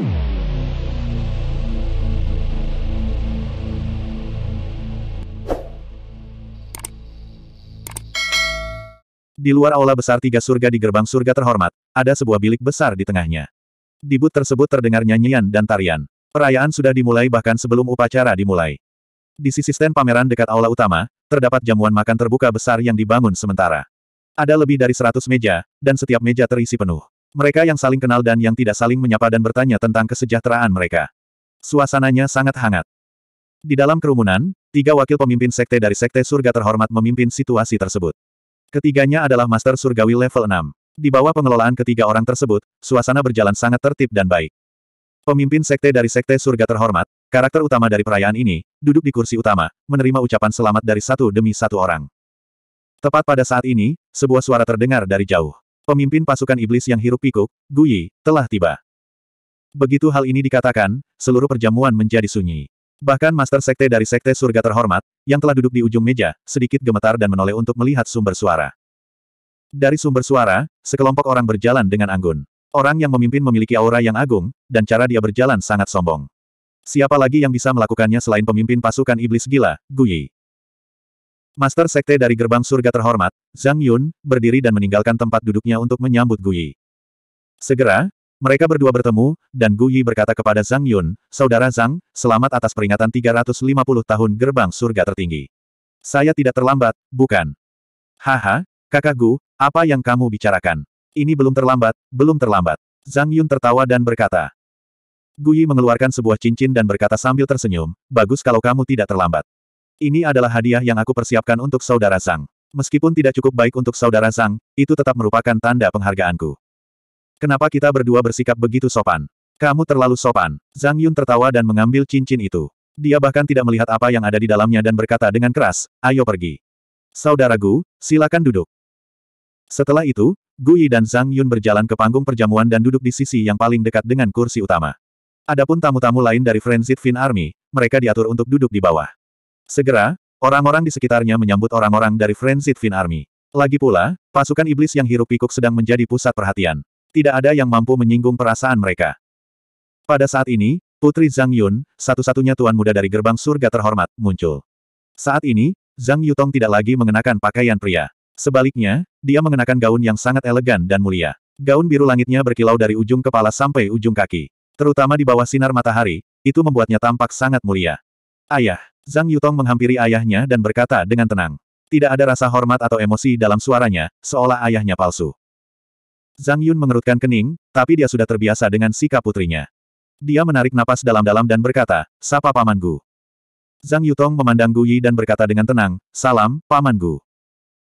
Di luar aula besar tiga surga di gerbang surga terhormat, ada sebuah bilik besar di tengahnya. Di but tersebut terdengar nyanyian dan tarian. Perayaan sudah dimulai bahkan sebelum upacara dimulai. Di sisi stand pameran dekat aula utama, terdapat jamuan makan terbuka besar yang dibangun sementara. Ada lebih dari 100 meja, dan setiap meja terisi penuh. Mereka yang saling kenal dan yang tidak saling menyapa dan bertanya tentang kesejahteraan mereka. Suasananya sangat hangat. Di dalam kerumunan, tiga wakil pemimpin sekte dari sekte surga terhormat memimpin situasi tersebut. Ketiganya adalah Master Surgawi level 6. Di bawah pengelolaan ketiga orang tersebut, suasana berjalan sangat tertib dan baik. Pemimpin sekte dari sekte surga terhormat, karakter utama dari perayaan ini, duduk di kursi utama, menerima ucapan selamat dari satu demi satu orang. Tepat pada saat ini, sebuah suara terdengar dari jauh pemimpin pasukan iblis yang hirup pikuk, Guyi, telah tiba. Begitu hal ini dikatakan, seluruh perjamuan menjadi sunyi. Bahkan Master Sekte dari Sekte Surga Terhormat, yang telah duduk di ujung meja, sedikit gemetar dan menoleh untuk melihat sumber suara. Dari sumber suara, sekelompok orang berjalan dengan anggun. Orang yang memimpin memiliki aura yang agung, dan cara dia berjalan sangat sombong. Siapa lagi yang bisa melakukannya selain pemimpin pasukan iblis gila, Guyi? Master Sekte dari Gerbang Surga Terhormat, Zhang Yun, berdiri dan meninggalkan tempat duduknya untuk menyambut Yi. Segera, mereka berdua bertemu, dan Yi berkata kepada Zhang Yun, Saudara Zhang, selamat atas peringatan 350 tahun Gerbang Surga Tertinggi. Saya tidak terlambat, bukan? Haha, kakak Gu, apa yang kamu bicarakan? Ini belum terlambat, belum terlambat. Zhang Yun tertawa dan berkata. Yi mengeluarkan sebuah cincin dan berkata sambil tersenyum, bagus kalau kamu tidak terlambat. Ini adalah hadiah yang aku persiapkan untuk saudara Sang. Meskipun tidak cukup baik untuk saudara Sang, itu tetap merupakan tanda penghargaanku. Kenapa kita berdua bersikap begitu sopan? Kamu terlalu sopan. Zhang Yun tertawa dan mengambil cincin itu. Dia bahkan tidak melihat apa yang ada di dalamnya dan berkata dengan keras, ayo pergi. Saudaraku, silakan duduk. Setelah itu, Gui dan Zhang Yun berjalan ke panggung perjamuan dan duduk di sisi yang paling dekat dengan kursi utama. Adapun tamu-tamu lain dari Frenzied Fin Army, mereka diatur untuk duduk di bawah. Segera, orang-orang di sekitarnya menyambut orang-orang dari Frenzied Fin Army. Lagi pula, pasukan iblis yang hirup pikuk sedang menjadi pusat perhatian. Tidak ada yang mampu menyinggung perasaan mereka. Pada saat ini, Putri Zhang Yun, satu-satunya tuan muda dari gerbang surga terhormat, muncul. Saat ini, Zhang Yutong tidak lagi mengenakan pakaian pria. Sebaliknya, dia mengenakan gaun yang sangat elegan dan mulia. Gaun biru langitnya berkilau dari ujung kepala sampai ujung kaki. Terutama di bawah sinar matahari, itu membuatnya tampak sangat mulia. Ayah, Zhang Yutong menghampiri ayahnya dan berkata dengan tenang. Tidak ada rasa hormat atau emosi dalam suaranya, seolah ayahnya palsu. Zhang Yun mengerutkan kening, tapi dia sudah terbiasa dengan sikap putrinya. Dia menarik napas dalam-dalam dan berkata, Sapa Paman Gu. Zhang Yutong memandang Gu Yi dan berkata dengan tenang, Salam, Paman Gu.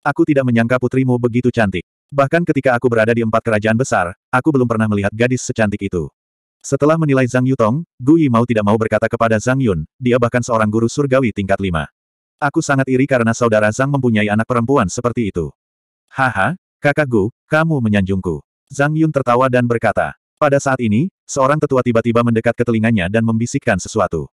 Aku tidak menyangka putrimu begitu cantik. Bahkan ketika aku berada di empat kerajaan besar, aku belum pernah melihat gadis secantik itu. Setelah menilai Zhang Yutong, Gu Yi mau tidak mau berkata kepada Zhang Yun, dia bahkan seorang guru surgawi tingkat lima. Aku sangat iri karena saudara Zhang mempunyai anak perempuan seperti itu. Haha, kakak Gu, kamu menyanjungku. Zhang Yun tertawa dan berkata. Pada saat ini, seorang tetua tiba-tiba mendekat ke telinganya dan membisikkan sesuatu.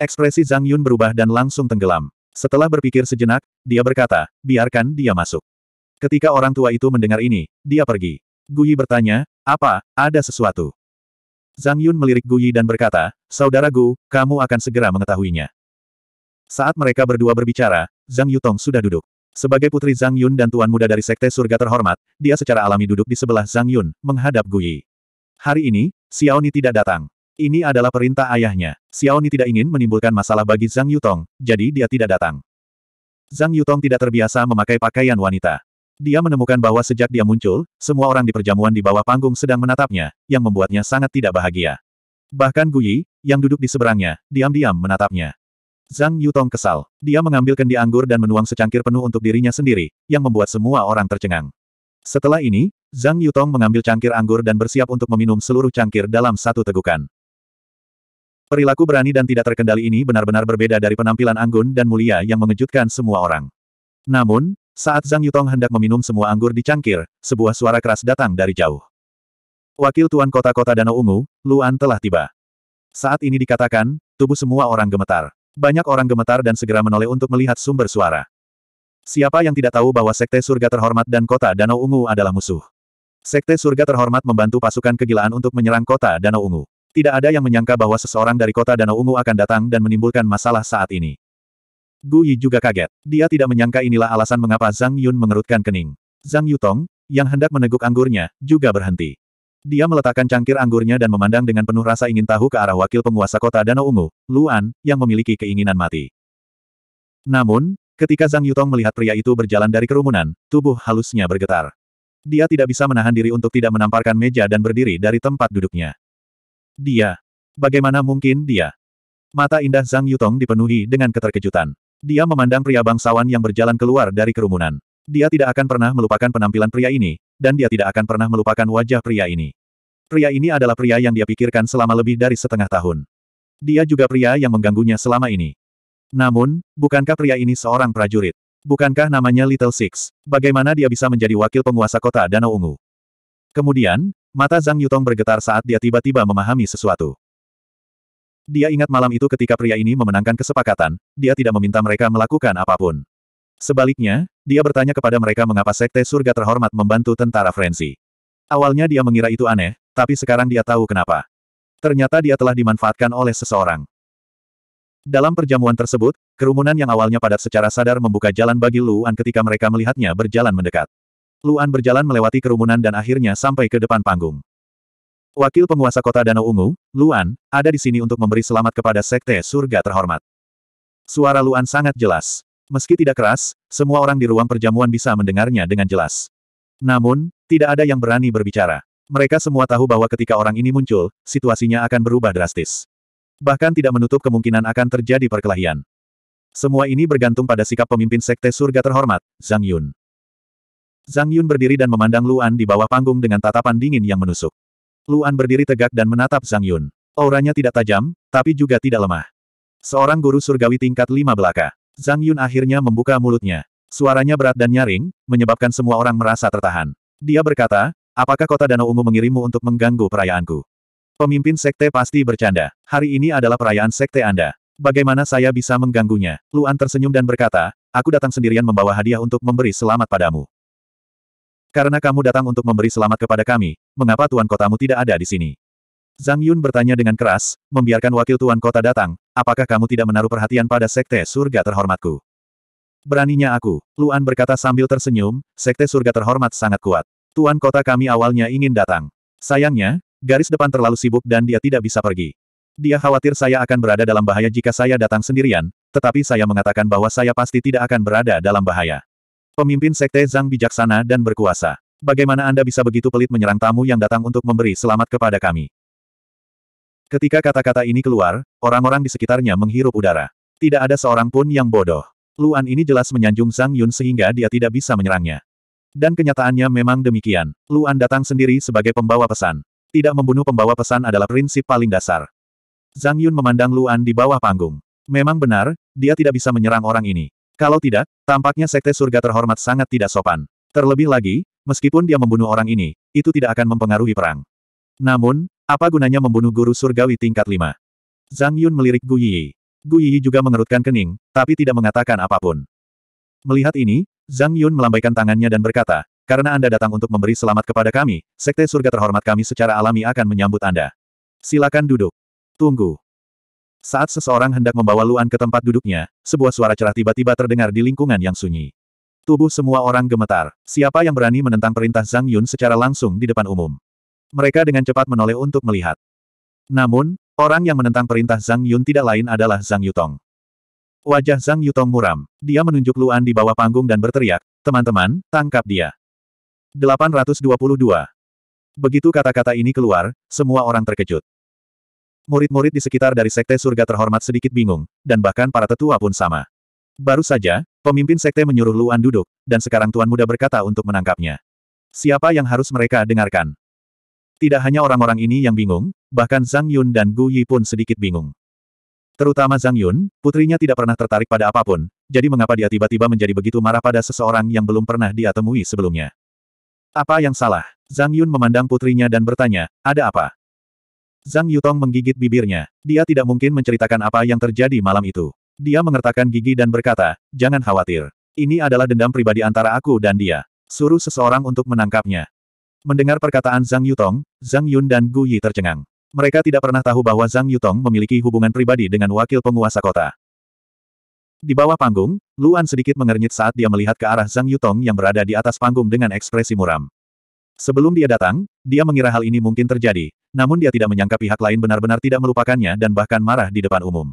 Ekspresi Zhang Yun berubah dan langsung tenggelam. Setelah berpikir sejenak, dia berkata, biarkan dia masuk. Ketika orang tua itu mendengar ini, dia pergi. Gu Yi bertanya, apa, ada sesuatu? Zhang Yun melirik Gu Yi dan berkata, Saudara Gu, kamu akan segera mengetahuinya. Saat mereka berdua berbicara, Zhang Yutong sudah duduk. Sebagai putri Zhang Yun dan tuan muda dari Sekte Surga terhormat, dia secara alami duduk di sebelah Zhang Yun, menghadap Gu Yi. Hari ini, Xiao Ni tidak datang. Ini adalah perintah ayahnya. Xiao Ni tidak ingin menimbulkan masalah bagi Zhang Yutong, jadi dia tidak datang. Zhang Yutong tidak terbiasa memakai pakaian wanita. Dia menemukan bahwa sejak dia muncul, semua orang di perjamuan di bawah panggung sedang menatapnya, yang membuatnya sangat tidak bahagia. Bahkan Gui, yang duduk di seberangnya, diam-diam menatapnya. Zhang Yutong kesal. Dia mengambil kendi anggur dan menuang secangkir penuh untuk dirinya sendiri, yang membuat semua orang tercengang. Setelah ini, Zhang Yutong mengambil cangkir anggur dan bersiap untuk meminum seluruh cangkir dalam satu tegukan. Perilaku berani dan tidak terkendali ini benar-benar berbeda dari penampilan anggun dan mulia yang mengejutkan semua orang. Namun, saat Zhang Yutong hendak meminum semua anggur di cangkir, sebuah suara keras datang dari jauh. Wakil Tuan Kota-Kota Danau Ungu, Luan telah tiba. Saat ini dikatakan, tubuh semua orang gemetar. Banyak orang gemetar dan segera menoleh untuk melihat sumber suara. Siapa yang tidak tahu bahwa Sekte Surga Terhormat dan Kota Danau Ungu adalah musuh? Sekte Surga Terhormat membantu pasukan kegilaan untuk menyerang Kota Danau Ungu. Tidak ada yang menyangka bahwa seseorang dari Kota Danau Ungu akan datang dan menimbulkan masalah saat ini. Gu Yi juga kaget. Dia tidak menyangka inilah alasan mengapa Zhang Yun mengerutkan kening. Zhang Yutong, yang hendak meneguk anggurnya, juga berhenti. Dia meletakkan cangkir anggurnya dan memandang dengan penuh rasa ingin tahu ke arah wakil penguasa kota Danau Ungu, Luan, yang memiliki keinginan mati. Namun, ketika Zhang Yutong melihat pria itu berjalan dari kerumunan, tubuh halusnya bergetar. Dia tidak bisa menahan diri untuk tidak menamparkan meja dan berdiri dari tempat duduknya. Dia. Bagaimana mungkin dia? Mata indah Zhang Yutong dipenuhi dengan keterkejutan. Dia memandang pria bangsawan yang berjalan keluar dari kerumunan. Dia tidak akan pernah melupakan penampilan pria ini, dan dia tidak akan pernah melupakan wajah pria ini. Pria ini adalah pria yang dia pikirkan selama lebih dari setengah tahun. Dia juga pria yang mengganggunya selama ini. Namun, bukankah pria ini seorang prajurit? Bukankah namanya Little Six? Bagaimana dia bisa menjadi wakil penguasa kota Danau Ungu? Kemudian, mata Zhang Yutong bergetar saat dia tiba-tiba memahami sesuatu. Dia ingat malam itu ketika pria ini memenangkan kesepakatan, dia tidak meminta mereka melakukan apapun. Sebaliknya, dia bertanya kepada mereka mengapa Sekte Surga terhormat membantu tentara Frenzy. Awalnya dia mengira itu aneh, tapi sekarang dia tahu kenapa. Ternyata dia telah dimanfaatkan oleh seseorang. Dalam perjamuan tersebut, kerumunan yang awalnya padat secara sadar membuka jalan bagi Luan ketika mereka melihatnya berjalan mendekat. Luan berjalan melewati kerumunan dan akhirnya sampai ke depan panggung. Wakil penguasa kota Danau Ungu, Luan, ada di sini untuk memberi selamat kepada Sekte Surga Terhormat. Suara Luan sangat jelas. Meski tidak keras, semua orang di ruang perjamuan bisa mendengarnya dengan jelas. Namun, tidak ada yang berani berbicara. Mereka semua tahu bahwa ketika orang ini muncul, situasinya akan berubah drastis. Bahkan tidak menutup kemungkinan akan terjadi perkelahian. Semua ini bergantung pada sikap pemimpin Sekte Surga Terhormat, Zhang Yun. Zhang Yun berdiri dan memandang Luan di bawah panggung dengan tatapan dingin yang menusuk. Luan berdiri tegak dan menatap Zhang Yun. Auranya tidak tajam, tapi juga tidak lemah. Seorang guru surgawi tingkat lima belaka. Zhang Yun akhirnya membuka mulutnya. Suaranya berat dan nyaring, menyebabkan semua orang merasa tertahan. Dia berkata, apakah kota Danau Ungu mengirimmu untuk mengganggu perayaanku? Pemimpin sekte pasti bercanda. Hari ini adalah perayaan sekte Anda. Bagaimana saya bisa mengganggunya? Luan tersenyum dan berkata, aku datang sendirian membawa hadiah untuk memberi selamat padamu. Karena kamu datang untuk memberi selamat kepada kami, mengapa tuan kotamu tidak ada di sini? Zhang Yun bertanya dengan keras, membiarkan wakil tuan kota datang, apakah kamu tidak menaruh perhatian pada sekte surga terhormatku? Beraninya aku, Luan berkata sambil tersenyum, sekte surga terhormat sangat kuat. Tuan kota kami awalnya ingin datang. Sayangnya, garis depan terlalu sibuk dan dia tidak bisa pergi. Dia khawatir saya akan berada dalam bahaya jika saya datang sendirian, tetapi saya mengatakan bahwa saya pasti tidak akan berada dalam bahaya. Pemimpin Sekte Zhang bijaksana dan berkuasa. Bagaimana Anda bisa begitu pelit menyerang tamu yang datang untuk memberi selamat kepada kami? Ketika kata-kata ini keluar, orang-orang di sekitarnya menghirup udara. Tidak ada seorang pun yang bodoh. Luan ini jelas menyanjung Zhang Yun sehingga dia tidak bisa menyerangnya. Dan kenyataannya memang demikian. Luan datang sendiri sebagai pembawa pesan. Tidak membunuh pembawa pesan adalah prinsip paling dasar. Zhang Yun memandang Luan di bawah panggung. Memang benar, dia tidak bisa menyerang orang ini. Kalau tidak, tampaknya sekte surga terhormat sangat tidak sopan. Terlebih lagi, meskipun dia membunuh orang ini, itu tidak akan mempengaruhi perang. Namun, apa gunanya membunuh guru surgawi tingkat 5? Zhang Yun melirik Gu Yi. Gu Yi juga mengerutkan kening, tapi tidak mengatakan apapun. Melihat ini, Zhang Yun melambaikan tangannya dan berkata, karena Anda datang untuk memberi selamat kepada kami, Sekte Surga Terhormat kami secara alami akan menyambut Anda. Silakan duduk. Tunggu. Saat seseorang hendak membawa Luan ke tempat duduknya, sebuah suara cerah tiba-tiba terdengar di lingkungan yang sunyi. Tubuh semua orang gemetar. Siapa yang berani menentang perintah Zhang Yun secara langsung di depan umum? Mereka dengan cepat menoleh untuk melihat. Namun, orang yang menentang perintah Zhang Yun tidak lain adalah Zhang Yutong. Wajah Zhang Yutong muram. Dia menunjuk Luan di bawah panggung dan berteriak, teman-teman, tangkap dia. 822. Begitu kata-kata ini keluar, semua orang terkejut. Murid-murid di sekitar dari Sekte Surga terhormat sedikit bingung, dan bahkan para tetua pun sama. Baru saja, pemimpin Sekte menyuruh Luan duduk, dan sekarang Tuan Muda berkata untuk menangkapnya. Siapa yang harus mereka dengarkan? Tidak hanya orang-orang ini yang bingung, bahkan Zhang Yun dan Gu Yi pun sedikit bingung. Terutama Zhang Yun, putrinya tidak pernah tertarik pada apapun, jadi mengapa dia tiba-tiba menjadi begitu marah pada seseorang yang belum pernah dia temui sebelumnya? Apa yang salah? Zhang Yun memandang putrinya dan bertanya, ada apa? Zhang Yutong menggigit bibirnya. Dia tidak mungkin menceritakan apa yang terjadi malam itu. Dia mengertakkan gigi dan berkata, jangan khawatir. Ini adalah dendam pribadi antara aku dan dia. Suruh seseorang untuk menangkapnya. Mendengar perkataan Zhang Yutong, Zhang Yun dan Gu Yi tercengang. Mereka tidak pernah tahu bahwa Zhang Yutong memiliki hubungan pribadi dengan wakil penguasa kota. Di bawah panggung, Luan sedikit mengernyit saat dia melihat ke arah Zhang Yutong yang berada di atas panggung dengan ekspresi muram. Sebelum dia datang, dia mengira hal ini mungkin terjadi, namun dia tidak menyangka pihak lain benar-benar tidak melupakannya dan bahkan marah di depan umum.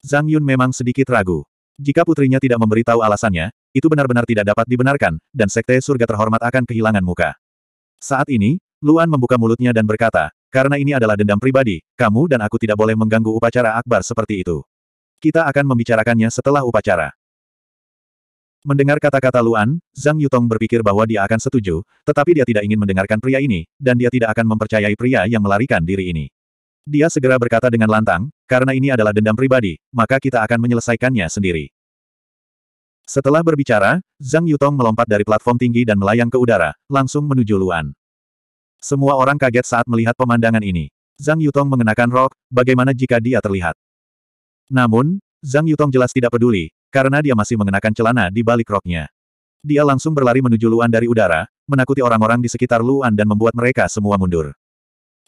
Zhang Yun memang sedikit ragu. Jika putrinya tidak memberitahu alasannya, itu benar-benar tidak dapat dibenarkan, dan Sekte Surga Terhormat akan kehilangan muka. Saat ini, Luan membuka mulutnya dan berkata, karena ini adalah dendam pribadi, kamu dan aku tidak boleh mengganggu upacara akbar seperti itu. Kita akan membicarakannya setelah upacara. Mendengar kata-kata Luan, Zhang Yutong berpikir bahwa dia akan setuju, tetapi dia tidak ingin mendengarkan pria ini, dan dia tidak akan mempercayai pria yang melarikan diri ini. Dia segera berkata dengan lantang, karena ini adalah dendam pribadi, maka kita akan menyelesaikannya sendiri. Setelah berbicara, Zhang Yutong melompat dari platform tinggi dan melayang ke udara, langsung menuju Luan. Semua orang kaget saat melihat pemandangan ini. Zhang Yutong mengenakan rok, bagaimana jika dia terlihat? Namun, Zhang Yutong jelas tidak peduli, karena dia masih mengenakan celana di balik roknya. Dia langsung berlari menuju Luan dari udara, menakuti orang-orang di sekitar Luan dan membuat mereka semua mundur.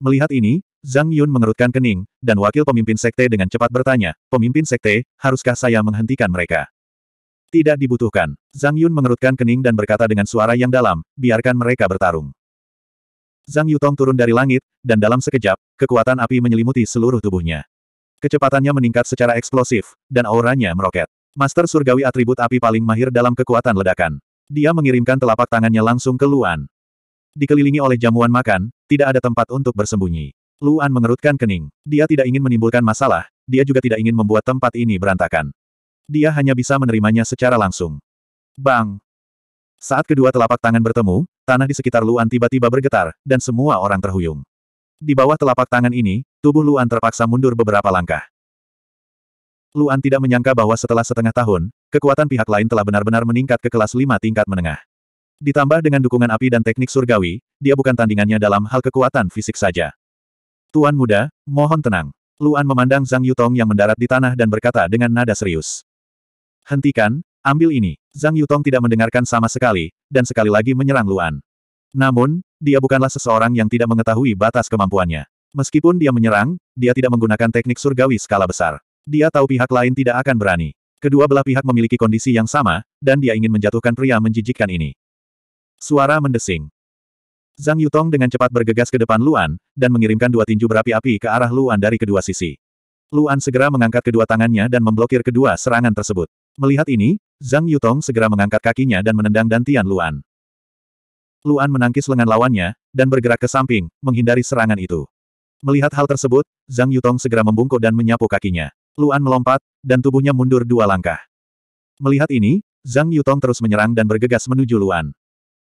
Melihat ini, Zhang Yun mengerutkan kening, dan wakil pemimpin sekte dengan cepat bertanya, Pemimpin sekte, haruskah saya menghentikan mereka? Tidak dibutuhkan. Zhang Yun mengerutkan kening dan berkata dengan suara yang dalam, biarkan mereka bertarung. Zhang Yutong turun dari langit, dan dalam sekejap, kekuatan api menyelimuti seluruh tubuhnya. Kecepatannya meningkat secara eksplosif, dan auranya meroket. Master surgawi atribut api paling mahir dalam kekuatan ledakan. Dia mengirimkan telapak tangannya langsung ke Luan. Dikelilingi oleh jamuan makan, tidak ada tempat untuk bersembunyi. Luan mengerutkan kening. Dia tidak ingin menimbulkan masalah, dia juga tidak ingin membuat tempat ini berantakan. Dia hanya bisa menerimanya secara langsung. Bang! Saat kedua telapak tangan bertemu, tanah di sekitar Luan tiba-tiba bergetar, dan semua orang terhuyung. Di bawah telapak tangan ini, tubuh Luan terpaksa mundur beberapa langkah. Luan tidak menyangka bahwa setelah setengah tahun, kekuatan pihak lain telah benar-benar meningkat ke kelas 5 tingkat menengah. Ditambah dengan dukungan api dan teknik surgawi, dia bukan tandingannya dalam hal kekuatan fisik saja. Tuan muda, mohon tenang. Luan memandang Zhang Yutong yang mendarat di tanah dan berkata dengan nada serius. Hentikan, ambil ini. Zhang Yutong tidak mendengarkan sama sekali, dan sekali lagi menyerang Luan. Namun, dia bukanlah seseorang yang tidak mengetahui batas kemampuannya. Meskipun dia menyerang, dia tidak menggunakan teknik surgawi skala besar. Dia tahu pihak lain tidak akan berani. Kedua belah pihak memiliki kondisi yang sama, dan dia ingin menjatuhkan pria menjijikkan ini. Suara mendesing. Zhang Yutong dengan cepat bergegas ke depan Luan, dan mengirimkan dua tinju berapi-api ke arah Luan dari kedua sisi. Luan segera mengangkat kedua tangannya dan memblokir kedua serangan tersebut. Melihat ini, Zhang Yutong segera mengangkat kakinya dan menendang dantian Luan. Luan menangkis lengan lawannya, dan bergerak ke samping, menghindari serangan itu. Melihat hal tersebut, Zhang Yutong segera membungkuk dan menyapu kakinya. Luan melompat, dan tubuhnya mundur dua langkah. Melihat ini, Zhang Yutong terus menyerang dan bergegas menuju Luan.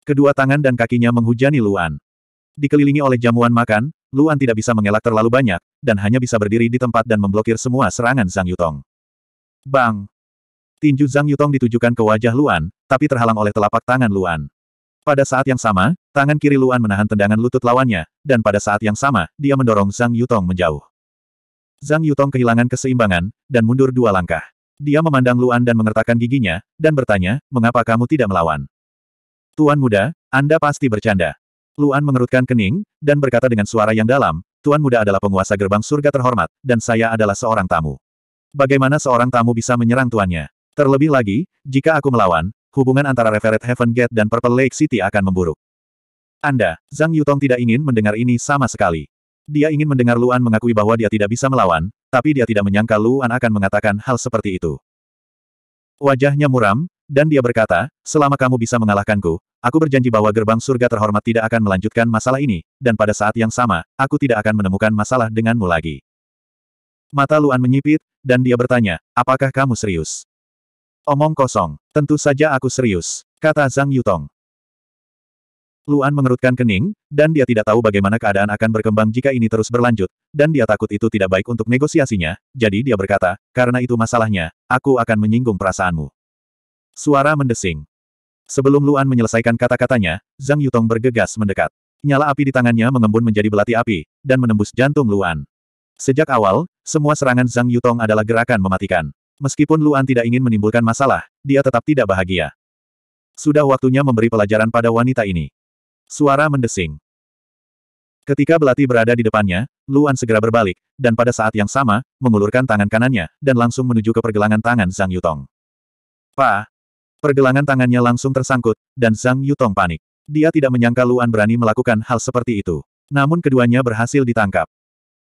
Kedua tangan dan kakinya menghujani Luan. Dikelilingi oleh jamuan makan, Luan tidak bisa mengelak terlalu banyak, dan hanya bisa berdiri di tempat dan memblokir semua serangan Zhang Yutong. Bang! Tinju Zhang Yutong ditujukan ke wajah Luan, tapi terhalang oleh telapak tangan Luan. Pada saat yang sama, tangan kiri Luan menahan tendangan lutut lawannya, dan pada saat yang sama, dia mendorong Zhang Yutong menjauh. Zhang Yutong kehilangan keseimbangan, dan mundur dua langkah. Dia memandang Luan dan mengertakkan giginya, dan bertanya, mengapa kamu tidak melawan? Tuan muda, Anda pasti bercanda. Luan mengerutkan kening, dan berkata dengan suara yang dalam, Tuan muda adalah penguasa gerbang surga terhormat, dan saya adalah seorang tamu. Bagaimana seorang tamu bisa menyerang tuannya? Terlebih lagi, jika aku melawan, hubungan antara Reveret Heaven Gate dan Purple Lake City akan memburuk. Anda, Zhang Yutong tidak ingin mendengar ini sama sekali. Dia ingin mendengar Luan mengakui bahwa dia tidak bisa melawan, tapi dia tidak menyangka Luan akan mengatakan hal seperti itu. Wajahnya muram, dan dia berkata, selama kamu bisa mengalahkanku, aku berjanji bahwa gerbang surga terhormat tidak akan melanjutkan masalah ini, dan pada saat yang sama, aku tidak akan menemukan masalah denganmu lagi. Mata Luan menyipit, dan dia bertanya, apakah kamu serius? Omong kosong. Tentu saja aku serius, kata Zhang Yutong. Luan mengerutkan kening, dan dia tidak tahu bagaimana keadaan akan berkembang jika ini terus berlanjut, dan dia takut itu tidak baik untuk negosiasinya, jadi dia berkata, karena itu masalahnya, aku akan menyinggung perasaanmu. Suara mendesing. Sebelum Luan menyelesaikan kata-katanya, Zhang Yutong bergegas mendekat. Nyala api di tangannya mengembun menjadi belati api, dan menembus jantung Luan. Sejak awal, semua serangan Zhang Yutong adalah gerakan mematikan. Meskipun Luan tidak ingin menimbulkan masalah, dia tetap tidak bahagia. Sudah waktunya memberi pelajaran pada wanita ini. Suara mendesing. Ketika belati berada di depannya, Luan segera berbalik, dan pada saat yang sama, mengulurkan tangan kanannya, dan langsung menuju ke pergelangan tangan Zhang Yutong. Pa! Pergelangan tangannya langsung tersangkut, dan Zhang Yutong panik. Dia tidak menyangka Luan berani melakukan hal seperti itu. Namun keduanya berhasil ditangkap.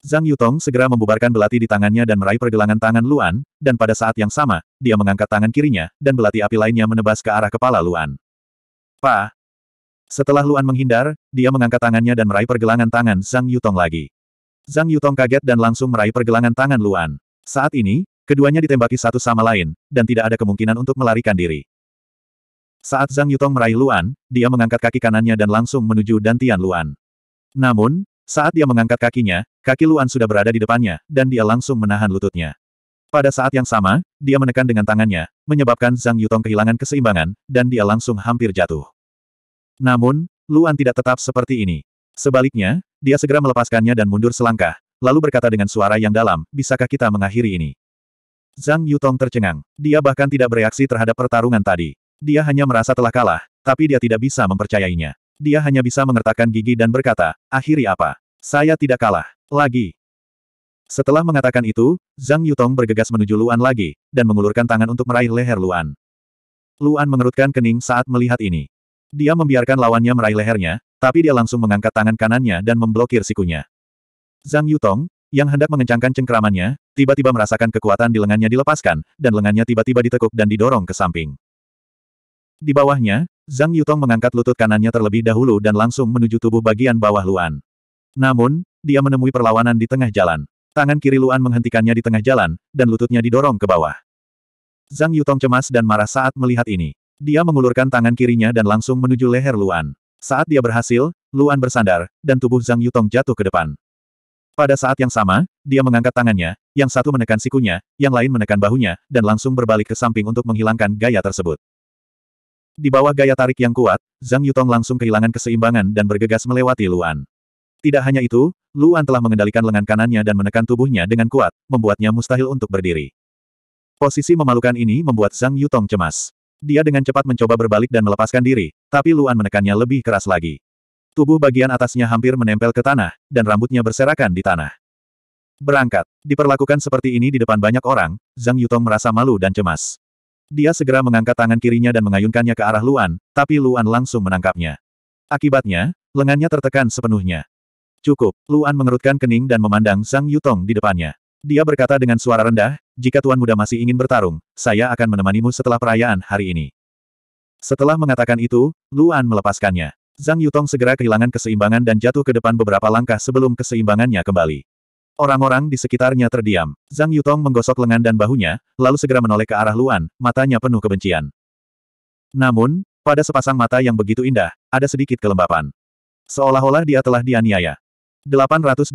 Zhang Yutong segera membubarkan belati di tangannya dan meraih pergelangan tangan Luan, dan pada saat yang sama, dia mengangkat tangan kirinya, dan belati api lainnya menebas ke arah kepala Luan. Pa! Setelah Luan menghindar, dia mengangkat tangannya dan meraih pergelangan tangan Zhang Yutong lagi. Zhang Yutong kaget dan langsung meraih pergelangan tangan Luan. Saat ini, keduanya ditembaki satu sama lain, dan tidak ada kemungkinan untuk melarikan diri. Saat Zhang Yutong meraih Luan, dia mengangkat kaki kanannya dan langsung menuju Dantian Luan. Namun, saat dia mengangkat kakinya, kaki Luan sudah berada di depannya, dan dia langsung menahan lututnya. Pada saat yang sama, dia menekan dengan tangannya, menyebabkan Zhang Yutong kehilangan keseimbangan, dan dia langsung hampir jatuh. Namun, Luan tidak tetap seperti ini. Sebaliknya, dia segera melepaskannya dan mundur selangkah, lalu berkata dengan suara yang dalam, bisakah kita mengakhiri ini? Zhang Yutong tercengang. Dia bahkan tidak bereaksi terhadap pertarungan tadi. Dia hanya merasa telah kalah, tapi dia tidak bisa mempercayainya. Dia hanya bisa mengertakkan gigi dan berkata, akhiri apa? Saya tidak kalah. Lagi. Setelah mengatakan itu, Zhang Yutong bergegas menuju Luan lagi, dan mengulurkan tangan untuk meraih leher Luan. Luan mengerutkan kening saat melihat ini. Dia membiarkan lawannya meraih lehernya, tapi dia langsung mengangkat tangan kanannya dan memblokir sikunya. Zhang Yutong, yang hendak mengencangkan cengkeramannya, tiba-tiba merasakan kekuatan di lengannya dilepaskan, dan lengannya tiba-tiba ditekuk dan didorong ke samping. Di bawahnya, Zhang Yutong mengangkat lutut kanannya terlebih dahulu dan langsung menuju tubuh bagian bawah Luan. Namun, dia menemui perlawanan di tengah jalan. Tangan kiri Luan menghentikannya di tengah jalan, dan lututnya didorong ke bawah. Zhang Yutong cemas dan marah saat melihat ini. Dia mengulurkan tangan kirinya dan langsung menuju leher Luan. Saat dia berhasil, Luan bersandar, dan tubuh Zhang Yutong jatuh ke depan. Pada saat yang sama, dia mengangkat tangannya, yang satu menekan sikunya, yang lain menekan bahunya, dan langsung berbalik ke samping untuk menghilangkan gaya tersebut. Di bawah gaya tarik yang kuat, Zhang Yutong langsung kehilangan keseimbangan dan bergegas melewati Luan. Tidak hanya itu, Luan telah mengendalikan lengan kanannya dan menekan tubuhnya dengan kuat, membuatnya mustahil untuk berdiri. Posisi memalukan ini membuat Zhang Yutong cemas. Dia dengan cepat mencoba berbalik dan melepaskan diri, tapi Luan menekannya lebih keras lagi. Tubuh bagian atasnya hampir menempel ke tanah, dan rambutnya berserakan di tanah. Berangkat, diperlakukan seperti ini di depan banyak orang, Zhang Yutong merasa malu dan cemas. Dia segera mengangkat tangan kirinya dan mengayunkannya ke arah Luan, tapi Luan langsung menangkapnya. Akibatnya, lengannya tertekan sepenuhnya. Cukup, Luan mengerutkan kening dan memandang Zhang Yutong di depannya. Dia berkata dengan suara rendah, jika Tuan Muda masih ingin bertarung, saya akan menemanimu setelah perayaan hari ini. Setelah mengatakan itu, Luan melepaskannya. Zhang Yutong segera kehilangan keseimbangan dan jatuh ke depan beberapa langkah sebelum keseimbangannya kembali. Orang-orang di sekitarnya terdiam. Zhang Yutong menggosok lengan dan bahunya, lalu segera menoleh ke arah Luan, matanya penuh kebencian. Namun, pada sepasang mata yang begitu indah, ada sedikit kelembapan. Seolah-olah dia telah dianiaya. 823.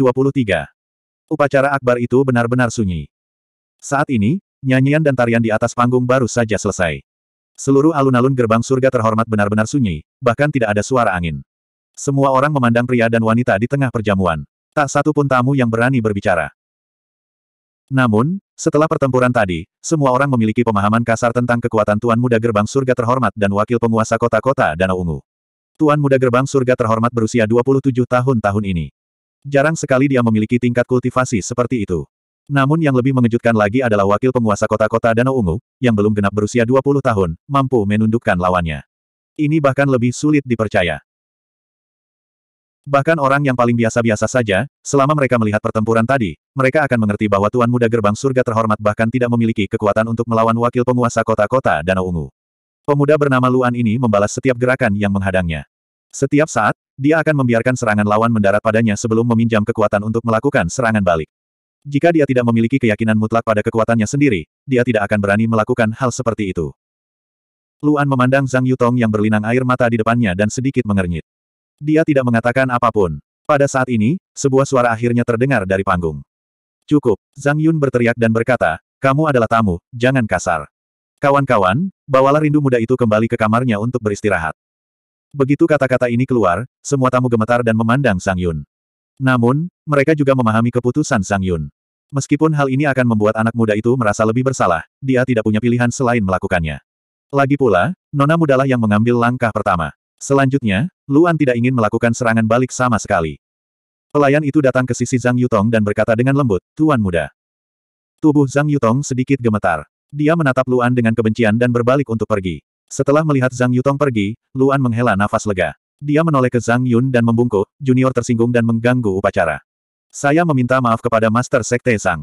Upacara akbar itu benar-benar sunyi. Saat ini, nyanyian dan tarian di atas panggung baru saja selesai. Seluruh alun-alun gerbang surga terhormat benar-benar sunyi, bahkan tidak ada suara angin. Semua orang memandang pria dan wanita di tengah perjamuan. Tak satu pun tamu yang berani berbicara. Namun, setelah pertempuran tadi, semua orang memiliki pemahaman kasar tentang kekuatan Tuan Muda Gerbang Surga Terhormat dan Wakil Penguasa Kota-Kota Danau Ungu. Tuan Muda Gerbang Surga Terhormat berusia 27 tahun tahun ini. Jarang sekali dia memiliki tingkat kultivasi seperti itu. Namun yang lebih mengejutkan lagi adalah Wakil Penguasa Kota-Kota Danau Ungu, yang belum genap berusia 20 tahun, mampu menundukkan lawannya. Ini bahkan lebih sulit dipercaya. Bahkan orang yang paling biasa-biasa saja, selama mereka melihat pertempuran tadi, mereka akan mengerti bahwa Tuan Muda Gerbang Surga terhormat bahkan tidak memiliki kekuatan untuk melawan wakil penguasa kota-kota Danau Ungu. Pemuda bernama Luan ini membalas setiap gerakan yang menghadangnya. Setiap saat, dia akan membiarkan serangan lawan mendarat padanya sebelum meminjam kekuatan untuk melakukan serangan balik. Jika dia tidak memiliki keyakinan mutlak pada kekuatannya sendiri, dia tidak akan berani melakukan hal seperti itu. Luan memandang Zhang Yutong yang berlinang air mata di depannya dan sedikit mengernyit. Dia tidak mengatakan apapun. Pada saat ini, sebuah suara akhirnya terdengar dari panggung. Cukup, Zhang Yun berteriak dan berkata, kamu adalah tamu, jangan kasar. Kawan-kawan, bawalah rindu muda itu kembali ke kamarnya untuk beristirahat. Begitu kata-kata ini keluar, semua tamu gemetar dan memandang Zhang Yun. Namun, mereka juga memahami keputusan Zhang Yun. Meskipun hal ini akan membuat anak muda itu merasa lebih bersalah, dia tidak punya pilihan selain melakukannya. Lagi pula, nona mudalah yang mengambil langkah pertama. Selanjutnya, Luan tidak ingin melakukan serangan balik sama sekali. Pelayan itu datang ke sisi Zhang Yutong dan berkata dengan lembut, Tuan muda. Tubuh Zhang Yutong sedikit gemetar. Dia menatap Luan dengan kebencian dan berbalik untuk pergi. Setelah melihat Zhang Yutong pergi, Luan menghela nafas lega. Dia menoleh ke Zhang Yun dan membungkuk, junior tersinggung dan mengganggu upacara. Saya meminta maaf kepada Master Sekte Zhang.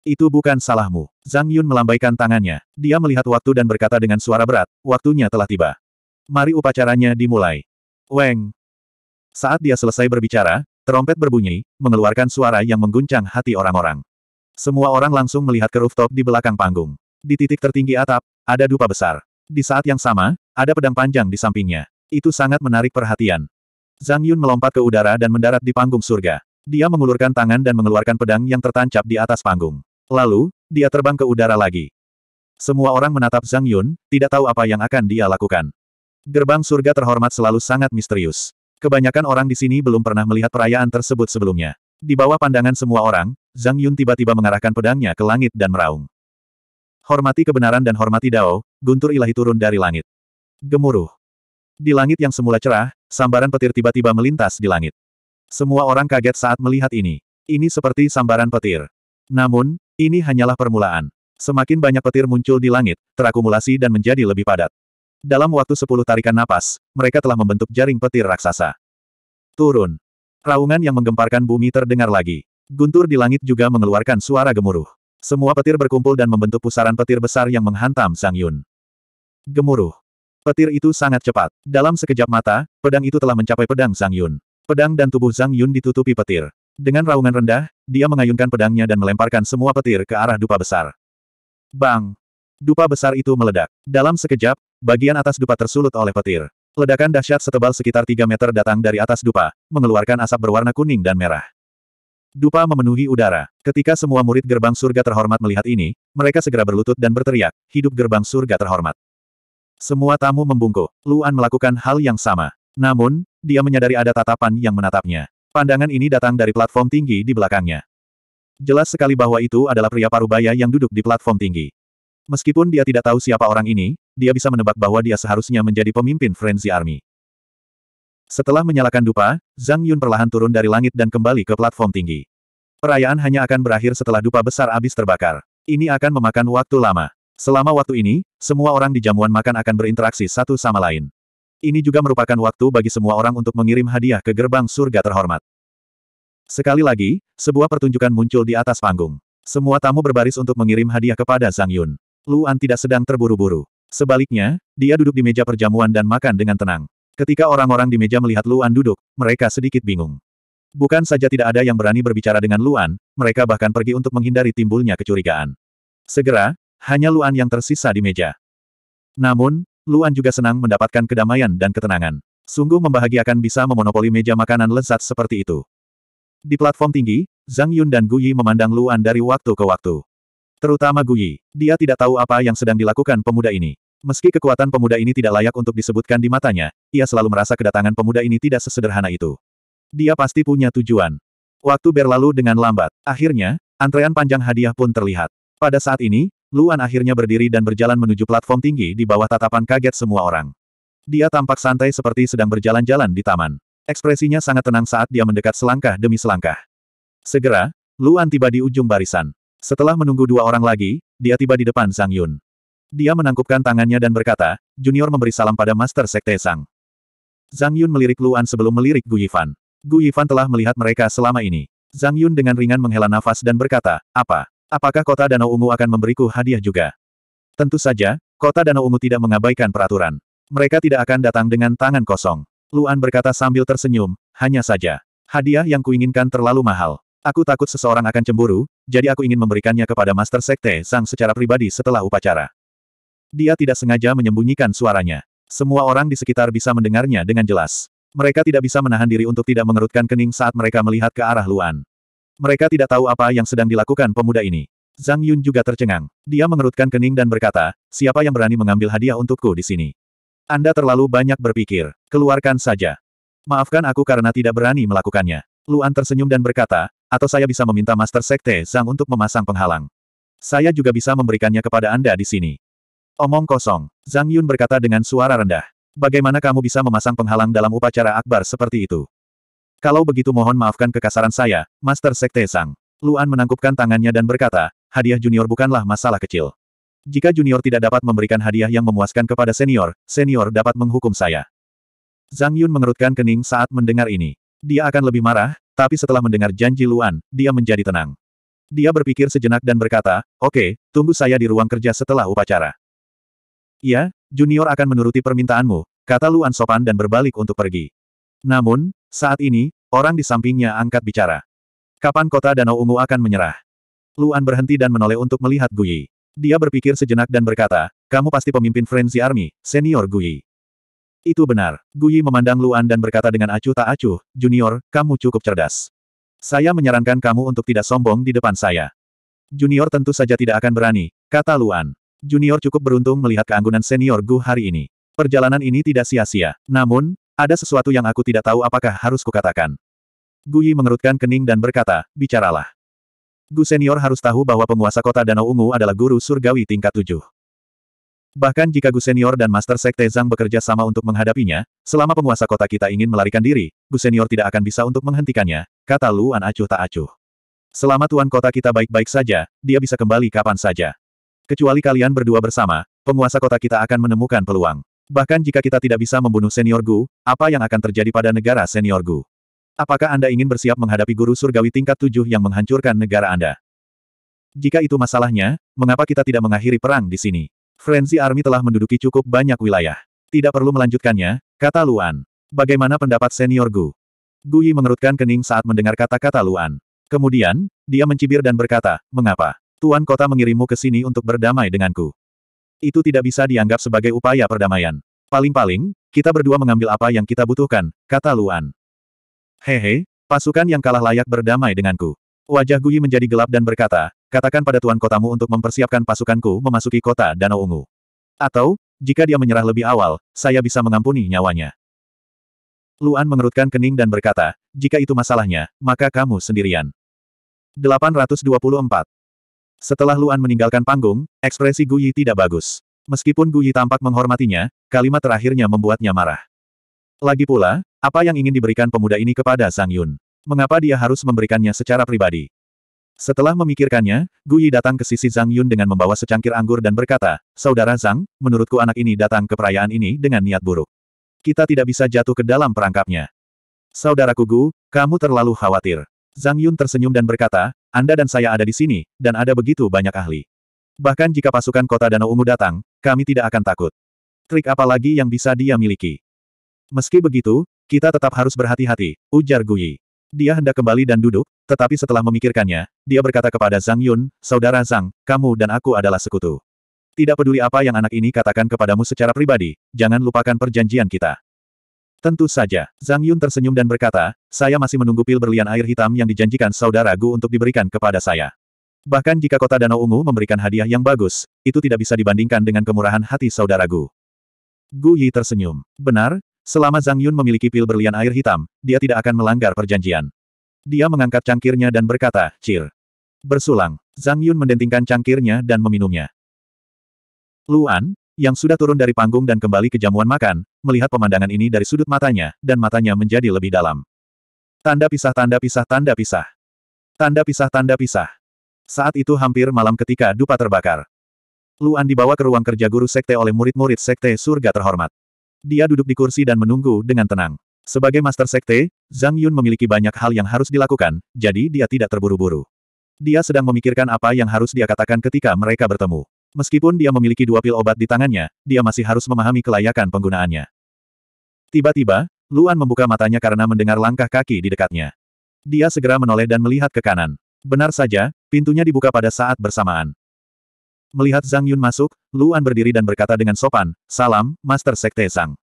Itu bukan salahmu. Zhang Yun melambaikan tangannya. Dia melihat waktu dan berkata dengan suara berat, waktunya telah tiba. Mari upacaranya dimulai. Weng. Saat dia selesai berbicara, terompet berbunyi, mengeluarkan suara yang mengguncang hati orang-orang. Semua orang langsung melihat ke rooftop di belakang panggung. Di titik tertinggi atap, ada dupa besar. Di saat yang sama, ada pedang panjang di sampingnya. Itu sangat menarik perhatian. Zhang Yun melompat ke udara dan mendarat di panggung surga. Dia mengulurkan tangan dan mengeluarkan pedang yang tertancap di atas panggung. Lalu, dia terbang ke udara lagi. Semua orang menatap Zhang Yun, tidak tahu apa yang akan dia lakukan. Gerbang surga terhormat selalu sangat misterius. Kebanyakan orang di sini belum pernah melihat perayaan tersebut sebelumnya. Di bawah pandangan semua orang, Zhang Yun tiba-tiba mengarahkan pedangnya ke langit dan meraung. Hormati kebenaran dan hormati Dao, guntur ilahi turun dari langit. Gemuruh. Di langit yang semula cerah, sambaran petir tiba-tiba melintas di langit. Semua orang kaget saat melihat ini. Ini seperti sambaran petir. Namun, ini hanyalah permulaan. Semakin banyak petir muncul di langit, terakumulasi dan menjadi lebih padat. Dalam waktu sepuluh tarikan napas, mereka telah membentuk jaring petir raksasa. Turun. Raungan yang menggemparkan bumi terdengar lagi. Guntur di langit juga mengeluarkan suara gemuruh. Semua petir berkumpul dan membentuk pusaran petir besar yang menghantam Sang Yun. Gemuruh. Petir itu sangat cepat. Dalam sekejap mata, pedang itu telah mencapai pedang Sang Yun. Pedang dan tubuh Sang Yun ditutupi petir. Dengan raungan rendah, dia mengayunkan pedangnya dan melemparkan semua petir ke arah dupa besar. Bang! dupa besar itu meledak. Dalam sekejap, bagian atas dupa tersulut oleh petir. Ledakan dahsyat setebal sekitar 3 meter datang dari atas dupa, mengeluarkan asap berwarna kuning dan merah. Dupa memenuhi udara. Ketika semua murid gerbang surga terhormat melihat ini, mereka segera berlutut dan berteriak, hidup gerbang surga terhormat. Semua tamu membungkuk. Luan melakukan hal yang sama. Namun, dia menyadari ada tatapan yang menatapnya. Pandangan ini datang dari platform tinggi di belakangnya. Jelas sekali bahwa itu adalah pria parubaya yang duduk di platform tinggi. Meskipun dia tidak tahu siapa orang ini, dia bisa menebak bahwa dia seharusnya menjadi pemimpin Frenzy Army. Setelah menyalakan dupa, Zhang Yun perlahan turun dari langit dan kembali ke platform tinggi. Perayaan hanya akan berakhir setelah dupa besar habis terbakar. Ini akan memakan waktu lama. Selama waktu ini, semua orang di jamuan makan akan berinteraksi satu sama lain. Ini juga merupakan waktu bagi semua orang untuk mengirim hadiah ke gerbang surga terhormat. Sekali lagi, sebuah pertunjukan muncul di atas panggung. Semua tamu berbaris untuk mengirim hadiah kepada Zhang Yun. Luan tidak sedang terburu-buru. Sebaliknya, dia duduk di meja perjamuan dan makan dengan tenang. Ketika orang-orang di meja melihat Luan duduk, mereka sedikit bingung. Bukan saja tidak ada yang berani berbicara dengan Luan, mereka bahkan pergi untuk menghindari timbulnya kecurigaan. Segera, hanya Luan yang tersisa di meja. Namun, Luan juga senang mendapatkan kedamaian dan ketenangan. Sungguh membahagiakan bisa memonopoli meja makanan lezat seperti itu. Di platform tinggi, Zhang Yun dan Gu Yi memandang Luan dari waktu ke waktu. Terutama Guyi. Dia tidak tahu apa yang sedang dilakukan pemuda ini. Meski kekuatan pemuda ini tidak layak untuk disebutkan di matanya, ia selalu merasa kedatangan pemuda ini tidak sesederhana itu. Dia pasti punya tujuan. Waktu berlalu dengan lambat. Akhirnya, antrean panjang hadiah pun terlihat. Pada saat ini, Luan akhirnya berdiri dan berjalan menuju platform tinggi di bawah tatapan kaget semua orang. Dia tampak santai seperti sedang berjalan-jalan di taman. Ekspresinya sangat tenang saat dia mendekat selangkah demi selangkah. Segera, Luan tiba di ujung barisan. Setelah menunggu dua orang lagi, dia tiba di depan Zhang Yun. Dia menangkupkan tangannya dan berkata, Junior memberi salam pada Master Sekte Sang. Zhang Yun melirik Luan sebelum melirik Gu Yifan. Gu Yifan telah melihat mereka selama ini. Zhang Yun dengan ringan menghela nafas dan berkata, apa? Apakah kota Danau Ungu akan memberiku hadiah juga? Tentu saja, kota Danau Ungu tidak mengabaikan peraturan. Mereka tidak akan datang dengan tangan kosong. Luan berkata sambil tersenyum, hanya saja. Hadiah yang kuinginkan terlalu mahal. Aku takut seseorang akan cemburu, jadi aku ingin memberikannya kepada Master Sekte Sang secara pribadi setelah upacara. Dia tidak sengaja menyembunyikan suaranya. Semua orang di sekitar bisa mendengarnya dengan jelas. Mereka tidak bisa menahan diri untuk tidak mengerutkan kening saat mereka melihat ke arah Luan. Mereka tidak tahu apa yang sedang dilakukan pemuda ini. Zhang Yun juga tercengang. Dia mengerutkan kening dan berkata, siapa yang berani mengambil hadiah untukku di sini? Anda terlalu banyak berpikir. Keluarkan saja. Maafkan aku karena tidak berani melakukannya. Luan tersenyum dan berkata, atau saya bisa meminta Master Sekte Zhang untuk memasang penghalang. Saya juga bisa memberikannya kepada Anda di sini. Omong kosong, Zhang Yun berkata dengan suara rendah. Bagaimana kamu bisa memasang penghalang dalam upacara akbar seperti itu? Kalau begitu mohon maafkan kekasaran saya, Master Sekte Zhang. Luan menangkupkan tangannya dan berkata, hadiah junior bukanlah masalah kecil. Jika junior tidak dapat memberikan hadiah yang memuaskan kepada senior, senior dapat menghukum saya. Zhang Yun mengerutkan kening saat mendengar ini. Dia akan lebih marah, tapi setelah mendengar janji Luan, dia menjadi tenang. Dia berpikir sejenak dan berkata, oke, okay, tunggu saya di ruang kerja setelah upacara. Ya, Junior akan menuruti permintaanmu, kata Luan sopan dan berbalik untuk pergi. Namun, saat ini, orang di sampingnya angkat bicara. Kapan kota Danau Ungu akan menyerah? Luan berhenti dan menoleh untuk melihat Gui. Dia berpikir sejenak dan berkata, kamu pasti pemimpin Frenzy Army, senior Gui." Itu benar. Guyi memandang Luan dan berkata dengan acuh tak acuh, Junior, kamu cukup cerdas. Saya menyarankan kamu untuk tidak sombong di depan saya. Junior tentu saja tidak akan berani, kata Luan. Junior cukup beruntung melihat keanggunan senior Gu hari ini. Perjalanan ini tidak sia-sia. Namun, ada sesuatu yang aku tidak tahu apakah harus kukatakan. Guyi mengerutkan kening dan berkata, bicaralah. Gu senior harus tahu bahwa penguasa kota Danau Ungu adalah guru surgawi tingkat tujuh. Bahkan jika Gu Senior dan Master Sekte Zhang bekerja sama untuk menghadapinya, selama penguasa kota kita ingin melarikan diri, Gu Senior tidak akan bisa untuk menghentikannya, kata Luan acuh tak acuh. Selama tuan kota kita baik-baik saja, dia bisa kembali kapan saja. Kecuali kalian berdua bersama, penguasa kota kita akan menemukan peluang. Bahkan jika kita tidak bisa membunuh senior Gu, apa yang akan terjadi pada negara senior Gu? Apakah Anda ingin bersiap menghadapi guru surgawi tingkat tujuh yang menghancurkan negara Anda? Jika itu masalahnya, mengapa kita tidak mengakhiri perang di sini? Frenzy Army telah menduduki cukup banyak wilayah. Tidak perlu melanjutkannya, kata Luan. Bagaimana pendapat senior Gu? Gu Yi mengerutkan kening saat mendengar kata-kata Luan. Kemudian, dia mencibir dan berkata, mengapa? Tuan kota mengirimmu ke sini untuk berdamai denganku. Itu tidak bisa dianggap sebagai upaya perdamaian. Paling-paling, kita berdua mengambil apa yang kita butuhkan, kata Luan. Hehe, pasukan yang kalah layak berdamai denganku. Wajah Gui menjadi gelap dan berkata, katakan pada tuan kotamu untuk mempersiapkan pasukanku memasuki kota Danau Ungu. Atau, jika dia menyerah lebih awal, saya bisa mengampuni nyawanya. Luan mengerutkan kening dan berkata, jika itu masalahnya, maka kamu sendirian. 824. Setelah Luan meninggalkan panggung, ekspresi Guyi tidak bagus. Meskipun Guyi tampak menghormatinya, kalimat terakhirnya membuatnya marah. Lagi pula, apa yang ingin diberikan pemuda ini kepada Sang Yun? Mengapa dia harus memberikannya secara pribadi? Setelah memikirkannya, Guyi datang ke sisi Zhang Yun dengan membawa secangkir anggur dan berkata, Saudara Zhang, menurutku anak ini datang ke perayaan ini dengan niat buruk. Kita tidak bisa jatuh ke dalam perangkapnya. Saudaraku Gu, kamu terlalu khawatir. Zhang Yun tersenyum dan berkata, Anda dan saya ada di sini, dan ada begitu banyak ahli. Bahkan jika pasukan kota Danau Ungu datang, kami tidak akan takut. Trik apa lagi yang bisa dia miliki? Meski begitu, kita tetap harus berhati-hati, ujar Guyi. Dia hendak kembali dan duduk, tetapi setelah memikirkannya, dia berkata kepada Zhang Yun, Saudara Zhang, kamu dan aku adalah sekutu. Tidak peduli apa yang anak ini katakan kepadamu secara pribadi, jangan lupakan perjanjian kita. Tentu saja, Zhang Yun tersenyum dan berkata, saya masih menunggu pil berlian air hitam yang dijanjikan saudara Gu untuk diberikan kepada saya. Bahkan jika kota Danau Ungu memberikan hadiah yang bagus, itu tidak bisa dibandingkan dengan kemurahan hati saudara Gu. Gu Yi tersenyum. Benar, Selama Zhang Yun memiliki pil berlian air hitam, dia tidak akan melanggar perjanjian. Dia mengangkat cangkirnya dan berkata, Cir. Bersulang, Zhang Yun mendentingkan cangkirnya dan meminumnya. Luan, yang sudah turun dari panggung dan kembali ke jamuan makan, melihat pemandangan ini dari sudut matanya, dan matanya menjadi lebih dalam. Tanda pisah tanda pisah tanda pisah. Tanda pisah tanda pisah. Saat itu hampir malam ketika dupa terbakar. Luan dibawa ke ruang kerja guru sekte oleh murid-murid sekte surga terhormat. Dia duduk di kursi dan menunggu dengan tenang. Sebagai Master Sekte, Zhang Yun memiliki banyak hal yang harus dilakukan, jadi dia tidak terburu-buru. Dia sedang memikirkan apa yang harus dia katakan ketika mereka bertemu. Meskipun dia memiliki dua pil obat di tangannya, dia masih harus memahami kelayakan penggunaannya. Tiba-tiba, Luan membuka matanya karena mendengar langkah kaki di dekatnya. Dia segera menoleh dan melihat ke kanan. Benar saja, pintunya dibuka pada saat bersamaan. Melihat Zhang Yun masuk, Luan berdiri dan berkata dengan sopan, Salam, Master Sekte Zhang.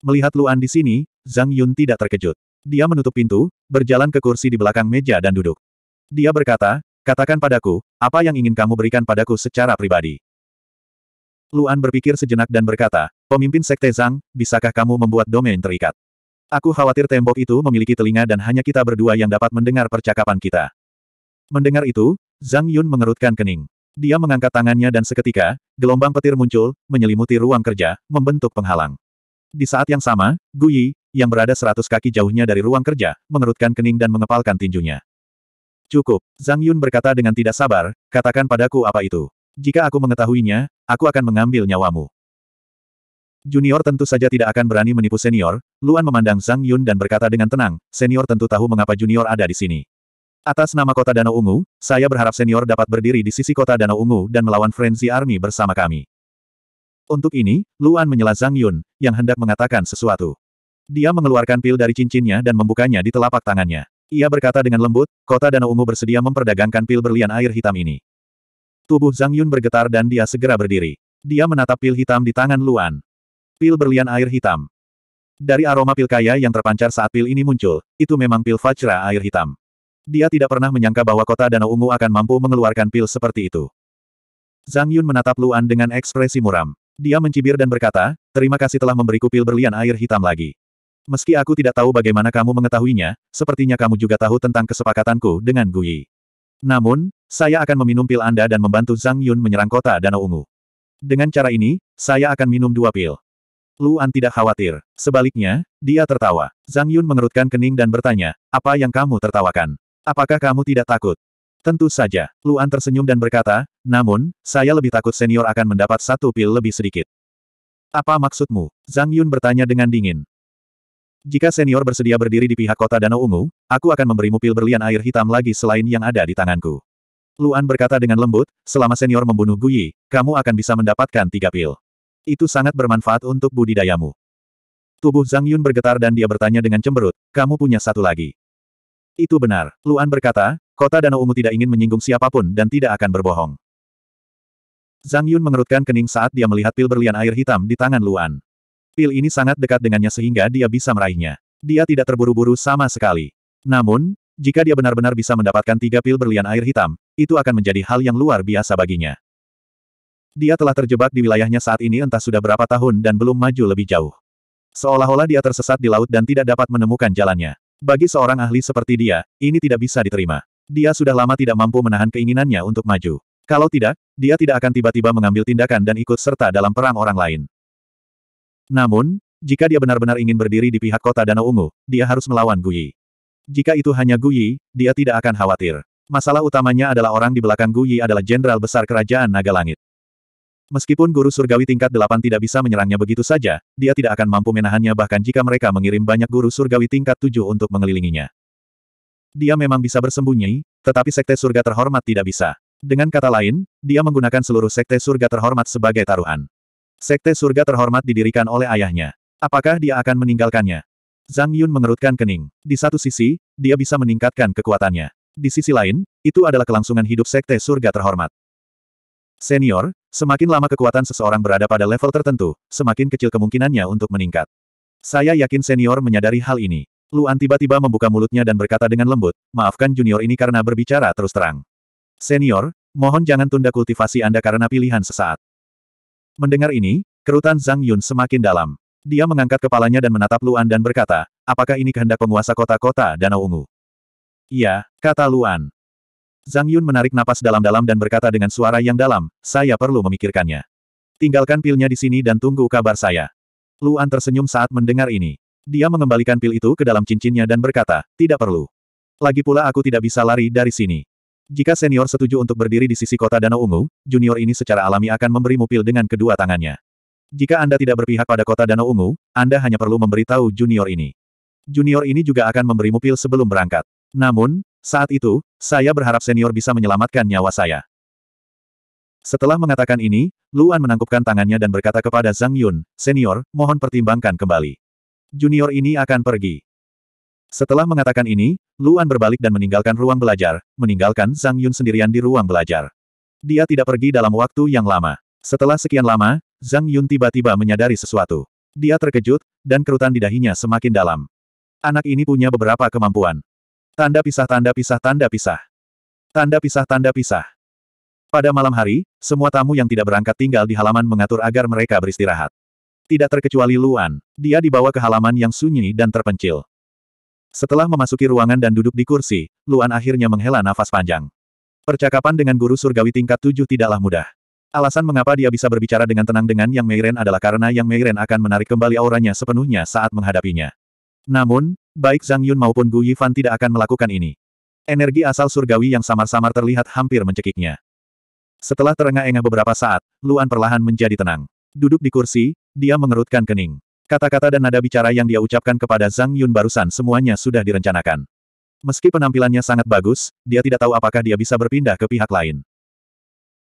Melihat Luan di sini, Zhang Yun tidak terkejut. Dia menutup pintu, berjalan ke kursi di belakang meja dan duduk. Dia berkata, katakan padaku, apa yang ingin kamu berikan padaku secara pribadi. Luan berpikir sejenak dan berkata, pemimpin Sekte Zhang, bisakah kamu membuat domain terikat? Aku khawatir tembok itu memiliki telinga dan hanya kita berdua yang dapat mendengar percakapan kita. Mendengar itu, Zhang Yun mengerutkan kening. Dia mengangkat tangannya dan seketika, gelombang petir muncul, menyelimuti ruang kerja, membentuk penghalang. Di saat yang sama, Guyi, yang berada seratus kaki jauhnya dari ruang kerja, mengerutkan kening dan mengepalkan tinjunya. Cukup, Zhang Yun berkata dengan tidak sabar, katakan padaku apa itu. Jika aku mengetahuinya, aku akan mengambil nyawamu. Junior tentu saja tidak akan berani menipu senior, Luan memandang Zhang Yun dan berkata dengan tenang, senior tentu tahu mengapa junior ada di sini. Atas nama kota Danau Ungu, saya berharap senior dapat berdiri di sisi kota Danau Ungu dan melawan Frenzy Army bersama kami. Untuk ini, Luan menyela Zhang Yun, yang hendak mengatakan sesuatu. Dia mengeluarkan pil dari cincinnya dan membukanya di telapak tangannya. Ia berkata dengan lembut, kota Danau Ungu bersedia memperdagangkan pil berlian air hitam ini. Tubuh Zhang Yun bergetar dan dia segera berdiri. Dia menatap pil hitam di tangan Luan. Pil berlian air hitam. Dari aroma pil kaya yang terpancar saat pil ini muncul, itu memang pil fajra air hitam. Dia tidak pernah menyangka bahwa kota Danau Ungu akan mampu mengeluarkan pil seperti itu. Zhang Yun menatap Luan dengan ekspresi muram. Dia mencibir dan berkata, terima kasih telah memberiku pil berlian air hitam lagi. Meski aku tidak tahu bagaimana kamu mengetahuinya, sepertinya kamu juga tahu tentang kesepakatanku dengan Gui. Namun, saya akan meminum pil Anda dan membantu Zhang Yun menyerang kota Danau Ungu. Dengan cara ini, saya akan minum dua pil. Luan tidak khawatir. Sebaliknya, dia tertawa. Zhang Yun mengerutkan kening dan bertanya, apa yang kamu tertawakan? Apakah kamu tidak takut? Tentu saja, Luan tersenyum dan berkata, namun, saya lebih takut senior akan mendapat satu pil lebih sedikit. Apa maksudmu? Zhang Yun bertanya dengan dingin. Jika senior bersedia berdiri di pihak kota Danau Ungu, aku akan memberimu pil berlian air hitam lagi selain yang ada di tanganku. Luan berkata dengan lembut, selama senior membunuh Guyi, kamu akan bisa mendapatkan tiga pil. Itu sangat bermanfaat untuk budidayamu. Tubuh Zhang Yun bergetar dan dia bertanya dengan cemberut, kamu punya satu lagi. Itu benar. Luan berkata, kota Danau Ungu tidak ingin menyinggung siapapun dan tidak akan berbohong. Zhang Yun mengerutkan kening saat dia melihat pil berlian air hitam di tangan Luan. Pil ini sangat dekat dengannya sehingga dia bisa meraihnya. Dia tidak terburu-buru sama sekali. Namun, jika dia benar-benar bisa mendapatkan tiga pil berlian air hitam, itu akan menjadi hal yang luar biasa baginya. Dia telah terjebak di wilayahnya saat ini entah sudah berapa tahun dan belum maju lebih jauh. Seolah-olah dia tersesat di laut dan tidak dapat menemukan jalannya. Bagi seorang ahli seperti dia, ini tidak bisa diterima. Dia sudah lama tidak mampu menahan keinginannya untuk maju. Kalau tidak, dia tidak akan tiba-tiba mengambil tindakan dan ikut serta dalam perang orang lain. Namun, jika dia benar-benar ingin berdiri di pihak kota Danau Ungu, dia harus melawan Guyi. Jika itu hanya Guyi, dia tidak akan khawatir. Masalah utamanya adalah orang di belakang Guyi adalah jenderal besar kerajaan Naga Langit. Meskipun guru surgawi tingkat delapan tidak bisa menyerangnya begitu saja, dia tidak akan mampu menahannya bahkan jika mereka mengirim banyak guru surgawi tingkat tujuh untuk mengelilinginya. Dia memang bisa bersembunyi, tetapi sekte surga terhormat tidak bisa. Dengan kata lain, dia menggunakan seluruh sekte surga terhormat sebagai taruhan. Sekte surga terhormat didirikan oleh ayahnya. Apakah dia akan meninggalkannya? Zhang Yun mengerutkan kening. Di satu sisi, dia bisa meningkatkan kekuatannya. Di sisi lain, itu adalah kelangsungan hidup sekte surga terhormat. Senior, semakin lama kekuatan seseorang berada pada level tertentu, semakin kecil kemungkinannya untuk meningkat. Saya yakin senior menyadari hal ini. Luan tiba-tiba membuka mulutnya dan berkata dengan lembut, maafkan junior ini karena berbicara terus terang. Senior, mohon jangan tunda kultivasi Anda karena pilihan sesaat. Mendengar ini, kerutan Zhang Yun semakin dalam. Dia mengangkat kepalanya dan menatap Luan dan berkata, apakah ini kehendak penguasa kota-kota Danau Ungu? Iya, kata Luan. Zhang Yun menarik napas dalam-dalam dan berkata dengan suara yang dalam, saya perlu memikirkannya. Tinggalkan pilnya di sini dan tunggu kabar saya. Luan tersenyum saat mendengar ini. Dia mengembalikan pil itu ke dalam cincinnya dan berkata, tidak perlu. Lagi pula aku tidak bisa lari dari sini. Jika senior setuju untuk berdiri di sisi kota Danau Ungu, junior ini secara alami akan memberimu pil dengan kedua tangannya. Jika Anda tidak berpihak pada kota Danau Ungu, Anda hanya perlu memberitahu junior ini. Junior ini juga akan memberimu pil sebelum berangkat. Namun, saat itu, saya berharap senior bisa menyelamatkan nyawa saya. Setelah mengatakan ini, Luan menangkupkan tangannya dan berkata kepada Zhang Yun, Senior, mohon pertimbangkan kembali. Junior ini akan pergi. Setelah mengatakan ini, Luan berbalik dan meninggalkan ruang belajar, meninggalkan Zhang Yun sendirian di ruang belajar. Dia tidak pergi dalam waktu yang lama. Setelah sekian lama, Zhang Yun tiba-tiba menyadari sesuatu. Dia terkejut, dan kerutan di dahinya semakin dalam. Anak ini punya beberapa kemampuan. Tanda pisah tanda pisah tanda pisah. Tanda pisah tanda pisah. Pada malam hari, semua tamu yang tidak berangkat tinggal di halaman mengatur agar mereka beristirahat. Tidak terkecuali Luan, dia dibawa ke halaman yang sunyi dan terpencil. Setelah memasuki ruangan dan duduk di kursi, Luan akhirnya menghela nafas panjang. Percakapan dengan guru surgawi tingkat tujuh tidaklah mudah. Alasan mengapa dia bisa berbicara dengan tenang dengan Yang Meiren adalah karena Yang Meiren akan menarik kembali auranya sepenuhnya saat menghadapinya. Namun, Baik Zhang Yun maupun Gu Yifan tidak akan melakukan ini. Energi asal surgawi yang samar-samar terlihat hampir mencekiknya. Setelah terengah-engah beberapa saat, Luan perlahan menjadi tenang. Duduk di kursi, dia mengerutkan kening. Kata-kata dan nada bicara yang dia ucapkan kepada Zhang Yun barusan semuanya sudah direncanakan. Meski penampilannya sangat bagus, dia tidak tahu apakah dia bisa berpindah ke pihak lain.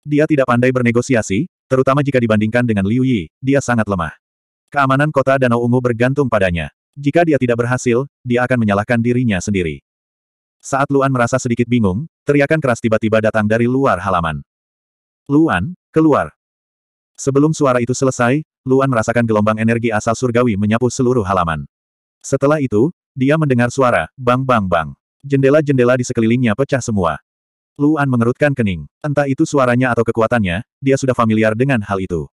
Dia tidak pandai bernegosiasi, terutama jika dibandingkan dengan Liu Yi, dia sangat lemah. Keamanan kota Danau Ungu bergantung padanya. Jika dia tidak berhasil, dia akan menyalahkan dirinya sendiri. Saat Luan merasa sedikit bingung, teriakan keras tiba-tiba datang dari luar halaman. Luan, keluar! Sebelum suara itu selesai, Luan merasakan gelombang energi asal surgawi menyapu seluruh halaman. Setelah itu, dia mendengar suara, bang bang bang. Jendela-jendela di sekelilingnya pecah semua. Luan mengerutkan kening. Entah itu suaranya atau kekuatannya, dia sudah familiar dengan hal itu.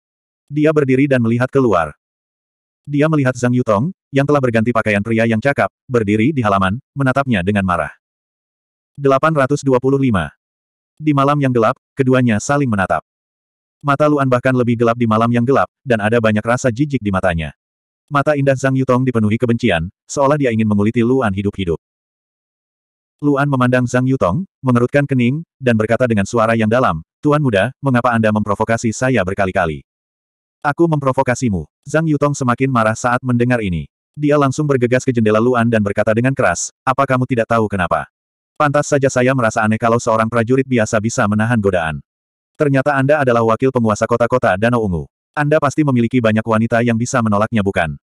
Dia berdiri dan melihat keluar. Dia melihat Zhang Yutong, yang telah berganti pakaian pria yang cakap, berdiri di halaman, menatapnya dengan marah. 825. Di malam yang gelap, keduanya saling menatap. Mata Luan bahkan lebih gelap di malam yang gelap, dan ada banyak rasa jijik di matanya. Mata indah Zhang Yutong dipenuhi kebencian, seolah dia ingin menguliti Luan hidup-hidup. Luan memandang Zhang Yutong, mengerutkan kening, dan berkata dengan suara yang dalam, Tuan muda, mengapa Anda memprovokasi saya berkali-kali? Aku memprovokasimu. Zhang Yutong semakin marah saat mendengar ini. Dia langsung bergegas ke jendela Luan dan berkata dengan keras, apa kamu tidak tahu kenapa? Pantas saja saya merasa aneh kalau seorang prajurit biasa bisa menahan godaan. Ternyata Anda adalah wakil penguasa kota-kota Danau Ungu. Anda pasti memiliki banyak wanita yang bisa menolaknya bukan?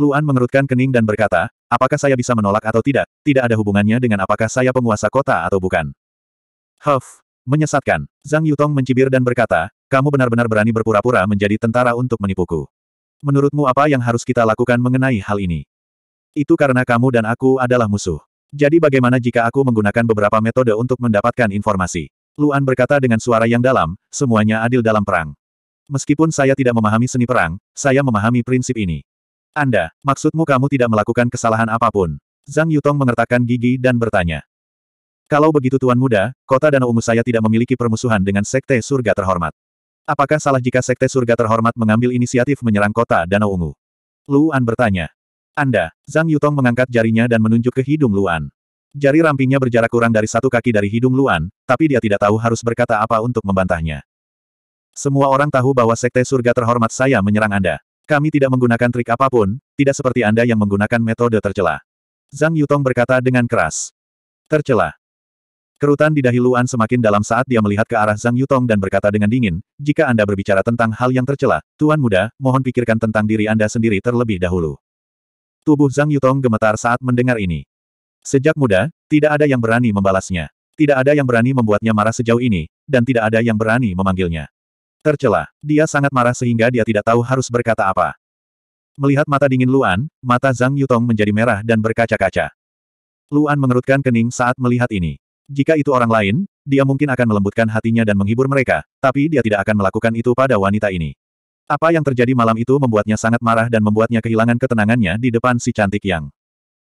Luan mengerutkan kening dan berkata, apakah saya bisa menolak atau tidak, tidak ada hubungannya dengan apakah saya penguasa kota atau bukan. Huff, menyesatkan. Zhang Yutong mencibir dan berkata, kamu benar-benar berani berpura-pura menjadi tentara untuk menipuku. Menurutmu apa yang harus kita lakukan mengenai hal ini? Itu karena kamu dan aku adalah musuh. Jadi bagaimana jika aku menggunakan beberapa metode untuk mendapatkan informasi? Luan berkata dengan suara yang dalam, semuanya adil dalam perang. Meskipun saya tidak memahami seni perang, saya memahami prinsip ini. Anda, maksudmu kamu tidak melakukan kesalahan apapun? Zhang Yutong mengertakkan gigi dan bertanya. Kalau begitu Tuan Muda, kota dan Ungu saya tidak memiliki permusuhan dengan Sekte Surga Terhormat. Apakah salah jika Sekte Surga terhormat mengambil inisiatif menyerang kota Danau Ungu? Luan bertanya. Anda, Zhang Yutong mengangkat jarinya dan menunjuk ke hidung Luan. Jari rampingnya berjarak kurang dari satu kaki dari hidung Luan, tapi dia tidak tahu harus berkata apa untuk membantahnya. Semua orang tahu bahwa Sekte Surga terhormat saya menyerang Anda. Kami tidak menggunakan trik apapun, tidak seperti Anda yang menggunakan metode tercela. Zhang Yutong berkata dengan keras. Tercela. Kerutan di dahi Luan semakin dalam saat dia melihat ke arah Zhang Yutong dan berkata dengan dingin, jika Anda berbicara tentang hal yang tercela, Tuan Muda, mohon pikirkan tentang diri Anda sendiri terlebih dahulu. Tubuh Zhang Yutong gemetar saat mendengar ini. Sejak muda, tidak ada yang berani membalasnya. Tidak ada yang berani membuatnya marah sejauh ini, dan tidak ada yang berani memanggilnya. Tercela, dia sangat marah sehingga dia tidak tahu harus berkata apa. Melihat mata dingin Luan, mata Zhang Yutong menjadi merah dan berkaca-kaca. Luan mengerutkan kening saat melihat ini. Jika itu orang lain, dia mungkin akan melembutkan hatinya dan menghibur mereka, tapi dia tidak akan melakukan itu pada wanita ini. Apa yang terjadi malam itu membuatnya sangat marah dan membuatnya kehilangan ketenangannya di depan si cantik yang.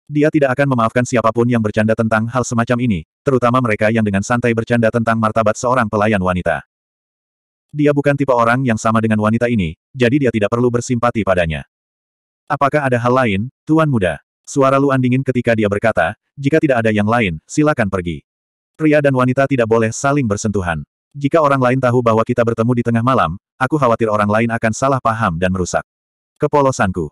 Dia tidak akan memaafkan siapapun yang bercanda tentang hal semacam ini, terutama mereka yang dengan santai bercanda tentang martabat seorang pelayan wanita. Dia bukan tipe orang yang sama dengan wanita ini, jadi dia tidak perlu bersimpati padanya. Apakah ada hal lain, Tuan Muda? Suara Luan dingin ketika dia berkata, jika tidak ada yang lain, silakan pergi. Pria dan wanita tidak boleh saling bersentuhan. Jika orang lain tahu bahwa kita bertemu di tengah malam, aku khawatir orang lain akan salah paham dan merusak. Kepolosanku.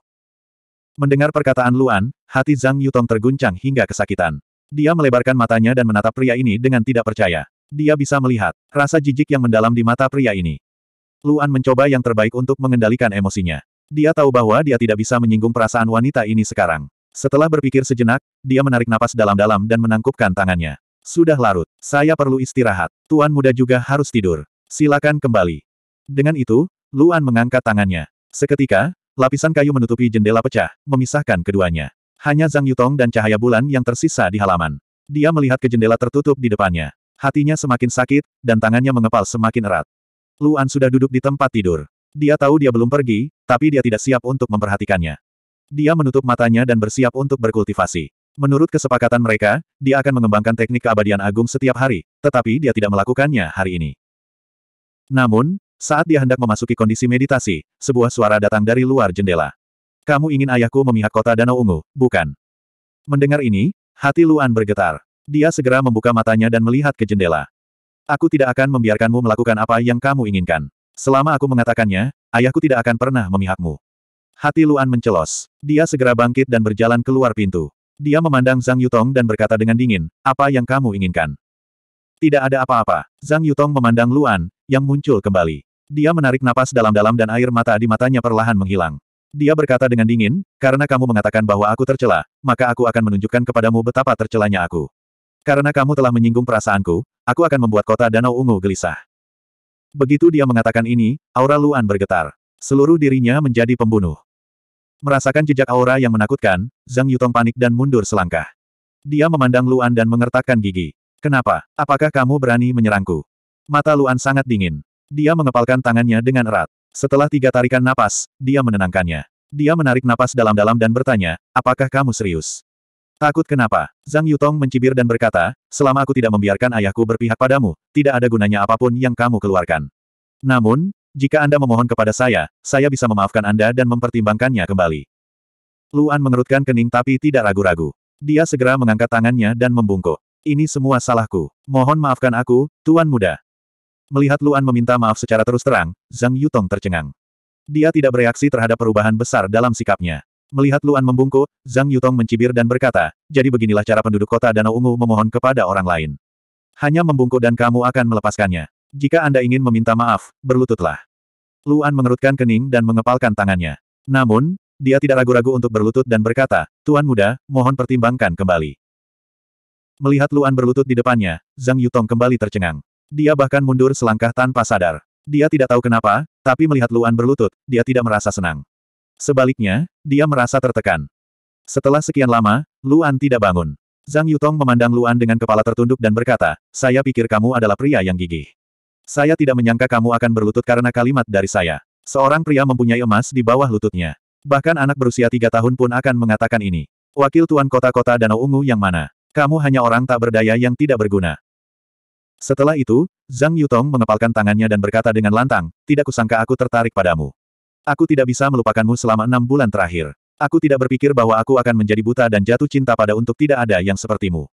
Mendengar perkataan Luan, hati Zhang Yutong terguncang hingga kesakitan. Dia melebarkan matanya dan menatap pria ini dengan tidak percaya. Dia bisa melihat rasa jijik yang mendalam di mata pria ini. Luan mencoba yang terbaik untuk mengendalikan emosinya. Dia tahu bahwa dia tidak bisa menyinggung perasaan wanita ini sekarang. Setelah berpikir sejenak, dia menarik napas dalam-dalam dan menangkupkan tangannya. Sudah larut. Saya perlu istirahat. Tuan muda juga harus tidur. Silakan kembali. Dengan itu, Luan mengangkat tangannya. Seketika, lapisan kayu menutupi jendela pecah, memisahkan keduanya. Hanya Zhang Yutong dan cahaya bulan yang tersisa di halaman. Dia melihat ke jendela tertutup di depannya. Hatinya semakin sakit, dan tangannya mengepal semakin erat. Luan sudah duduk di tempat tidur. Dia tahu dia belum pergi, tapi dia tidak siap untuk memperhatikannya. Dia menutup matanya dan bersiap untuk berkultivasi. Menurut kesepakatan mereka, dia akan mengembangkan teknik keabadian agung setiap hari, tetapi dia tidak melakukannya hari ini. Namun, saat dia hendak memasuki kondisi meditasi, sebuah suara datang dari luar jendela. Kamu ingin ayahku memihak kota Danau Ungu, bukan? Mendengar ini, hati Luan bergetar. Dia segera membuka matanya dan melihat ke jendela. Aku tidak akan membiarkanmu melakukan apa yang kamu inginkan. Selama aku mengatakannya, ayahku tidak akan pernah memihakmu. Hati Luan mencelos. Dia segera bangkit dan berjalan keluar pintu. Dia memandang Zhang Yutong dan berkata dengan dingin, apa yang kamu inginkan? Tidak ada apa-apa. Zhang Yutong memandang Luan, yang muncul kembali. Dia menarik napas dalam-dalam dan air mata di matanya perlahan menghilang. Dia berkata dengan dingin, karena kamu mengatakan bahwa aku tercela, maka aku akan menunjukkan kepadamu betapa tercelanya aku. Karena kamu telah menyinggung perasaanku, aku akan membuat kota Danau Ungu gelisah. Begitu dia mengatakan ini, aura Luan bergetar. Seluruh dirinya menjadi pembunuh. Merasakan jejak aura yang menakutkan, Zhang Yutong panik dan mundur selangkah. Dia memandang Luan dan mengertakkan gigi. Kenapa? Apakah kamu berani menyerangku? Mata Luan sangat dingin. Dia mengepalkan tangannya dengan erat. Setelah tiga tarikan napas, dia menenangkannya. Dia menarik napas dalam-dalam dan bertanya, apakah kamu serius? Takut kenapa? Zhang Yutong mencibir dan berkata, selama aku tidak membiarkan ayahku berpihak padamu, tidak ada gunanya apapun yang kamu keluarkan. Namun, jika Anda memohon kepada saya, saya bisa memaafkan Anda dan mempertimbangkannya kembali. Luan mengerutkan kening tapi tidak ragu-ragu. Dia segera mengangkat tangannya dan membungkuk. Ini semua salahku. Mohon maafkan aku, Tuan Muda. Melihat Luan meminta maaf secara terus terang, Zhang Yutong tercengang. Dia tidak bereaksi terhadap perubahan besar dalam sikapnya. Melihat Luan membungkuk, Zhang Yutong mencibir dan berkata, jadi beginilah cara penduduk kota Danau Ungu memohon kepada orang lain. Hanya membungkuk dan kamu akan melepaskannya. Jika Anda ingin meminta maaf, berlututlah. Luan mengerutkan kening dan mengepalkan tangannya. Namun, dia tidak ragu-ragu untuk berlutut dan berkata, Tuan muda, mohon pertimbangkan kembali. Melihat Luan berlutut di depannya, Zhang Yutong kembali tercengang. Dia bahkan mundur selangkah tanpa sadar. Dia tidak tahu kenapa, tapi melihat Luan berlutut, dia tidak merasa senang. Sebaliknya, dia merasa tertekan. Setelah sekian lama, Luan tidak bangun. Zhang Yutong memandang Luan dengan kepala tertunduk dan berkata, saya pikir kamu adalah pria yang gigih. Saya tidak menyangka kamu akan berlutut karena kalimat dari saya. Seorang pria mempunyai emas di bawah lututnya. Bahkan anak berusia tiga tahun pun akan mengatakan ini. Wakil Tuan Kota-Kota Danau Ungu yang mana? Kamu hanya orang tak berdaya yang tidak berguna. Setelah itu, Zhang Yutong mengepalkan tangannya dan berkata dengan lantang, tidak kusangka aku tertarik padamu. Aku tidak bisa melupakanmu selama enam bulan terakhir. Aku tidak berpikir bahwa aku akan menjadi buta dan jatuh cinta pada untuk tidak ada yang sepertimu.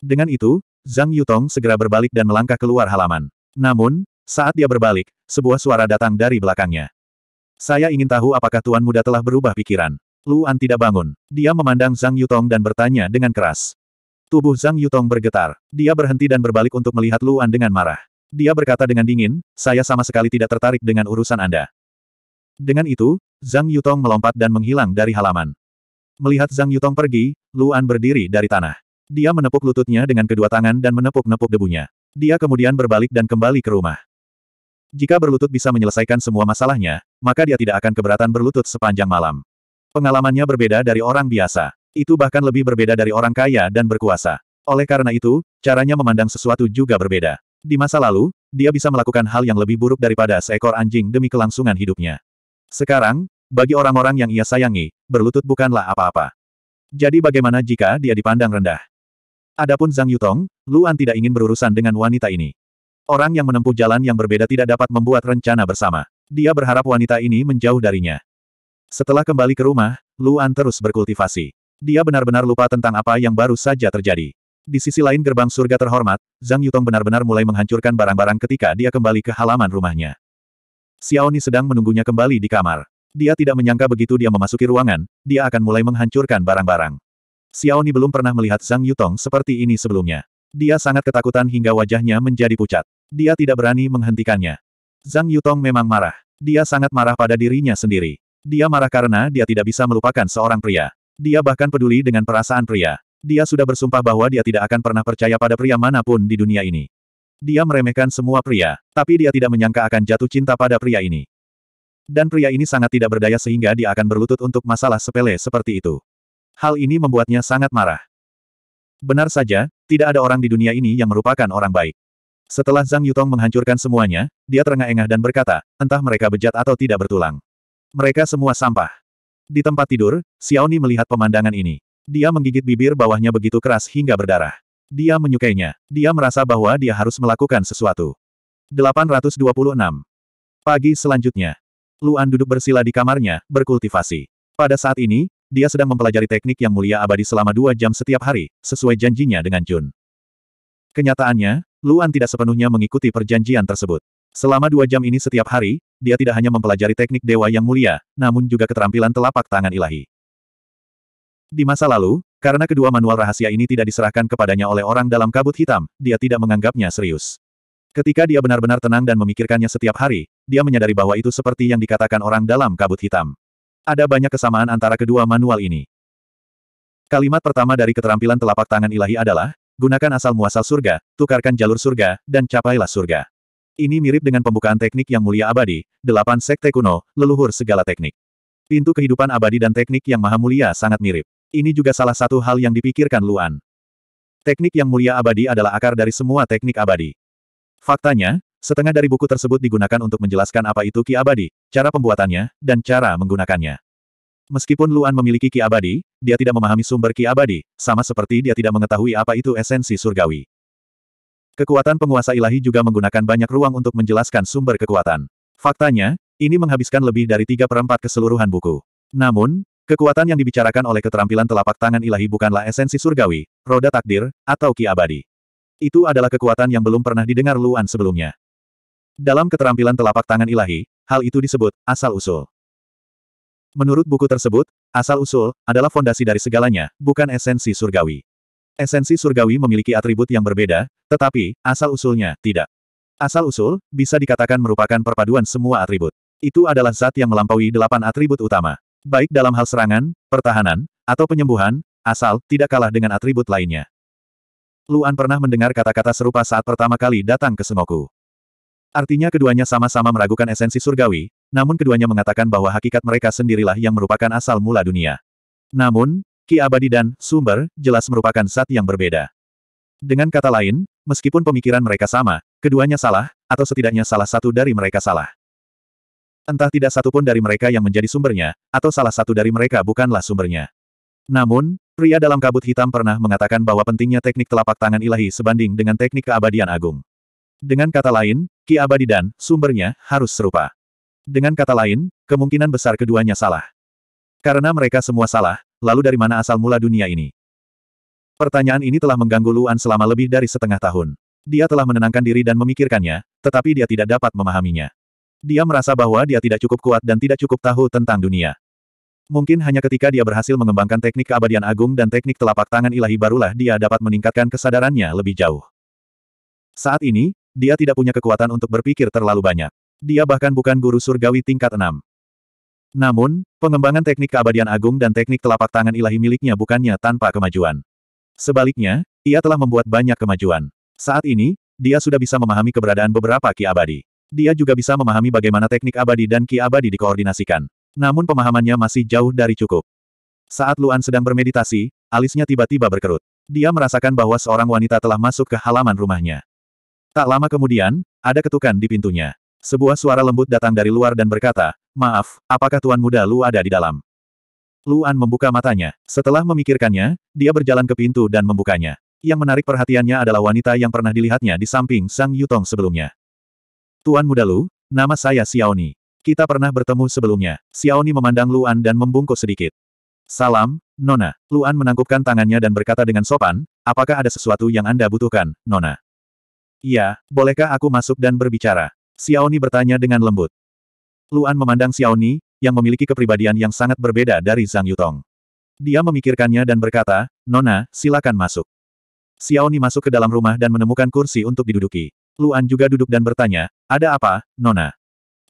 Dengan itu, Zhang Yutong segera berbalik dan melangkah keluar halaman. Namun, saat dia berbalik, sebuah suara datang dari belakangnya. Saya ingin tahu apakah Tuan Muda telah berubah pikiran. Luan tidak bangun. Dia memandang Zhang Yutong dan bertanya dengan keras. Tubuh Zhang Yutong bergetar. Dia berhenti dan berbalik untuk melihat Luan dengan marah. Dia berkata dengan dingin, saya sama sekali tidak tertarik dengan urusan Anda. Dengan itu, Zhang Yutong melompat dan menghilang dari halaman. Melihat Zhang Yutong pergi, Luan berdiri dari tanah. Dia menepuk lututnya dengan kedua tangan dan menepuk-nepuk debunya. Dia kemudian berbalik dan kembali ke rumah. Jika berlutut bisa menyelesaikan semua masalahnya, maka dia tidak akan keberatan berlutut sepanjang malam. Pengalamannya berbeda dari orang biasa. Itu bahkan lebih berbeda dari orang kaya dan berkuasa. Oleh karena itu, caranya memandang sesuatu juga berbeda. Di masa lalu, dia bisa melakukan hal yang lebih buruk daripada seekor anjing demi kelangsungan hidupnya. Sekarang, bagi orang-orang yang ia sayangi, berlutut bukanlah apa-apa. Jadi bagaimana jika dia dipandang rendah? Adapun Zhang Yutong, Luan tidak ingin berurusan dengan wanita ini. Orang yang menempuh jalan yang berbeda tidak dapat membuat rencana bersama. Dia berharap wanita ini menjauh darinya. Setelah kembali ke rumah, Luan terus berkultivasi. Dia benar-benar lupa tentang apa yang baru saja terjadi. Di sisi lain gerbang surga terhormat, Zhang Yutong benar-benar mulai menghancurkan barang-barang ketika dia kembali ke halaman rumahnya. Xiaoni sedang menunggunya kembali di kamar. Dia tidak menyangka begitu dia memasuki ruangan, dia akan mulai menghancurkan barang-barang. Xiaoni belum pernah melihat Zhang Yutong seperti ini sebelumnya. Dia sangat ketakutan hingga wajahnya menjadi pucat. Dia tidak berani menghentikannya. Zhang Yutong memang marah. Dia sangat marah pada dirinya sendiri. Dia marah karena dia tidak bisa melupakan seorang pria. Dia bahkan peduli dengan perasaan pria. Dia sudah bersumpah bahwa dia tidak akan pernah percaya pada pria manapun di dunia ini. Dia meremehkan semua pria, tapi dia tidak menyangka akan jatuh cinta pada pria ini. Dan pria ini sangat tidak berdaya sehingga dia akan berlutut untuk masalah sepele seperti itu. Hal ini membuatnya sangat marah. Benar saja, tidak ada orang di dunia ini yang merupakan orang baik. Setelah Zhang Yutong menghancurkan semuanya, dia terengah-engah dan berkata, entah mereka bejat atau tidak bertulang. Mereka semua sampah. Di tempat tidur, Xiaoni melihat pemandangan ini. Dia menggigit bibir bawahnya begitu keras hingga berdarah. Dia menyukainya. Dia merasa bahwa dia harus melakukan sesuatu. 826. Pagi selanjutnya. Luan duduk bersila di kamarnya, berkultivasi. Pada saat ini, dia sedang mempelajari teknik yang mulia abadi selama dua jam setiap hari, sesuai janjinya dengan Jun. Kenyataannya, Luan tidak sepenuhnya mengikuti perjanjian tersebut. Selama dua jam ini setiap hari, dia tidak hanya mempelajari teknik dewa yang mulia, namun juga keterampilan telapak tangan ilahi. Di masa lalu, karena kedua manual rahasia ini tidak diserahkan kepadanya oleh orang dalam kabut hitam, dia tidak menganggapnya serius. Ketika dia benar-benar tenang dan memikirkannya setiap hari, dia menyadari bahwa itu seperti yang dikatakan orang dalam kabut hitam. Ada banyak kesamaan antara kedua manual ini. Kalimat pertama dari keterampilan telapak tangan ilahi adalah, gunakan asal-muasal surga, tukarkan jalur surga, dan capailah surga. Ini mirip dengan pembukaan teknik yang mulia abadi, delapan sekte kuno, leluhur segala teknik. Pintu kehidupan abadi dan teknik yang maha mulia sangat mirip. Ini juga salah satu hal yang dipikirkan Luan. Teknik yang mulia abadi adalah akar dari semua teknik abadi. Faktanya, Setengah dari buku tersebut digunakan untuk menjelaskan apa itu ki abadi, cara pembuatannya, dan cara menggunakannya. Meskipun Luan memiliki ki abadi, dia tidak memahami sumber ki abadi, sama seperti dia tidak mengetahui apa itu esensi surgawi. Kekuatan penguasa ilahi juga menggunakan banyak ruang untuk menjelaskan sumber kekuatan. Faktanya, ini menghabiskan lebih dari tiga perempat keseluruhan buku. Namun, kekuatan yang dibicarakan oleh keterampilan telapak tangan ilahi bukanlah esensi surgawi, roda takdir, atau ki abadi. Itu adalah kekuatan yang belum pernah didengar Luan sebelumnya. Dalam keterampilan telapak tangan ilahi, hal itu disebut asal-usul. Menurut buku tersebut, asal-usul adalah fondasi dari segalanya, bukan esensi surgawi. Esensi surgawi memiliki atribut yang berbeda, tetapi asal-usulnya tidak. Asal-usul bisa dikatakan merupakan perpaduan semua atribut. Itu adalah zat yang melampaui delapan atribut utama. Baik dalam hal serangan, pertahanan, atau penyembuhan, asal tidak kalah dengan atribut lainnya. Luan pernah mendengar kata-kata serupa saat pertama kali datang ke Sengoku. Artinya keduanya sama-sama meragukan esensi surgawi, namun keduanya mengatakan bahwa hakikat mereka sendirilah yang merupakan asal mula dunia. Namun, ki abadi dan sumber jelas merupakan saat yang berbeda. Dengan kata lain, meskipun pemikiran mereka sama, keduanya salah, atau setidaknya salah satu dari mereka salah. Entah tidak satu pun dari mereka yang menjadi sumbernya, atau salah satu dari mereka bukanlah sumbernya. Namun, pria dalam kabut hitam pernah mengatakan bahwa pentingnya teknik telapak tangan ilahi sebanding dengan teknik keabadian agung. Dengan kata lain, ki abadi dan sumbernya harus serupa. Dengan kata lain, kemungkinan besar keduanya salah. Karena mereka semua salah, lalu dari mana asal mula dunia ini? Pertanyaan ini telah mengganggu Luan selama lebih dari setengah tahun. Dia telah menenangkan diri dan memikirkannya, tetapi dia tidak dapat memahaminya. Dia merasa bahwa dia tidak cukup kuat dan tidak cukup tahu tentang dunia. Mungkin hanya ketika dia berhasil mengembangkan teknik keabadian agung dan teknik telapak tangan ilahi barulah dia dapat meningkatkan kesadarannya lebih jauh. Saat ini, dia tidak punya kekuatan untuk berpikir terlalu banyak. Dia bahkan bukan guru surgawi tingkat enam. Namun, pengembangan teknik keabadian agung dan teknik telapak tangan ilahi miliknya bukannya tanpa kemajuan. Sebaliknya, ia telah membuat banyak kemajuan. Saat ini, dia sudah bisa memahami keberadaan beberapa ki abadi. Dia juga bisa memahami bagaimana teknik abadi dan ki abadi dikoordinasikan. Namun pemahamannya masih jauh dari cukup. Saat Luan sedang bermeditasi, alisnya tiba-tiba berkerut. Dia merasakan bahwa seorang wanita telah masuk ke halaman rumahnya. Tak lama kemudian, ada ketukan di pintunya. Sebuah suara lembut datang dari luar dan berkata, Maaf, apakah Tuan Muda Lu ada di dalam? Luan membuka matanya. Setelah memikirkannya, dia berjalan ke pintu dan membukanya. Yang menarik perhatiannya adalah wanita yang pernah dilihatnya di samping Sang Yutong sebelumnya. Tuan Muda Lu, nama saya Xiaoni. Kita pernah bertemu sebelumnya. Xiaoni memandang Luan dan membungkuk sedikit. Salam, Nona. Luan menangkupkan tangannya dan berkata dengan sopan, apakah ada sesuatu yang Anda butuhkan, Nona? Iya, bolehkah aku masuk dan berbicara? Xiaoni bertanya dengan lembut. Luan memandang Xiaoni, yang memiliki kepribadian yang sangat berbeda dari Zhang Yutong. Dia memikirkannya dan berkata, Nona, silakan masuk. Xiaoni masuk ke dalam rumah dan menemukan kursi untuk diduduki. Luan juga duduk dan bertanya, ada apa, Nona?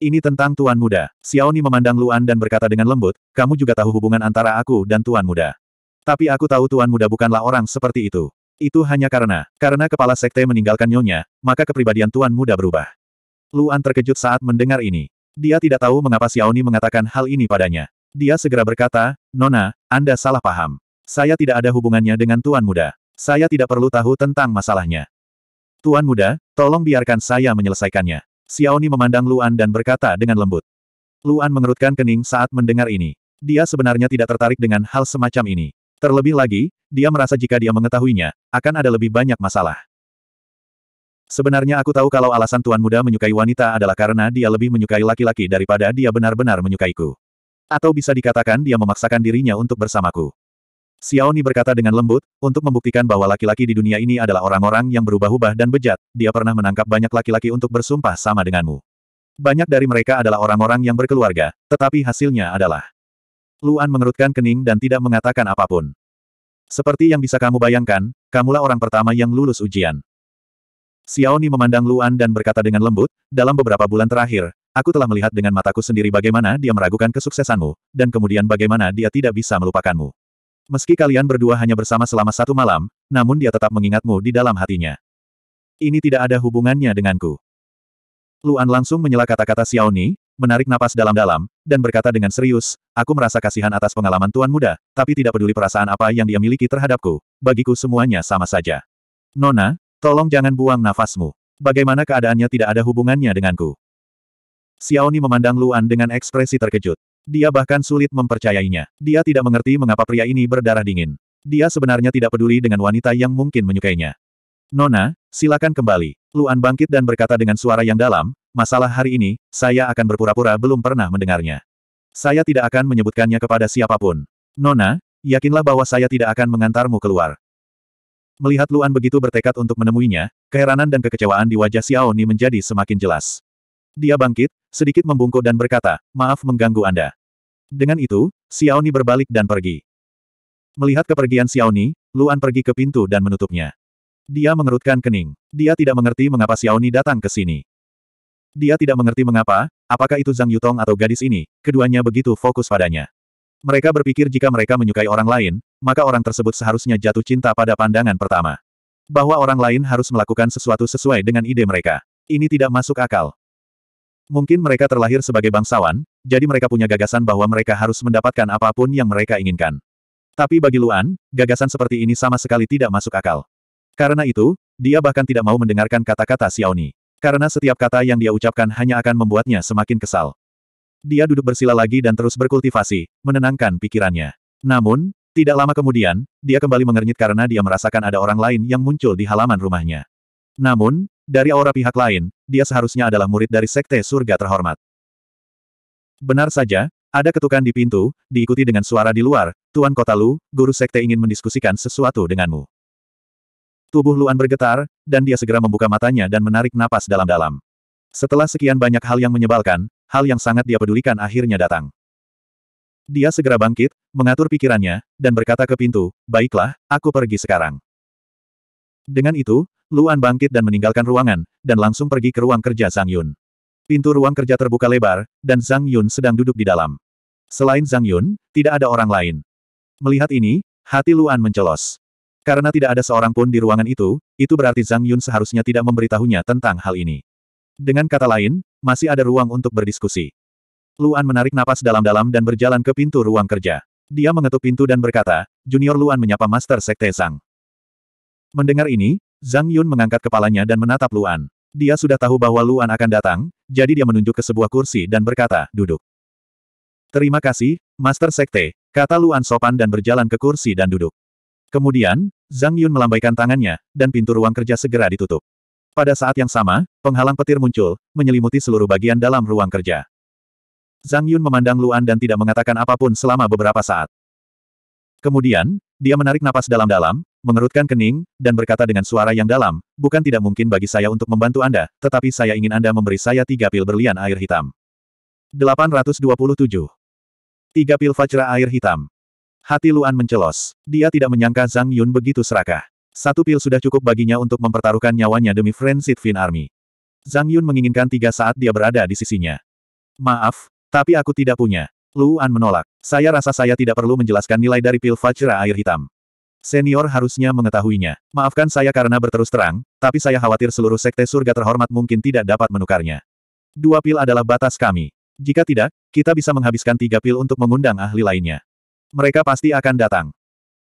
Ini tentang Tuan Muda. Xiaoni memandang Luan dan berkata dengan lembut, kamu juga tahu hubungan antara aku dan Tuan Muda. Tapi aku tahu Tuan Muda bukanlah orang seperti itu. Itu hanya karena, karena kepala sekte meninggalkan nyonya, maka kepribadian Tuan Muda berubah. Luan terkejut saat mendengar ini. Dia tidak tahu mengapa Xiaoni mengatakan hal ini padanya. Dia segera berkata, Nona, Anda salah paham. Saya tidak ada hubungannya dengan Tuan Muda. Saya tidak perlu tahu tentang masalahnya. Tuan Muda, tolong biarkan saya menyelesaikannya. Xiaoni memandang Luan dan berkata dengan lembut. Luan mengerutkan kening saat mendengar ini. Dia sebenarnya tidak tertarik dengan hal semacam ini. Terlebih lagi, dia merasa jika dia mengetahuinya, akan ada lebih banyak masalah. Sebenarnya aku tahu kalau alasan Tuan Muda menyukai wanita adalah karena dia lebih menyukai laki-laki daripada dia benar-benar menyukaiku. Atau bisa dikatakan dia memaksakan dirinya untuk bersamaku. Xiaoni berkata dengan lembut, untuk membuktikan bahwa laki-laki di dunia ini adalah orang-orang yang berubah-ubah dan bejat, dia pernah menangkap banyak laki-laki untuk bersumpah sama denganmu. Banyak dari mereka adalah orang-orang yang berkeluarga, tetapi hasilnya adalah Luan mengerutkan kening dan tidak mengatakan apapun. Seperti yang bisa kamu bayangkan, kamulah orang pertama yang lulus ujian. Xiaoni memandang Luan dan berkata dengan lembut, dalam beberapa bulan terakhir, aku telah melihat dengan mataku sendiri bagaimana dia meragukan kesuksesanmu, dan kemudian bagaimana dia tidak bisa melupakanmu. Meski kalian berdua hanya bersama selama satu malam, namun dia tetap mengingatmu di dalam hatinya. Ini tidak ada hubungannya denganku. Luan langsung menyela kata-kata Xiaoni, menarik napas dalam-dalam, dan berkata dengan serius, aku merasa kasihan atas pengalaman tuan muda, tapi tidak peduli perasaan apa yang dia miliki terhadapku, bagiku semuanya sama saja. Nona, tolong jangan buang nafasmu. Bagaimana keadaannya tidak ada hubungannya denganku? Xiaoni memandang Luan dengan ekspresi terkejut. Dia bahkan sulit mempercayainya. Dia tidak mengerti mengapa pria ini berdarah dingin. Dia sebenarnya tidak peduli dengan wanita yang mungkin menyukainya. Nona, silakan kembali. Luan bangkit dan berkata dengan suara yang dalam, Masalah hari ini, saya akan berpura-pura belum pernah mendengarnya. Saya tidak akan menyebutkannya kepada siapapun. Nona, yakinlah bahwa saya tidak akan mengantarmu keluar. Melihat Luan begitu bertekad untuk menemuinya, keheranan dan kekecewaan di wajah Xiao Ni menjadi semakin jelas. Dia bangkit, sedikit membungkuk dan berkata, maaf mengganggu Anda. Dengan itu, Xiao Ni berbalik dan pergi. Melihat kepergian Xiao Ni, Luan pergi ke pintu dan menutupnya. Dia mengerutkan kening. Dia tidak mengerti mengapa Xiao Ni datang ke sini. Dia tidak mengerti mengapa, apakah itu Zhang Yutong atau gadis ini, keduanya begitu fokus padanya. Mereka berpikir jika mereka menyukai orang lain, maka orang tersebut seharusnya jatuh cinta pada pandangan pertama. Bahwa orang lain harus melakukan sesuatu sesuai dengan ide mereka. Ini tidak masuk akal. Mungkin mereka terlahir sebagai bangsawan, jadi mereka punya gagasan bahwa mereka harus mendapatkan apapun yang mereka inginkan. Tapi bagi Luan, gagasan seperti ini sama sekali tidak masuk akal. Karena itu, dia bahkan tidak mau mendengarkan kata-kata Xiaoni. Karena setiap kata yang dia ucapkan hanya akan membuatnya semakin kesal. Dia duduk bersila lagi dan terus berkultivasi, menenangkan pikirannya. Namun, tidak lama kemudian, dia kembali mengernyit karena dia merasakan ada orang lain yang muncul di halaman rumahnya. Namun, dari aura pihak lain, dia seharusnya adalah murid dari Sekte Surga Terhormat. Benar saja, ada ketukan di pintu, diikuti dengan suara di luar, Tuan Kota Lu, guru Sekte ingin mendiskusikan sesuatu denganmu. Tubuh Luan bergetar, dan dia segera membuka matanya dan menarik napas dalam-dalam. Setelah sekian banyak hal yang menyebalkan, hal yang sangat dia pedulikan akhirnya datang. Dia segera bangkit, mengatur pikirannya, dan berkata ke pintu, baiklah, aku pergi sekarang. Dengan itu, Luan bangkit dan meninggalkan ruangan, dan langsung pergi ke ruang kerja Zhang Yun. Pintu ruang kerja terbuka lebar, dan Zhang Yun sedang duduk di dalam. Selain Zhang Yun, tidak ada orang lain. Melihat ini, hati Luan mencelos. Karena tidak ada seorang pun di ruangan itu, itu berarti Zhang Yun seharusnya tidak memberitahunya tentang hal ini. Dengan kata lain, masih ada ruang untuk berdiskusi. Luan menarik napas dalam-dalam dan berjalan ke pintu ruang kerja. Dia mengetuk pintu dan berkata, Junior Luan menyapa Master Sekte Zhang. Mendengar ini, Zhang Yun mengangkat kepalanya dan menatap Luan. Dia sudah tahu bahwa Luan akan datang, jadi dia menunjuk ke sebuah kursi dan berkata, duduk. Terima kasih, Master Sekte, kata Luan sopan dan berjalan ke kursi dan duduk. Kemudian, Zhang Yun melambaikan tangannya, dan pintu ruang kerja segera ditutup. Pada saat yang sama, penghalang petir muncul, menyelimuti seluruh bagian dalam ruang kerja. Zhang Yun memandang Luan dan tidak mengatakan apapun selama beberapa saat. Kemudian, dia menarik napas dalam-dalam, mengerutkan kening, dan berkata dengan suara yang dalam, bukan tidak mungkin bagi saya untuk membantu Anda, tetapi saya ingin Anda memberi saya tiga pil berlian air hitam. 827. Tiga pil fajra air hitam. Hati Luan mencelos. Dia tidak menyangka Zhang Yun begitu serakah. Satu pil sudah cukup baginya untuk mempertaruhkan nyawanya demi Frenzied Fin Army. Zhang Yun menginginkan tiga saat dia berada di sisinya. Maaf, tapi aku tidak punya. Luan menolak. Saya rasa saya tidak perlu menjelaskan nilai dari pil Fajra air hitam. Senior harusnya mengetahuinya. Maafkan saya karena berterus terang, tapi saya khawatir seluruh sekte surga terhormat mungkin tidak dapat menukarnya. Dua pil adalah batas kami. Jika tidak, kita bisa menghabiskan tiga pil untuk mengundang ahli lainnya. Mereka pasti akan datang.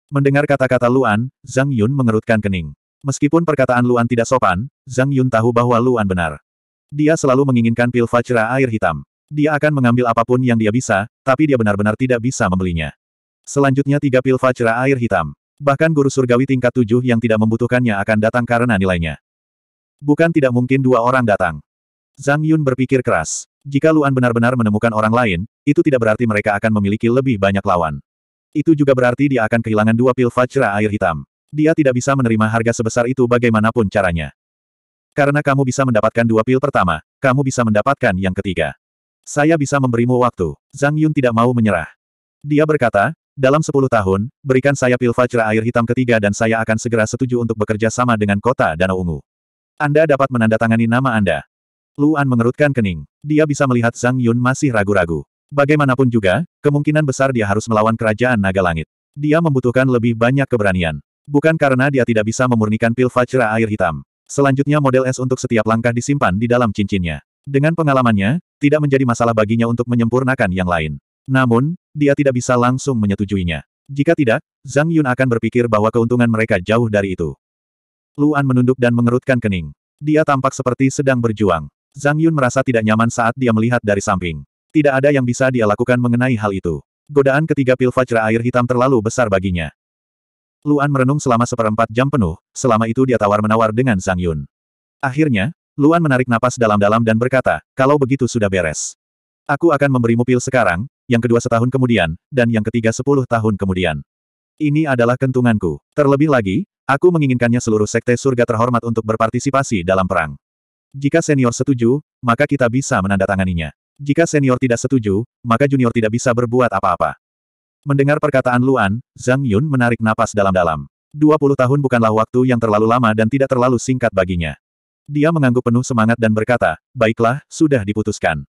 Mendengar kata-kata Luan, Zhang Yun mengerutkan kening. Meskipun perkataan Luan tidak sopan, Zhang Yun tahu bahwa Luan benar. Dia selalu menginginkan pil Fajra air hitam. Dia akan mengambil apapun yang dia bisa, tapi dia benar-benar tidak bisa membelinya. Selanjutnya tiga pil Fajra air hitam. Bahkan guru surgawi tingkat tujuh yang tidak membutuhkannya akan datang karena nilainya. Bukan tidak mungkin dua orang datang. Zhang Yun berpikir keras. Jika Luan benar-benar menemukan orang lain, itu tidak berarti mereka akan memiliki lebih banyak lawan. Itu juga berarti dia akan kehilangan dua pil Fajra air hitam. Dia tidak bisa menerima harga sebesar itu bagaimanapun caranya. Karena kamu bisa mendapatkan dua pil pertama, kamu bisa mendapatkan yang ketiga. Saya bisa memberimu waktu. Zhang Yun tidak mau menyerah. Dia berkata, dalam sepuluh tahun, berikan saya pil Fajra air hitam ketiga dan saya akan segera setuju untuk bekerja sama dengan kota Danau Ungu. Anda dapat menandatangani nama Anda. Luan mengerutkan kening. Dia bisa melihat Zhang Yun masih ragu-ragu. Bagaimanapun juga, kemungkinan besar dia harus melawan kerajaan naga langit. Dia membutuhkan lebih banyak keberanian. Bukan karena dia tidak bisa memurnikan pil Vajra air hitam. Selanjutnya model S untuk setiap langkah disimpan di dalam cincinnya. Dengan pengalamannya, tidak menjadi masalah baginya untuk menyempurnakan yang lain. Namun, dia tidak bisa langsung menyetujuinya. Jika tidak, Zhang Yun akan berpikir bahwa keuntungan mereka jauh dari itu. Luan menunduk dan mengerutkan kening. Dia tampak seperti sedang berjuang. Zhang Yun merasa tidak nyaman saat dia melihat dari samping. Tidak ada yang bisa dia lakukan mengenai hal itu. Godaan ketiga pil fajra air hitam terlalu besar baginya. Luan merenung selama seperempat jam penuh, selama itu dia tawar-menawar dengan Sang Yun. Akhirnya, Luan menarik napas dalam-dalam dan berkata, kalau begitu sudah beres. Aku akan memberimu pil sekarang, yang kedua setahun kemudian, dan yang ketiga sepuluh tahun kemudian. Ini adalah kentunganku. Terlebih lagi, aku menginginkannya seluruh sekte surga terhormat untuk berpartisipasi dalam perang. Jika senior setuju, maka kita bisa menandatanganinya. Jika senior tidak setuju, maka junior tidak bisa berbuat apa-apa. Mendengar perkataan Luan, Zhang Yun menarik napas dalam-dalam. 20 tahun bukanlah waktu yang terlalu lama dan tidak terlalu singkat baginya. Dia mengangguk penuh semangat dan berkata, baiklah, sudah diputuskan.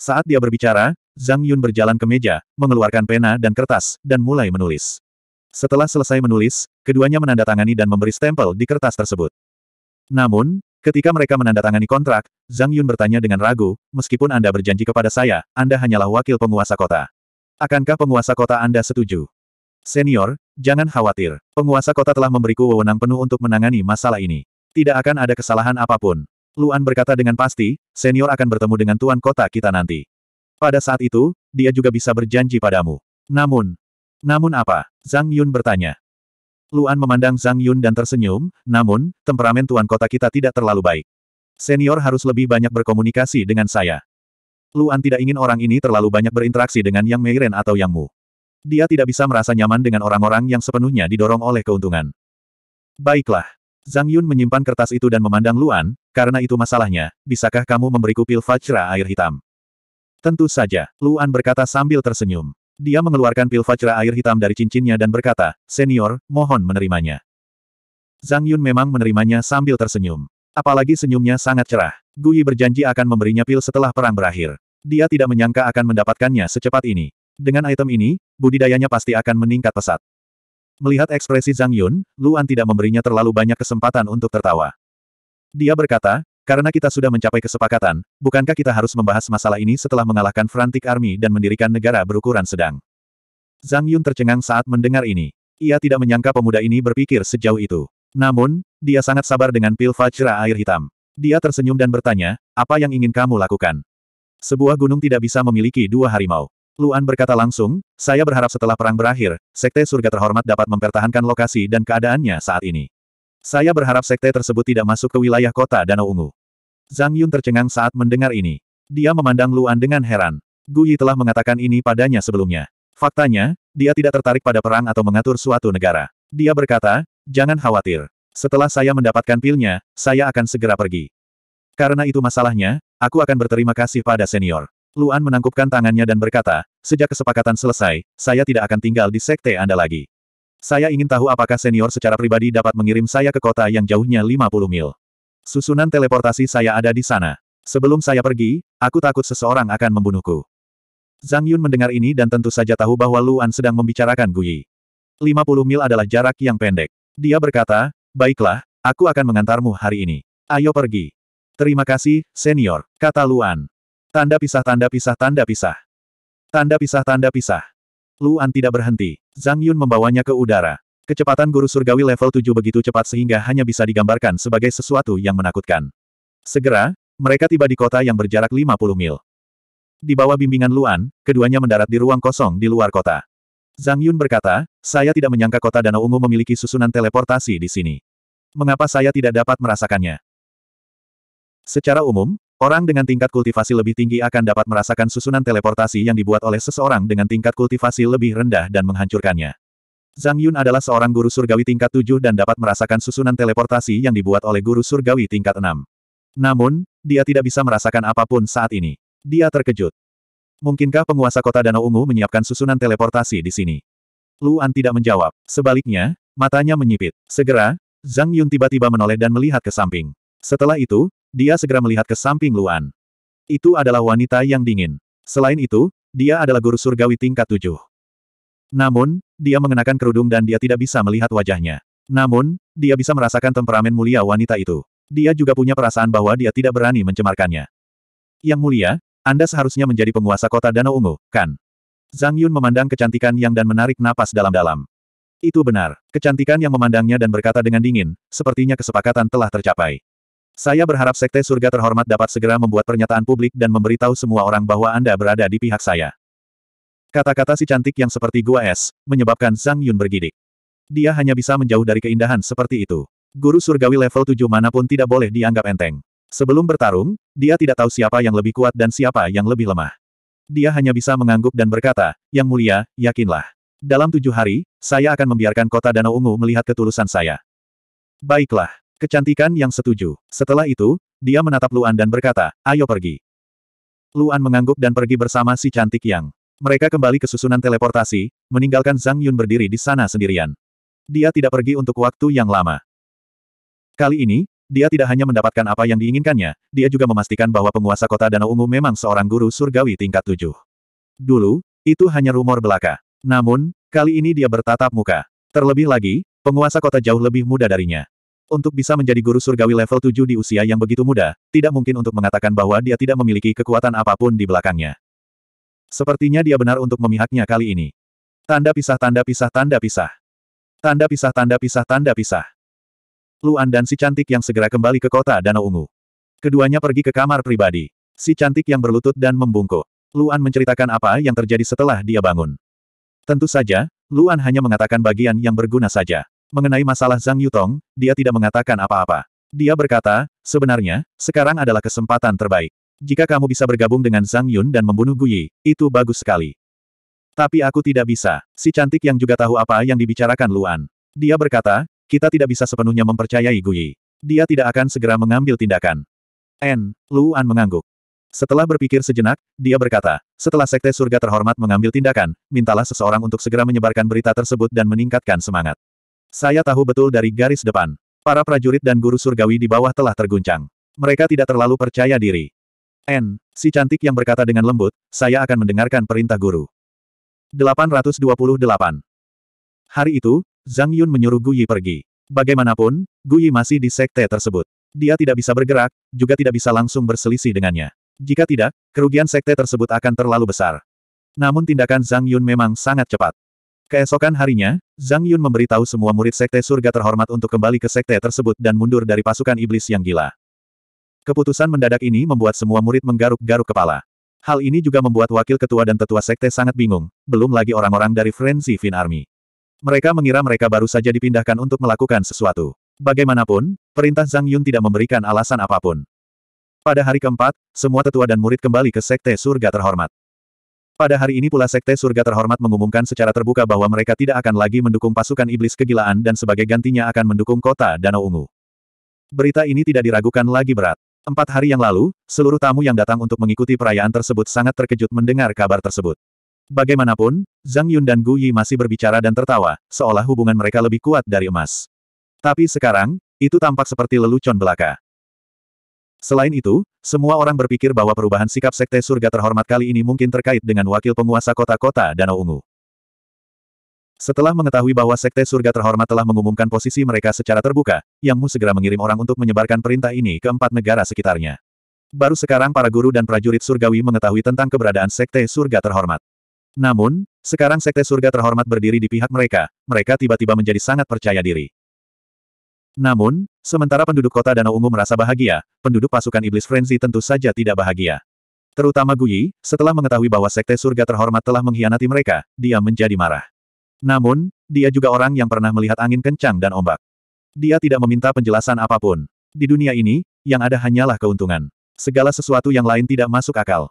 Saat dia berbicara, Zhang Yun berjalan ke meja, mengeluarkan pena dan kertas, dan mulai menulis. Setelah selesai menulis, keduanya menandatangani dan memberi stempel di kertas tersebut. Namun, Ketika mereka menandatangani kontrak, Zhang Yun bertanya dengan ragu, meskipun Anda berjanji kepada saya, Anda hanyalah wakil penguasa kota. Akankah penguasa kota Anda setuju? Senior, jangan khawatir. Penguasa kota telah memberiku wewenang penuh untuk menangani masalah ini. Tidak akan ada kesalahan apapun. Luan berkata dengan pasti, senior akan bertemu dengan tuan kota kita nanti. Pada saat itu, dia juga bisa berjanji padamu. Namun, namun apa? Zhang Yun bertanya. Luan memandang Zhang Yun dan tersenyum, namun, temperamen tuan kota kita tidak terlalu baik. Senior harus lebih banyak berkomunikasi dengan saya. Luan tidak ingin orang ini terlalu banyak berinteraksi dengan Yang Meiren atau Yang Mu. Dia tidak bisa merasa nyaman dengan orang-orang yang sepenuhnya didorong oleh keuntungan. Baiklah. Zhang Yun menyimpan kertas itu dan memandang Luan, karena itu masalahnya, bisakah kamu memberiku pil Fajra air hitam? Tentu saja, Luan berkata sambil tersenyum. Dia mengeluarkan pil vajra air hitam dari cincinnya dan berkata, Senior, mohon menerimanya. Zhang Yun memang menerimanya sambil tersenyum. Apalagi senyumnya sangat cerah. Gui berjanji akan memberinya pil setelah perang berakhir. Dia tidak menyangka akan mendapatkannya secepat ini. Dengan item ini, budidayanya pasti akan meningkat pesat. Melihat ekspresi Zhang Yun, Luan tidak memberinya terlalu banyak kesempatan untuk tertawa. Dia berkata, karena kita sudah mencapai kesepakatan, bukankah kita harus membahas masalah ini setelah mengalahkan Frantic Army dan mendirikan negara berukuran sedang? Zhang Yun tercengang saat mendengar ini. Ia tidak menyangka pemuda ini berpikir sejauh itu. Namun, dia sangat sabar dengan pil Vajra air hitam. Dia tersenyum dan bertanya, apa yang ingin kamu lakukan? Sebuah gunung tidak bisa memiliki dua harimau. Luan berkata langsung, saya berharap setelah perang berakhir, Sekte Surga Terhormat dapat mempertahankan lokasi dan keadaannya saat ini. Saya berharap sekte tersebut tidak masuk ke wilayah kota Danau Ungu. Zhang Yun tercengang saat mendengar ini. Dia memandang Luan dengan heran. Gu Yi telah mengatakan ini padanya sebelumnya. Faktanya, dia tidak tertarik pada perang atau mengatur suatu negara. Dia berkata, jangan khawatir. Setelah saya mendapatkan pilnya, saya akan segera pergi. Karena itu masalahnya, aku akan berterima kasih pada senior. Luan menangkupkan tangannya dan berkata, sejak kesepakatan selesai, saya tidak akan tinggal di sekte Anda lagi. Saya ingin tahu apakah senior secara pribadi dapat mengirim saya ke kota yang jauhnya 50 mil. Susunan teleportasi saya ada di sana. Sebelum saya pergi, aku takut seseorang akan membunuhku. Zhang Yun mendengar ini dan tentu saja tahu bahwa Luan sedang membicarakan Gui. 50 mil adalah jarak yang pendek. Dia berkata, baiklah, aku akan mengantarmu hari ini. Ayo pergi. Terima kasih, senior, kata Luan. Tanda pisah tanda pisah tanda pisah. Tanda pisah tanda pisah. Luan tidak berhenti. Zhang Yun membawanya ke udara. Kecepatan guru surgawi level 7 begitu cepat sehingga hanya bisa digambarkan sebagai sesuatu yang menakutkan. Segera, mereka tiba di kota yang berjarak 50 mil. Di bawah bimbingan Luan, keduanya mendarat di ruang kosong di luar kota. Zhang Yun berkata, saya tidak menyangka kota Danau Ungu memiliki susunan teleportasi di sini. Mengapa saya tidak dapat merasakannya? Secara umum, orang dengan tingkat kultivasi lebih tinggi akan dapat merasakan susunan teleportasi yang dibuat oleh seseorang dengan tingkat kultivasi lebih rendah dan menghancurkannya. Zhang Yun adalah seorang guru surgawi tingkat 7 dan dapat merasakan susunan teleportasi yang dibuat oleh guru surgawi tingkat 6. Namun, dia tidak bisa merasakan apapun saat ini. Dia terkejut. Mungkinkah penguasa kota Danau Ungu menyiapkan susunan teleportasi di sini? Luan tidak menjawab. Sebaliknya, matanya menyipit. Segera, Zhang Yun tiba-tiba menoleh dan melihat ke samping. Setelah itu, dia segera melihat ke samping Luan. Itu adalah wanita yang dingin. Selain itu, dia adalah guru surgawi tingkat tujuh. Namun, dia mengenakan kerudung dan dia tidak bisa melihat wajahnya. Namun, dia bisa merasakan temperamen mulia wanita itu. Dia juga punya perasaan bahwa dia tidak berani mencemarkannya. Yang mulia, Anda seharusnya menjadi penguasa kota Danau Ungu, kan? Zhang Yun memandang kecantikan Yang dan menarik napas dalam-dalam. Itu benar. Kecantikan yang memandangnya dan berkata dengan dingin, sepertinya kesepakatan telah tercapai. Saya berharap Sekte Surga Terhormat dapat segera membuat pernyataan publik dan memberitahu semua orang bahwa Anda berada di pihak saya. Kata-kata si cantik yang seperti gua es, menyebabkan Zhang Yun bergidik. Dia hanya bisa menjauh dari keindahan seperti itu. Guru surgawi level 7 manapun tidak boleh dianggap enteng. Sebelum bertarung, dia tidak tahu siapa yang lebih kuat dan siapa yang lebih lemah. Dia hanya bisa mengangguk dan berkata, Yang mulia, yakinlah. Dalam tujuh hari, saya akan membiarkan kota Danau Ungu melihat ketulusan saya. Baiklah, kecantikan yang setuju. Setelah itu, dia menatap Luan dan berkata, ayo pergi. Luan mengangguk dan pergi bersama si cantik yang mereka kembali ke susunan teleportasi, meninggalkan Zhang Yun berdiri di sana sendirian. Dia tidak pergi untuk waktu yang lama. Kali ini, dia tidak hanya mendapatkan apa yang diinginkannya, dia juga memastikan bahwa penguasa kota Danau Ungu memang seorang guru surgawi tingkat tujuh. Dulu, itu hanya rumor belaka. Namun, kali ini dia bertatap muka. Terlebih lagi, penguasa kota jauh lebih muda darinya. Untuk bisa menjadi guru surgawi level tujuh di usia yang begitu muda, tidak mungkin untuk mengatakan bahwa dia tidak memiliki kekuatan apapun di belakangnya. Sepertinya dia benar untuk memihaknya kali ini. Tanda pisah tanda pisah tanda pisah. Tanda pisah tanda pisah tanda pisah. Luan dan si cantik yang segera kembali ke kota Danau Ungu. Keduanya pergi ke kamar pribadi. Si cantik yang berlutut dan membungkuk. Luan menceritakan apa yang terjadi setelah dia bangun. Tentu saja, Luan hanya mengatakan bagian yang berguna saja. Mengenai masalah Zhang Yutong, dia tidak mengatakan apa-apa. Dia berkata, sebenarnya, sekarang adalah kesempatan terbaik. Jika kamu bisa bergabung dengan Zhang Yun dan membunuh Guyi, itu bagus sekali. Tapi aku tidak bisa. Si cantik yang juga tahu apa yang dibicarakan Luan. Dia berkata, kita tidak bisa sepenuhnya mempercayai Guyi. Dia tidak akan segera mengambil tindakan. N. Luan mengangguk. Setelah berpikir sejenak, dia berkata, setelah Sekte Surga Terhormat mengambil tindakan, mintalah seseorang untuk segera menyebarkan berita tersebut dan meningkatkan semangat. Saya tahu betul dari garis depan. Para prajurit dan guru surgawi di bawah telah terguncang. Mereka tidak terlalu percaya diri. N, si cantik yang berkata dengan lembut, saya akan mendengarkan perintah guru. 828. Hari itu, Zhang Yun menyuruh Guyi pergi. Bagaimanapun, Guyi masih di sekte tersebut. Dia tidak bisa bergerak, juga tidak bisa langsung berselisih dengannya. Jika tidak, kerugian sekte tersebut akan terlalu besar. Namun tindakan Zhang Yun memang sangat cepat. Keesokan harinya, Zhang Yun memberitahu semua murid sekte surga terhormat untuk kembali ke sekte tersebut dan mundur dari pasukan iblis yang gila. Keputusan mendadak ini membuat semua murid menggaruk-garuk kepala. Hal ini juga membuat wakil ketua dan tetua sekte sangat bingung, belum lagi orang-orang dari Frenzy Fin Army. Mereka mengira mereka baru saja dipindahkan untuk melakukan sesuatu. Bagaimanapun, perintah Zhang Yun tidak memberikan alasan apapun. Pada hari keempat, semua tetua dan murid kembali ke sekte surga terhormat. Pada hari ini pula sekte surga terhormat mengumumkan secara terbuka bahwa mereka tidak akan lagi mendukung pasukan iblis kegilaan dan sebagai gantinya akan mendukung kota Danau Ungu. Berita ini tidak diragukan lagi berat. Empat hari yang lalu, seluruh tamu yang datang untuk mengikuti perayaan tersebut sangat terkejut mendengar kabar tersebut. Bagaimanapun, Zhang Yun dan Gu Yi masih berbicara dan tertawa, seolah hubungan mereka lebih kuat dari emas. Tapi sekarang, itu tampak seperti lelucon belaka. Selain itu, semua orang berpikir bahwa perubahan sikap Sekte Surga Terhormat kali ini mungkin terkait dengan wakil penguasa kota-kota Danau Ungu. Setelah mengetahui bahwa Sekte Surga Terhormat telah mengumumkan posisi mereka secara terbuka, Yang Mu segera mengirim orang untuk menyebarkan perintah ini ke empat negara sekitarnya. Baru sekarang para guru dan prajurit surgawi mengetahui tentang keberadaan Sekte Surga Terhormat. Namun, sekarang Sekte Surga Terhormat berdiri di pihak mereka, mereka tiba-tiba menjadi sangat percaya diri. Namun, sementara penduduk kota Danau Ungu merasa bahagia, penduduk pasukan Iblis Frenzy tentu saja tidak bahagia. Terutama Guyi, setelah mengetahui bahwa Sekte Surga Terhormat telah mengkhianati mereka, dia menjadi marah. Namun, dia juga orang yang pernah melihat angin kencang dan ombak. Dia tidak meminta penjelasan apapun. Di dunia ini, yang ada hanyalah keuntungan. Segala sesuatu yang lain tidak masuk akal.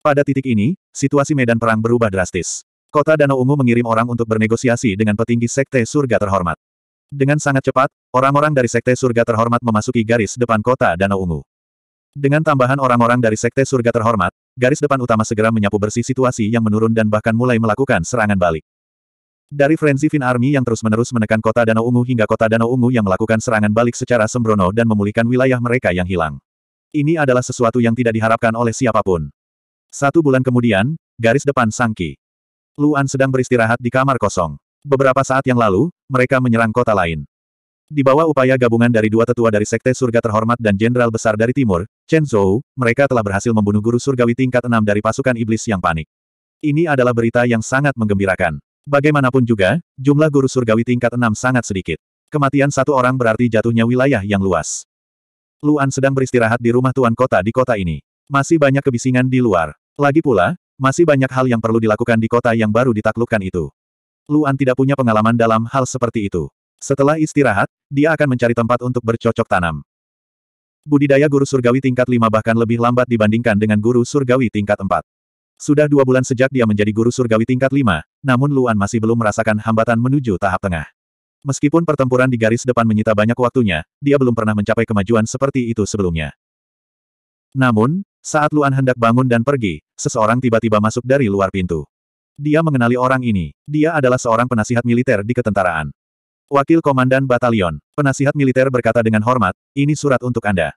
Pada titik ini, situasi medan perang berubah drastis. Kota Danau Ungu mengirim orang untuk bernegosiasi dengan petinggi Sekte Surga Terhormat. Dengan sangat cepat, orang-orang dari Sekte Surga Terhormat memasuki garis depan kota Danau Ungu. Dengan tambahan orang-orang dari Sekte Surga Terhormat, garis depan utama segera menyapu bersih situasi yang menurun dan bahkan mulai melakukan serangan balik. Dari Frenzy Fin Army yang terus-menerus menekan kota Danau Ungu hingga kota Danau Ungu yang melakukan serangan balik secara sembrono dan memulihkan wilayah mereka yang hilang. Ini adalah sesuatu yang tidak diharapkan oleh siapapun. Satu bulan kemudian, garis depan Sangki. Luan sedang beristirahat di kamar kosong. Beberapa saat yang lalu, mereka menyerang kota lain. Di bawah upaya gabungan dari dua tetua dari Sekte Surga Terhormat dan Jenderal Besar dari Timur, Chen Zhou, mereka telah berhasil membunuh guru surgawi tingkat enam dari pasukan iblis yang panik. Ini adalah berita yang sangat menggembirakan. Bagaimanapun juga, jumlah guru surgawi tingkat 6 sangat sedikit. Kematian satu orang berarti jatuhnya wilayah yang luas. Luan sedang beristirahat di rumah tuan kota di kota ini. Masih banyak kebisingan di luar. Lagi pula, masih banyak hal yang perlu dilakukan di kota yang baru ditaklukkan itu. Luan tidak punya pengalaman dalam hal seperti itu. Setelah istirahat, dia akan mencari tempat untuk bercocok tanam. Budidaya guru surgawi tingkat 5 bahkan lebih lambat dibandingkan dengan guru surgawi tingkat 4. Sudah dua bulan sejak dia menjadi guru surgawi tingkat lima, namun Luan masih belum merasakan hambatan menuju tahap tengah. Meskipun pertempuran di garis depan menyita banyak waktunya, dia belum pernah mencapai kemajuan seperti itu sebelumnya. Namun, saat Luan hendak bangun dan pergi, seseorang tiba-tiba masuk dari luar pintu. Dia mengenali orang ini. Dia adalah seorang penasihat militer di ketentaraan. Wakil Komandan Batalion, penasihat militer berkata dengan hormat, ini surat untuk Anda.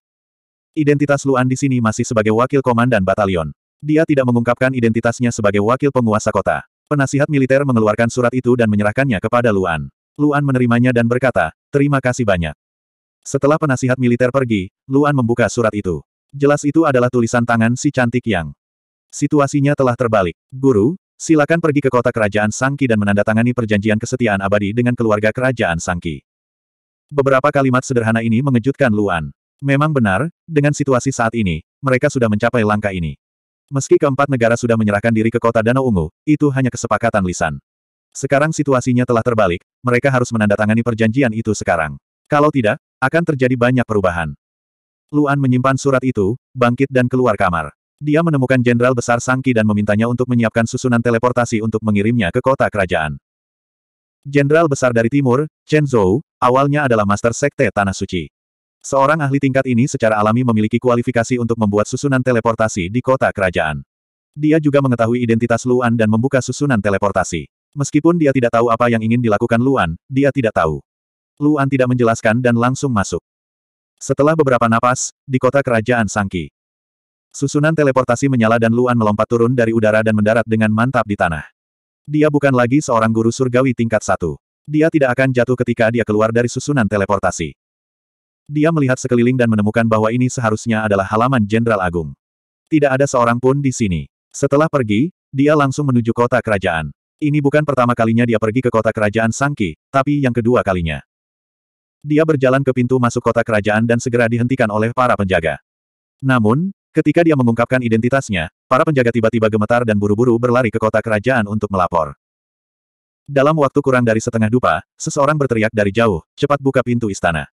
Identitas Luan di sini masih sebagai Wakil Komandan Batalion. Dia tidak mengungkapkan identitasnya sebagai wakil penguasa kota. Penasihat militer mengeluarkan surat itu dan menyerahkannya kepada Luan. Luan menerimanya dan berkata, terima kasih banyak. Setelah penasihat militer pergi, Luan membuka surat itu. Jelas itu adalah tulisan tangan si cantik yang. Situasinya telah terbalik. Guru, silakan pergi ke kota kerajaan Sangki dan menandatangani perjanjian kesetiaan abadi dengan keluarga kerajaan Sangki. Beberapa kalimat sederhana ini mengejutkan Luan. Memang benar, dengan situasi saat ini, mereka sudah mencapai langkah ini. Meski keempat negara sudah menyerahkan diri ke kota Danau Ungu, itu hanya kesepakatan lisan. Sekarang situasinya telah terbalik, mereka harus menandatangani perjanjian itu sekarang. Kalau tidak, akan terjadi banyak perubahan. Luan menyimpan surat itu, bangkit dan keluar kamar. Dia menemukan Jenderal Besar Sangki dan memintanya untuk menyiapkan susunan teleportasi untuk mengirimnya ke kota kerajaan. Jenderal Besar dari Timur, Chen Zhou, awalnya adalah Master Sekte Tanah Suci. Seorang ahli tingkat ini secara alami memiliki kualifikasi untuk membuat susunan teleportasi di kota kerajaan. Dia juga mengetahui identitas Luan dan membuka susunan teleportasi. Meskipun dia tidak tahu apa yang ingin dilakukan Luan, dia tidak tahu. Luan tidak menjelaskan dan langsung masuk. Setelah beberapa napas, di kota kerajaan Sangki. Susunan teleportasi menyala dan Luan melompat turun dari udara dan mendarat dengan mantap di tanah. Dia bukan lagi seorang guru surgawi tingkat satu. Dia tidak akan jatuh ketika dia keluar dari susunan teleportasi. Dia melihat sekeliling dan menemukan bahwa ini seharusnya adalah halaman Jenderal Agung. Tidak ada seorang pun di sini. Setelah pergi, dia langsung menuju kota kerajaan. Ini bukan pertama kalinya dia pergi ke kota kerajaan Sangki, tapi yang kedua kalinya. Dia berjalan ke pintu masuk kota kerajaan dan segera dihentikan oleh para penjaga. Namun, ketika dia mengungkapkan identitasnya, para penjaga tiba-tiba gemetar dan buru-buru berlari ke kota kerajaan untuk melapor. Dalam waktu kurang dari setengah dupa, seseorang berteriak dari jauh, cepat buka pintu istana.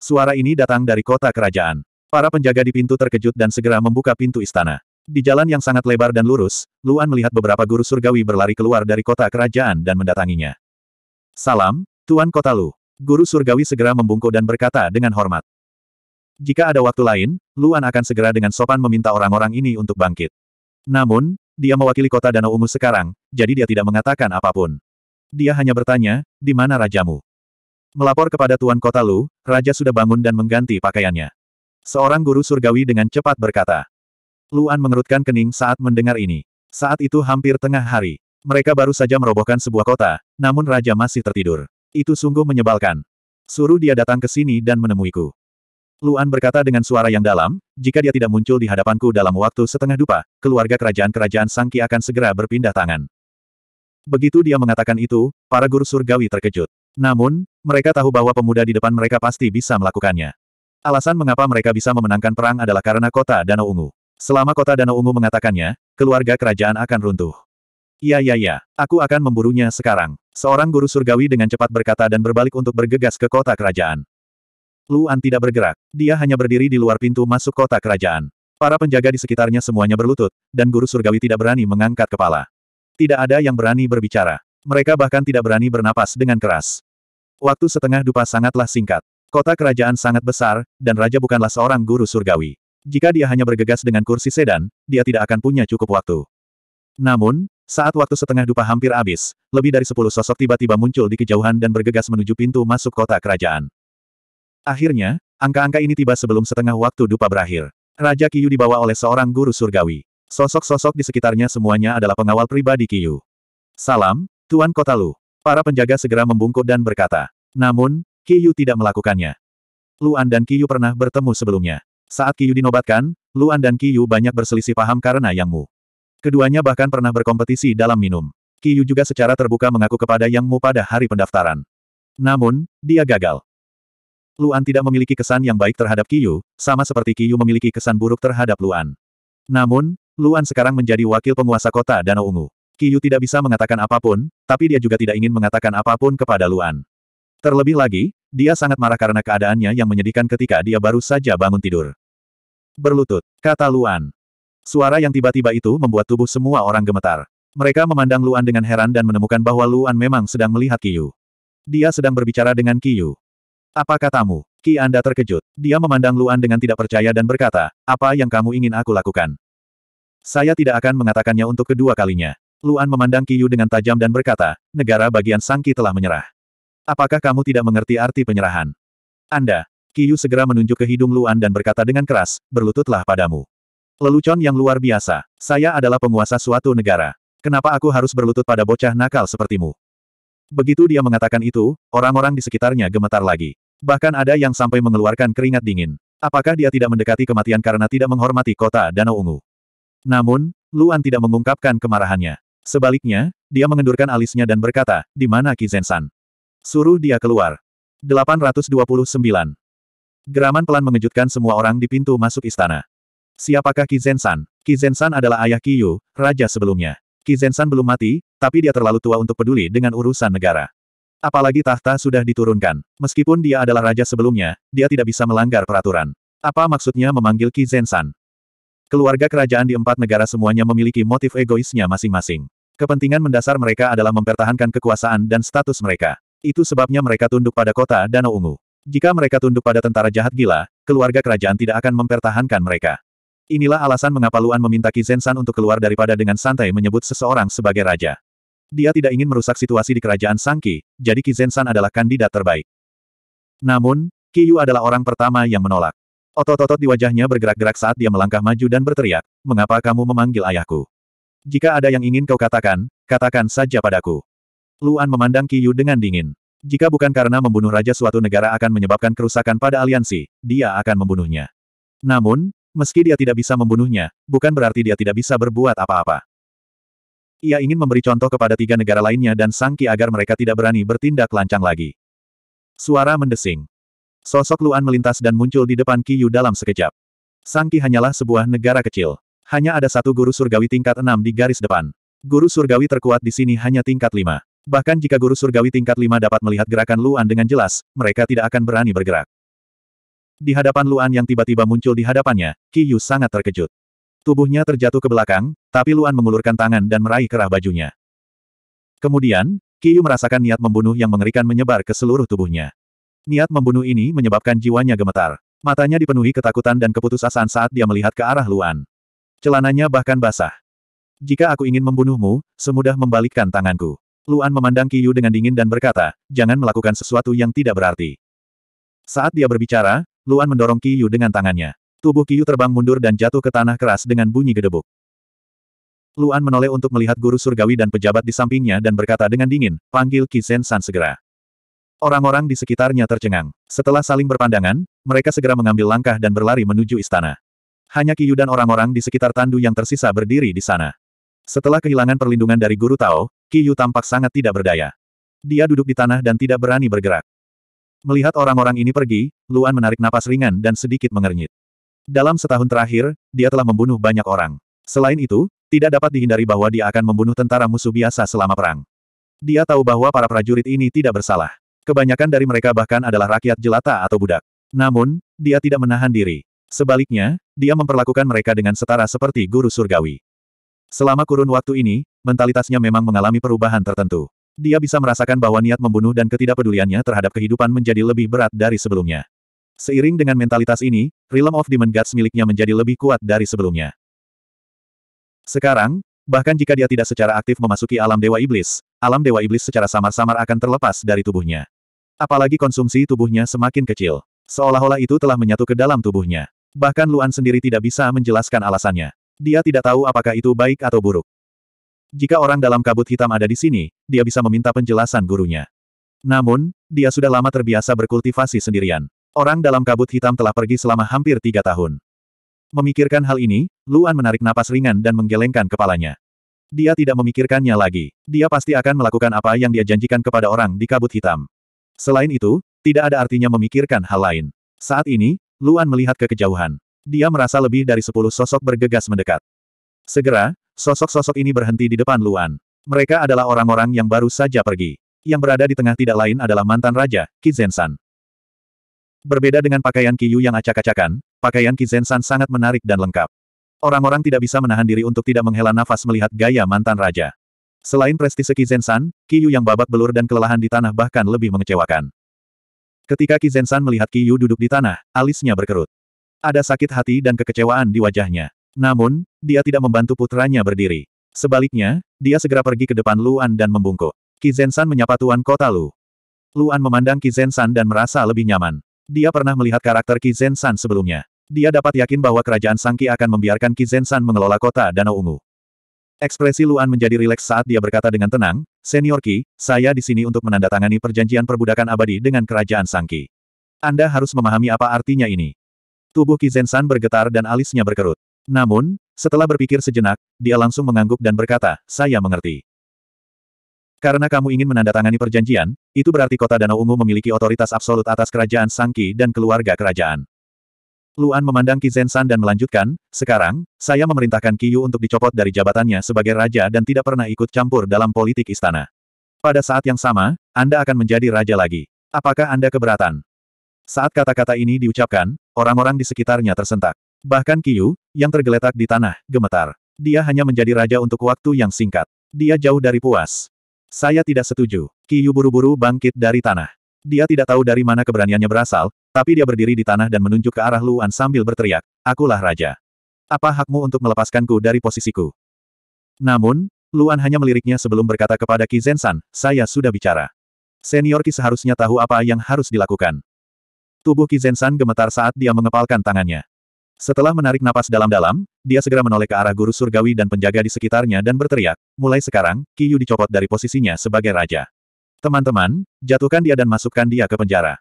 Suara ini datang dari kota kerajaan. Para penjaga di pintu terkejut dan segera membuka pintu istana. Di jalan yang sangat lebar dan lurus, Luan melihat beberapa guru surgawi berlari keluar dari kota kerajaan dan mendatanginya. Salam, Tuan Kota Lu. Guru surgawi segera membungkuk dan berkata dengan hormat. Jika ada waktu lain, Luan akan segera dengan sopan meminta orang-orang ini untuk bangkit. Namun, dia mewakili kota Danau Ungu sekarang, jadi dia tidak mengatakan apapun. Dia hanya bertanya, di mana rajamu? Melapor kepada Tuan Kota Lu, Raja sudah bangun dan mengganti pakaiannya. Seorang guru surgawi dengan cepat berkata. Luan mengerutkan kening saat mendengar ini. Saat itu hampir tengah hari. Mereka baru saja merobohkan sebuah kota, namun Raja masih tertidur. Itu sungguh menyebalkan. Suruh dia datang ke sini dan menemuiku. Luan berkata dengan suara yang dalam, jika dia tidak muncul di hadapanku dalam waktu setengah dupa, keluarga kerajaan-kerajaan Sangki akan segera berpindah tangan. Begitu dia mengatakan itu, para guru surgawi terkejut. Namun, mereka tahu bahwa pemuda di depan mereka pasti bisa melakukannya. Alasan mengapa mereka bisa memenangkan perang adalah karena kota Danau Ungu. Selama kota Danau Ungu mengatakannya, keluarga kerajaan akan runtuh. Iya iya iya, aku akan memburunya sekarang. Seorang guru surgawi dengan cepat berkata dan berbalik untuk bergegas ke kota kerajaan. Luan tidak bergerak, dia hanya berdiri di luar pintu masuk kota kerajaan. Para penjaga di sekitarnya semuanya berlutut, dan guru surgawi tidak berani mengangkat kepala. Tidak ada yang berani berbicara. Mereka bahkan tidak berani bernapas dengan keras. Waktu setengah dupa sangatlah singkat. Kota kerajaan sangat besar, dan raja bukanlah seorang guru surgawi. Jika dia hanya bergegas dengan kursi sedan, dia tidak akan punya cukup waktu. Namun, saat waktu setengah dupa hampir habis, lebih dari sepuluh sosok tiba-tiba muncul di kejauhan dan bergegas menuju pintu masuk kota kerajaan. Akhirnya, angka-angka ini tiba sebelum setengah waktu dupa berakhir. Raja Kiyu dibawa oleh seorang guru surgawi. Sosok-sosok di sekitarnya semuanya adalah pengawal pribadi Kiyu. Salam, Tuan Kota Lu. Para penjaga segera membungkuk dan berkata. Namun, Kiyu tidak melakukannya. Luan dan Kiyu pernah bertemu sebelumnya. Saat Kiyu dinobatkan, Luan dan Kiyu banyak berselisih paham karena Yang Mu. Keduanya bahkan pernah berkompetisi dalam minum. Kiyu juga secara terbuka mengaku kepada Yang Mu pada hari pendaftaran. Namun, dia gagal. Luan tidak memiliki kesan yang baik terhadap Kiyu, sama seperti Kiyu memiliki kesan buruk terhadap Luan. Namun, Luan sekarang menjadi wakil penguasa kota Danau Ungu. Kiyu tidak bisa mengatakan apapun, tapi dia juga tidak ingin mengatakan apapun kepada Luan. Terlebih lagi, dia sangat marah karena keadaannya yang menyedihkan ketika dia baru saja bangun tidur. Berlutut, kata Luan. Suara yang tiba-tiba itu membuat tubuh semua orang gemetar. Mereka memandang Luan dengan heran dan menemukan bahwa Luan memang sedang melihat Kiyu. Dia sedang berbicara dengan Kiyu. Apa katamu? Ki Anda terkejut. Dia memandang Luan dengan tidak percaya dan berkata, apa yang kamu ingin aku lakukan? Saya tidak akan mengatakannya untuk kedua kalinya. Luan memandang Yu dengan tajam dan berkata, negara bagian Sangki telah menyerah. Apakah kamu tidak mengerti arti penyerahan? Anda, Yu segera menunjuk ke hidung Luan dan berkata dengan keras, berlututlah padamu. Lelucon yang luar biasa, saya adalah penguasa suatu negara. Kenapa aku harus berlutut pada bocah nakal sepertimu? Begitu dia mengatakan itu, orang-orang di sekitarnya gemetar lagi. Bahkan ada yang sampai mengeluarkan keringat dingin. Apakah dia tidak mendekati kematian karena tidak menghormati kota Danau Ungu? Namun, Luan tidak mengungkapkan kemarahannya. Sebaliknya, dia mengendurkan alisnya dan berkata, di mana Kizensan? Suruh dia keluar. 829. Geraman pelan mengejutkan semua orang di pintu masuk istana. Siapakah Kizensan? Kizensan adalah ayah Kiyu, raja sebelumnya. Kizensan belum mati, tapi dia terlalu tua untuk peduli dengan urusan negara. Apalagi tahta sudah diturunkan. Meskipun dia adalah raja sebelumnya, dia tidak bisa melanggar peraturan. Apa maksudnya memanggil Kizensan? Keluarga kerajaan di empat negara semuanya memiliki motif egoisnya masing-masing. Kepentingan mendasar mereka adalah mempertahankan kekuasaan dan status mereka. Itu sebabnya mereka tunduk pada kota Danau Ungu. Jika mereka tunduk pada tentara jahat gila, keluarga kerajaan tidak akan mempertahankan mereka. Inilah alasan mengapa Luan meminta Kizensan untuk keluar daripada dengan santai menyebut seseorang sebagai raja. Dia tidak ingin merusak situasi di kerajaan Sangki, jadi Kizensan adalah kandidat terbaik. Namun, Kiyu adalah orang pertama yang menolak. Otot-otot di wajahnya bergerak-gerak saat dia melangkah maju dan berteriak, mengapa kamu memanggil ayahku? Jika ada yang ingin kau katakan, katakan saja padaku. Luan memandang Qiyu dengan dingin. Jika bukan karena membunuh raja suatu negara akan menyebabkan kerusakan pada aliansi, dia akan membunuhnya. Namun, meski dia tidak bisa membunuhnya, bukan berarti dia tidak bisa berbuat apa-apa. Ia ingin memberi contoh kepada tiga negara lainnya dan Sangki agar mereka tidak berani bertindak lancang lagi. Suara mendesing. Sosok Luan melintas dan muncul di depan Qiyu dalam sekejap. Sangki hanyalah sebuah negara kecil. Hanya ada satu guru surgawi tingkat 6 di garis depan. Guru surgawi terkuat di sini hanya tingkat 5. Bahkan jika guru surgawi tingkat 5 dapat melihat gerakan Luan dengan jelas, mereka tidak akan berani bergerak. Di hadapan Luan yang tiba-tiba muncul di hadapannya, Qiyu sangat terkejut. Tubuhnya terjatuh ke belakang, tapi Luan mengulurkan tangan dan meraih kerah bajunya. Kemudian, Qiyu merasakan niat membunuh yang mengerikan menyebar ke seluruh tubuhnya. Niat membunuh ini menyebabkan jiwanya gemetar. Matanya dipenuhi ketakutan dan keputusasaan saat dia melihat ke arah Luan. Celananya bahkan basah. Jika aku ingin membunuhmu, semudah membalikkan tanganku. Luan memandang Kiyu dengan dingin dan berkata, jangan melakukan sesuatu yang tidak berarti. Saat dia berbicara, Luan mendorong Kiyu dengan tangannya. Tubuh Kiyu terbang mundur dan jatuh ke tanah keras dengan bunyi gedebuk. Luan menoleh untuk melihat guru surgawi dan pejabat di sampingnya dan berkata dengan dingin, panggil Kizen San segera. Orang-orang di sekitarnya tercengang. Setelah saling berpandangan, mereka segera mengambil langkah dan berlari menuju istana. Hanya Kiyu dan orang-orang di sekitar Tandu yang tersisa berdiri di sana. Setelah kehilangan perlindungan dari Guru Tao, Kiyu tampak sangat tidak berdaya. Dia duduk di tanah dan tidak berani bergerak. Melihat orang-orang ini pergi, Luan menarik napas ringan dan sedikit mengernyit. Dalam setahun terakhir, dia telah membunuh banyak orang. Selain itu, tidak dapat dihindari bahwa dia akan membunuh tentara musuh biasa selama perang. Dia tahu bahwa para prajurit ini tidak bersalah. Kebanyakan dari mereka bahkan adalah rakyat jelata atau budak. Namun, dia tidak menahan diri. Sebaliknya, dia memperlakukan mereka dengan setara seperti guru surgawi. Selama kurun waktu ini, mentalitasnya memang mengalami perubahan tertentu. Dia bisa merasakan bahwa niat membunuh dan ketidakpeduliannya terhadap kehidupan menjadi lebih berat dari sebelumnya. Seiring dengan mentalitas ini, Realm of Demon Gods miliknya menjadi lebih kuat dari sebelumnya. Sekarang, bahkan jika dia tidak secara aktif memasuki alam Dewa Iblis, alam Dewa Iblis secara samar-samar akan terlepas dari tubuhnya. Apalagi konsumsi tubuhnya semakin kecil. Seolah-olah itu telah menyatu ke dalam tubuhnya. Bahkan Luan sendiri tidak bisa menjelaskan alasannya. Dia tidak tahu apakah itu baik atau buruk. Jika orang dalam kabut hitam ada di sini, dia bisa meminta penjelasan gurunya. Namun, dia sudah lama terbiasa berkultivasi sendirian. Orang dalam kabut hitam telah pergi selama hampir tiga tahun. Memikirkan hal ini, Luan menarik napas ringan dan menggelengkan kepalanya. Dia tidak memikirkannya lagi. Dia pasti akan melakukan apa yang dia janjikan kepada orang di kabut hitam. Selain itu, tidak ada artinya memikirkan hal lain. Saat ini, Luan melihat ke kejauhan. Dia merasa lebih dari sepuluh sosok bergegas mendekat. Segera, sosok-sosok ini berhenti di depan Luan. Mereka adalah orang-orang yang baru saja pergi. Yang berada di tengah tidak lain adalah mantan raja, Kizensan. Berbeda dengan pakaian Kiyu yang acak-acakan, pakaian Kizensan sangat menarik dan lengkap. Orang-orang tidak bisa menahan diri untuk tidak menghela nafas melihat gaya mantan raja. Selain prestise Kizensan, Kiyu yang babak belur dan kelelahan di tanah bahkan lebih mengecewakan. Ketika Kizensan melihat Kiyu duduk di tanah, alisnya berkerut. Ada sakit hati dan kekecewaan di wajahnya. Namun, dia tidak membantu putranya berdiri. Sebaliknya, dia segera pergi ke depan Luan dan membungkuk. Kizensan menyapa Tuan Kota Lu. Luan memandang Kizensan dan merasa lebih nyaman. Dia pernah melihat karakter Kizensan sebelumnya. Dia dapat yakin bahwa kerajaan Sangki akan membiarkan Kizensan mengelola kota Danau Ungu. Ekspresi Luan menjadi rileks saat dia berkata dengan tenang, Senior Ki, saya di sini untuk menandatangani perjanjian perbudakan abadi dengan kerajaan Sangki. Anda harus memahami apa artinya ini. Tubuh Qi San bergetar dan alisnya berkerut. Namun, setelah berpikir sejenak, dia langsung mengangguk dan berkata, saya mengerti. Karena kamu ingin menandatangani perjanjian, itu berarti kota Danau Ungu memiliki otoritas absolut atas kerajaan Sangki dan keluarga kerajaan. Luan memandang Ki San dan melanjutkan, sekarang, saya memerintahkan Ki Yu untuk dicopot dari jabatannya sebagai raja dan tidak pernah ikut campur dalam politik istana. Pada saat yang sama, Anda akan menjadi raja lagi. Apakah Anda keberatan? Saat kata-kata ini diucapkan, orang-orang di sekitarnya tersentak. Bahkan Ki Yu, yang tergeletak di tanah, gemetar. Dia hanya menjadi raja untuk waktu yang singkat. Dia jauh dari puas. Saya tidak setuju. Ki Yu buru-buru bangkit dari tanah. Dia tidak tahu dari mana keberaniannya berasal, tapi dia berdiri di tanah dan menunjuk ke arah Luan sambil berteriak, Akulah Raja. Apa hakmu untuk melepaskanku dari posisiku? Namun, Luan hanya meliriknya sebelum berkata kepada Kizensan, Zensan, saya sudah bicara. Senior Ki seharusnya tahu apa yang harus dilakukan. Tubuh Kizensan Zensan gemetar saat dia mengepalkan tangannya. Setelah menarik napas dalam-dalam, dia segera menoleh ke arah guru surgawi dan penjaga di sekitarnya dan berteriak, mulai sekarang, Kiyu dicopot dari posisinya sebagai raja. Teman-teman, jatuhkan dia dan masukkan dia ke penjara.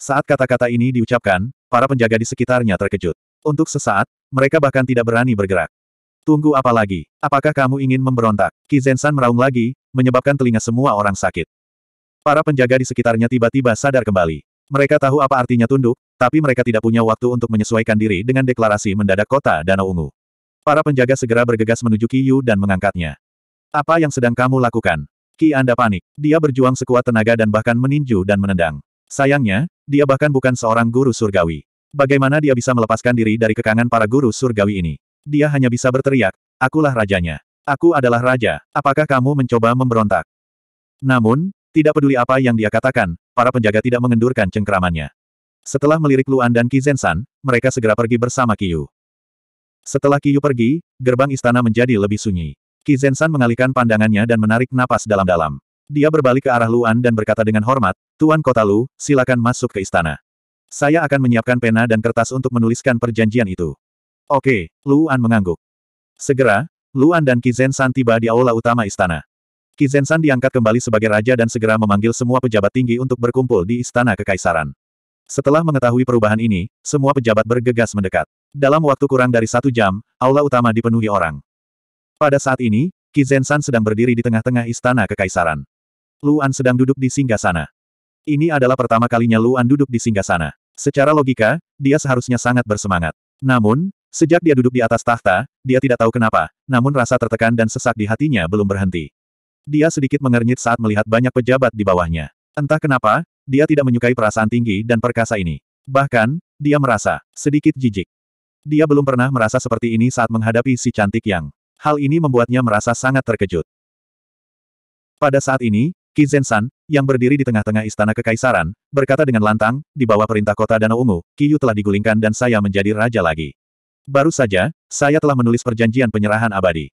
Saat kata-kata ini diucapkan, para penjaga di sekitarnya terkejut. Untuk sesaat, mereka bahkan tidak berani bergerak. Tunggu apa lagi? Apakah kamu ingin memberontak? Kizensan meraung lagi, menyebabkan telinga semua orang sakit. Para penjaga di sekitarnya tiba-tiba sadar kembali. Mereka tahu apa artinya tunduk, tapi mereka tidak punya waktu untuk menyesuaikan diri dengan deklarasi mendadak kota Danau Ungu. Para penjaga segera bergegas menuju Kiyu dan mengangkatnya. Apa yang sedang kamu lakukan? Ki Anda panik. Dia berjuang sekuat tenaga dan bahkan meninju dan menendang. Sayangnya, dia bahkan bukan seorang guru surgawi. Bagaimana dia bisa melepaskan diri dari kekangan para guru surgawi ini? Dia hanya bisa berteriak, akulah rajanya. Aku adalah raja, apakah kamu mencoba memberontak? Namun, tidak peduli apa yang dia katakan, para penjaga tidak mengendurkan cengkeramannya. Setelah melirik Luan dan Kizensan, mereka segera pergi bersama Kiyu. Setelah Kiyu pergi, gerbang istana menjadi lebih sunyi. Kizensan mengalihkan pandangannya dan menarik napas dalam-dalam. Dia berbalik ke arah Luan dan berkata dengan hormat, Tuan Kota Lu, silakan masuk ke istana. Saya akan menyiapkan pena dan kertas untuk menuliskan perjanjian itu. Oke, Luan mengangguk. Segera, Luan dan Kizensan tiba di aula utama istana. Kizensan diangkat kembali sebagai raja dan segera memanggil semua pejabat tinggi untuk berkumpul di istana kekaisaran. Setelah mengetahui perubahan ini, semua pejabat bergegas mendekat. Dalam waktu kurang dari satu jam, aula utama dipenuhi orang. Pada saat ini, Kizensan sedang berdiri di tengah-tengah istana kekaisaran. Luan sedang duduk di singgasana. Ini adalah pertama kalinya Luan duduk di singgasana. Secara logika, dia seharusnya sangat bersemangat. Namun, sejak dia duduk di atas tahta, dia tidak tahu kenapa, namun rasa tertekan dan sesak di hatinya belum berhenti. Dia sedikit mengernyit saat melihat banyak pejabat di bawahnya. Entah kenapa, dia tidak menyukai perasaan tinggi dan perkasa ini. Bahkan, dia merasa sedikit jijik. Dia belum pernah merasa seperti ini saat menghadapi si cantik yang Hal ini membuatnya merasa sangat terkejut. Pada saat ini, Kizensan, yang berdiri di tengah-tengah istana kekaisaran, berkata dengan lantang, di bawah perintah kota Danau Ungu, Kiyu telah digulingkan dan saya menjadi raja lagi. Baru saja, saya telah menulis perjanjian penyerahan abadi.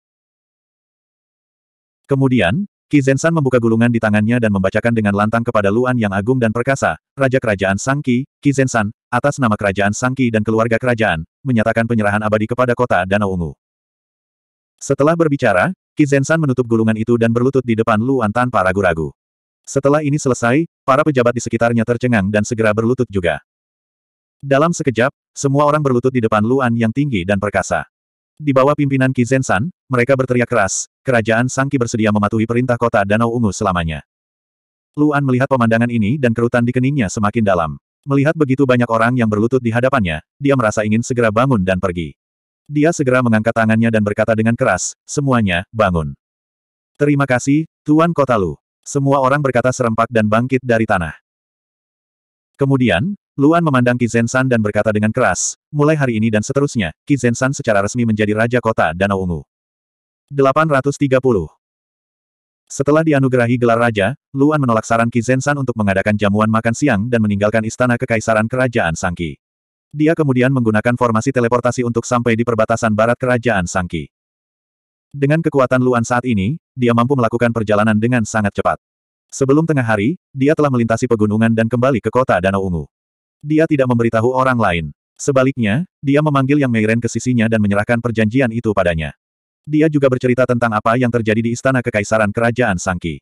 Kemudian, Kizensan membuka gulungan di tangannya dan membacakan dengan lantang kepada Luan yang agung dan perkasa, Raja Kerajaan Sangki, Kizensan, atas nama Kerajaan Sangki dan keluarga kerajaan, menyatakan penyerahan abadi kepada kota Danau Ungu. Setelah berbicara, Kizensan menutup gulungan itu dan berlutut di depan Luan tanpa ragu-ragu. Setelah ini selesai, para pejabat di sekitarnya tercengang dan segera berlutut juga. Dalam sekejap, semua orang berlutut di depan Luan yang tinggi dan perkasa. Di bawah pimpinan Kizensan, mereka berteriak keras, kerajaan Sangki bersedia mematuhi perintah kota Danau Ungu selamanya. Luan melihat pemandangan ini dan kerutan di keningnya semakin dalam. Melihat begitu banyak orang yang berlutut di hadapannya, dia merasa ingin segera bangun dan pergi. Dia segera mengangkat tangannya dan berkata dengan keras, semuanya, bangun. Terima kasih, Tuan Kota Lu. Semua orang berkata serempak dan bangkit dari tanah. Kemudian, Luan memandang Kizensan dan berkata dengan keras, mulai hari ini dan seterusnya, Kizensan secara resmi menjadi Raja Kota Danau Ungu. 830 Setelah dianugerahi gelar raja, Luan menolak saran Kizensan untuk mengadakan jamuan makan siang dan meninggalkan istana kekaisaran kerajaan Sangki. Dia kemudian menggunakan formasi teleportasi untuk sampai di perbatasan barat kerajaan Sangki. Dengan kekuatan Luan saat ini, dia mampu melakukan perjalanan dengan sangat cepat. Sebelum tengah hari, dia telah melintasi pegunungan dan kembali ke kota Danau Ungu. Dia tidak memberitahu orang lain. Sebaliknya, dia memanggil Yang Meiren ke sisinya dan menyerahkan perjanjian itu padanya. Dia juga bercerita tentang apa yang terjadi di Istana Kekaisaran Kerajaan Sangki.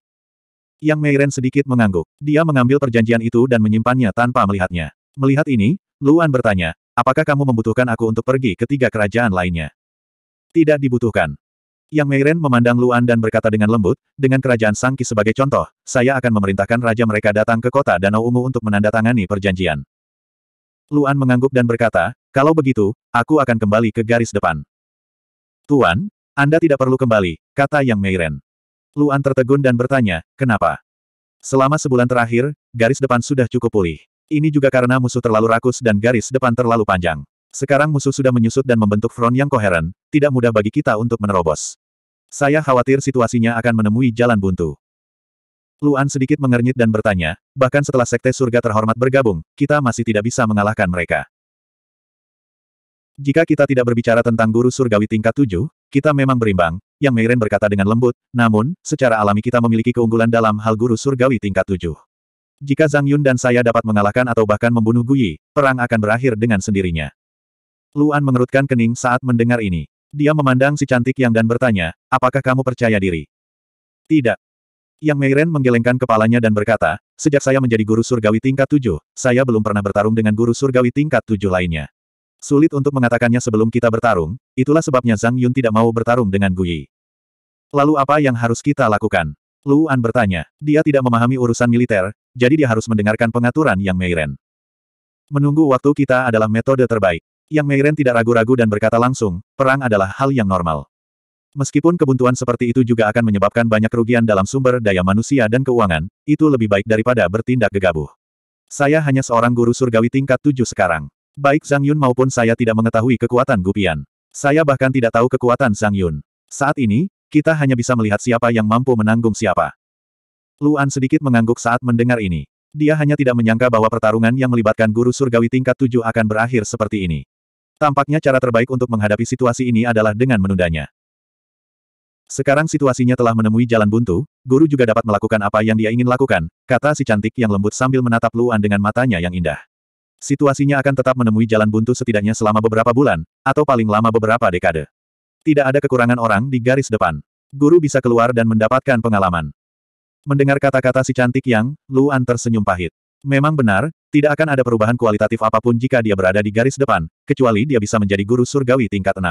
Yang Meiren sedikit mengangguk. Dia mengambil perjanjian itu dan menyimpannya tanpa melihatnya. Melihat ini, Luan bertanya, apakah kamu membutuhkan aku untuk pergi ke tiga kerajaan lainnya? Tidak dibutuhkan. Yang Meiren memandang Luan dan berkata dengan lembut, dengan kerajaan Sangki sebagai contoh, saya akan memerintahkan raja mereka datang ke kota Danau Ungu untuk menandatangani perjanjian. Luan mengangguk dan berkata, kalau begitu, aku akan kembali ke garis depan. Tuan, Anda tidak perlu kembali, kata Yang Meiren. Luan tertegun dan bertanya, kenapa? Selama sebulan terakhir, garis depan sudah cukup pulih. Ini juga karena musuh terlalu rakus dan garis depan terlalu panjang. Sekarang musuh sudah menyusut dan membentuk front yang koheren, tidak mudah bagi kita untuk menerobos. Saya khawatir situasinya akan menemui jalan buntu. Luan sedikit mengernyit dan bertanya, bahkan setelah sekte surga terhormat bergabung, kita masih tidak bisa mengalahkan mereka. Jika kita tidak berbicara tentang guru surgawi tingkat tujuh, kita memang berimbang, yang Meiren berkata dengan lembut, namun, secara alami kita memiliki keunggulan dalam hal guru surgawi tingkat tujuh. Jika Zhang Yun dan saya dapat mengalahkan atau bahkan membunuh Guyi, perang akan berakhir dengan sendirinya. Luan mengerutkan kening saat mendengar ini. Dia memandang si cantik yang dan bertanya, apakah kamu percaya diri? Tidak. Yang Meiren menggelengkan kepalanya dan berkata, sejak saya menjadi guru surgawi tingkat tujuh, saya belum pernah bertarung dengan guru surgawi tingkat tujuh lainnya. Sulit untuk mengatakannya sebelum kita bertarung, itulah sebabnya Zhang Yun tidak mau bertarung dengan Guyi. Lalu apa yang harus kita lakukan? Luan bertanya. Dia tidak memahami urusan militer, jadi dia harus mendengarkan pengaturan yang Meiren. Menunggu waktu kita adalah metode terbaik. Yang Meiren tidak ragu-ragu dan berkata langsung, perang adalah hal yang normal. Meskipun kebuntuan seperti itu juga akan menyebabkan banyak kerugian dalam sumber daya manusia dan keuangan, itu lebih baik daripada bertindak gegabah. Saya hanya seorang guru surgawi tingkat tujuh sekarang. Baik Zhang Yun maupun saya tidak mengetahui kekuatan Gupian. Saya bahkan tidak tahu kekuatan Zhang Yun. Saat ini, kita hanya bisa melihat siapa yang mampu menanggung siapa. Luan sedikit mengangguk saat mendengar ini. Dia hanya tidak menyangka bahwa pertarungan yang melibatkan guru surgawi tingkat tujuh akan berakhir seperti ini. Tampaknya cara terbaik untuk menghadapi situasi ini adalah dengan menundanya. Sekarang situasinya telah menemui jalan buntu, guru juga dapat melakukan apa yang dia ingin lakukan, kata si cantik yang lembut sambil menatap Luan dengan matanya yang indah. Situasinya akan tetap menemui jalan buntu setidaknya selama beberapa bulan, atau paling lama beberapa dekade. Tidak ada kekurangan orang di garis depan. Guru bisa keluar dan mendapatkan pengalaman. Mendengar kata-kata si cantik yang, Luan tersenyum pahit. Memang benar, tidak akan ada perubahan kualitatif apapun jika dia berada di garis depan, kecuali dia bisa menjadi guru surgawi tingkat 6.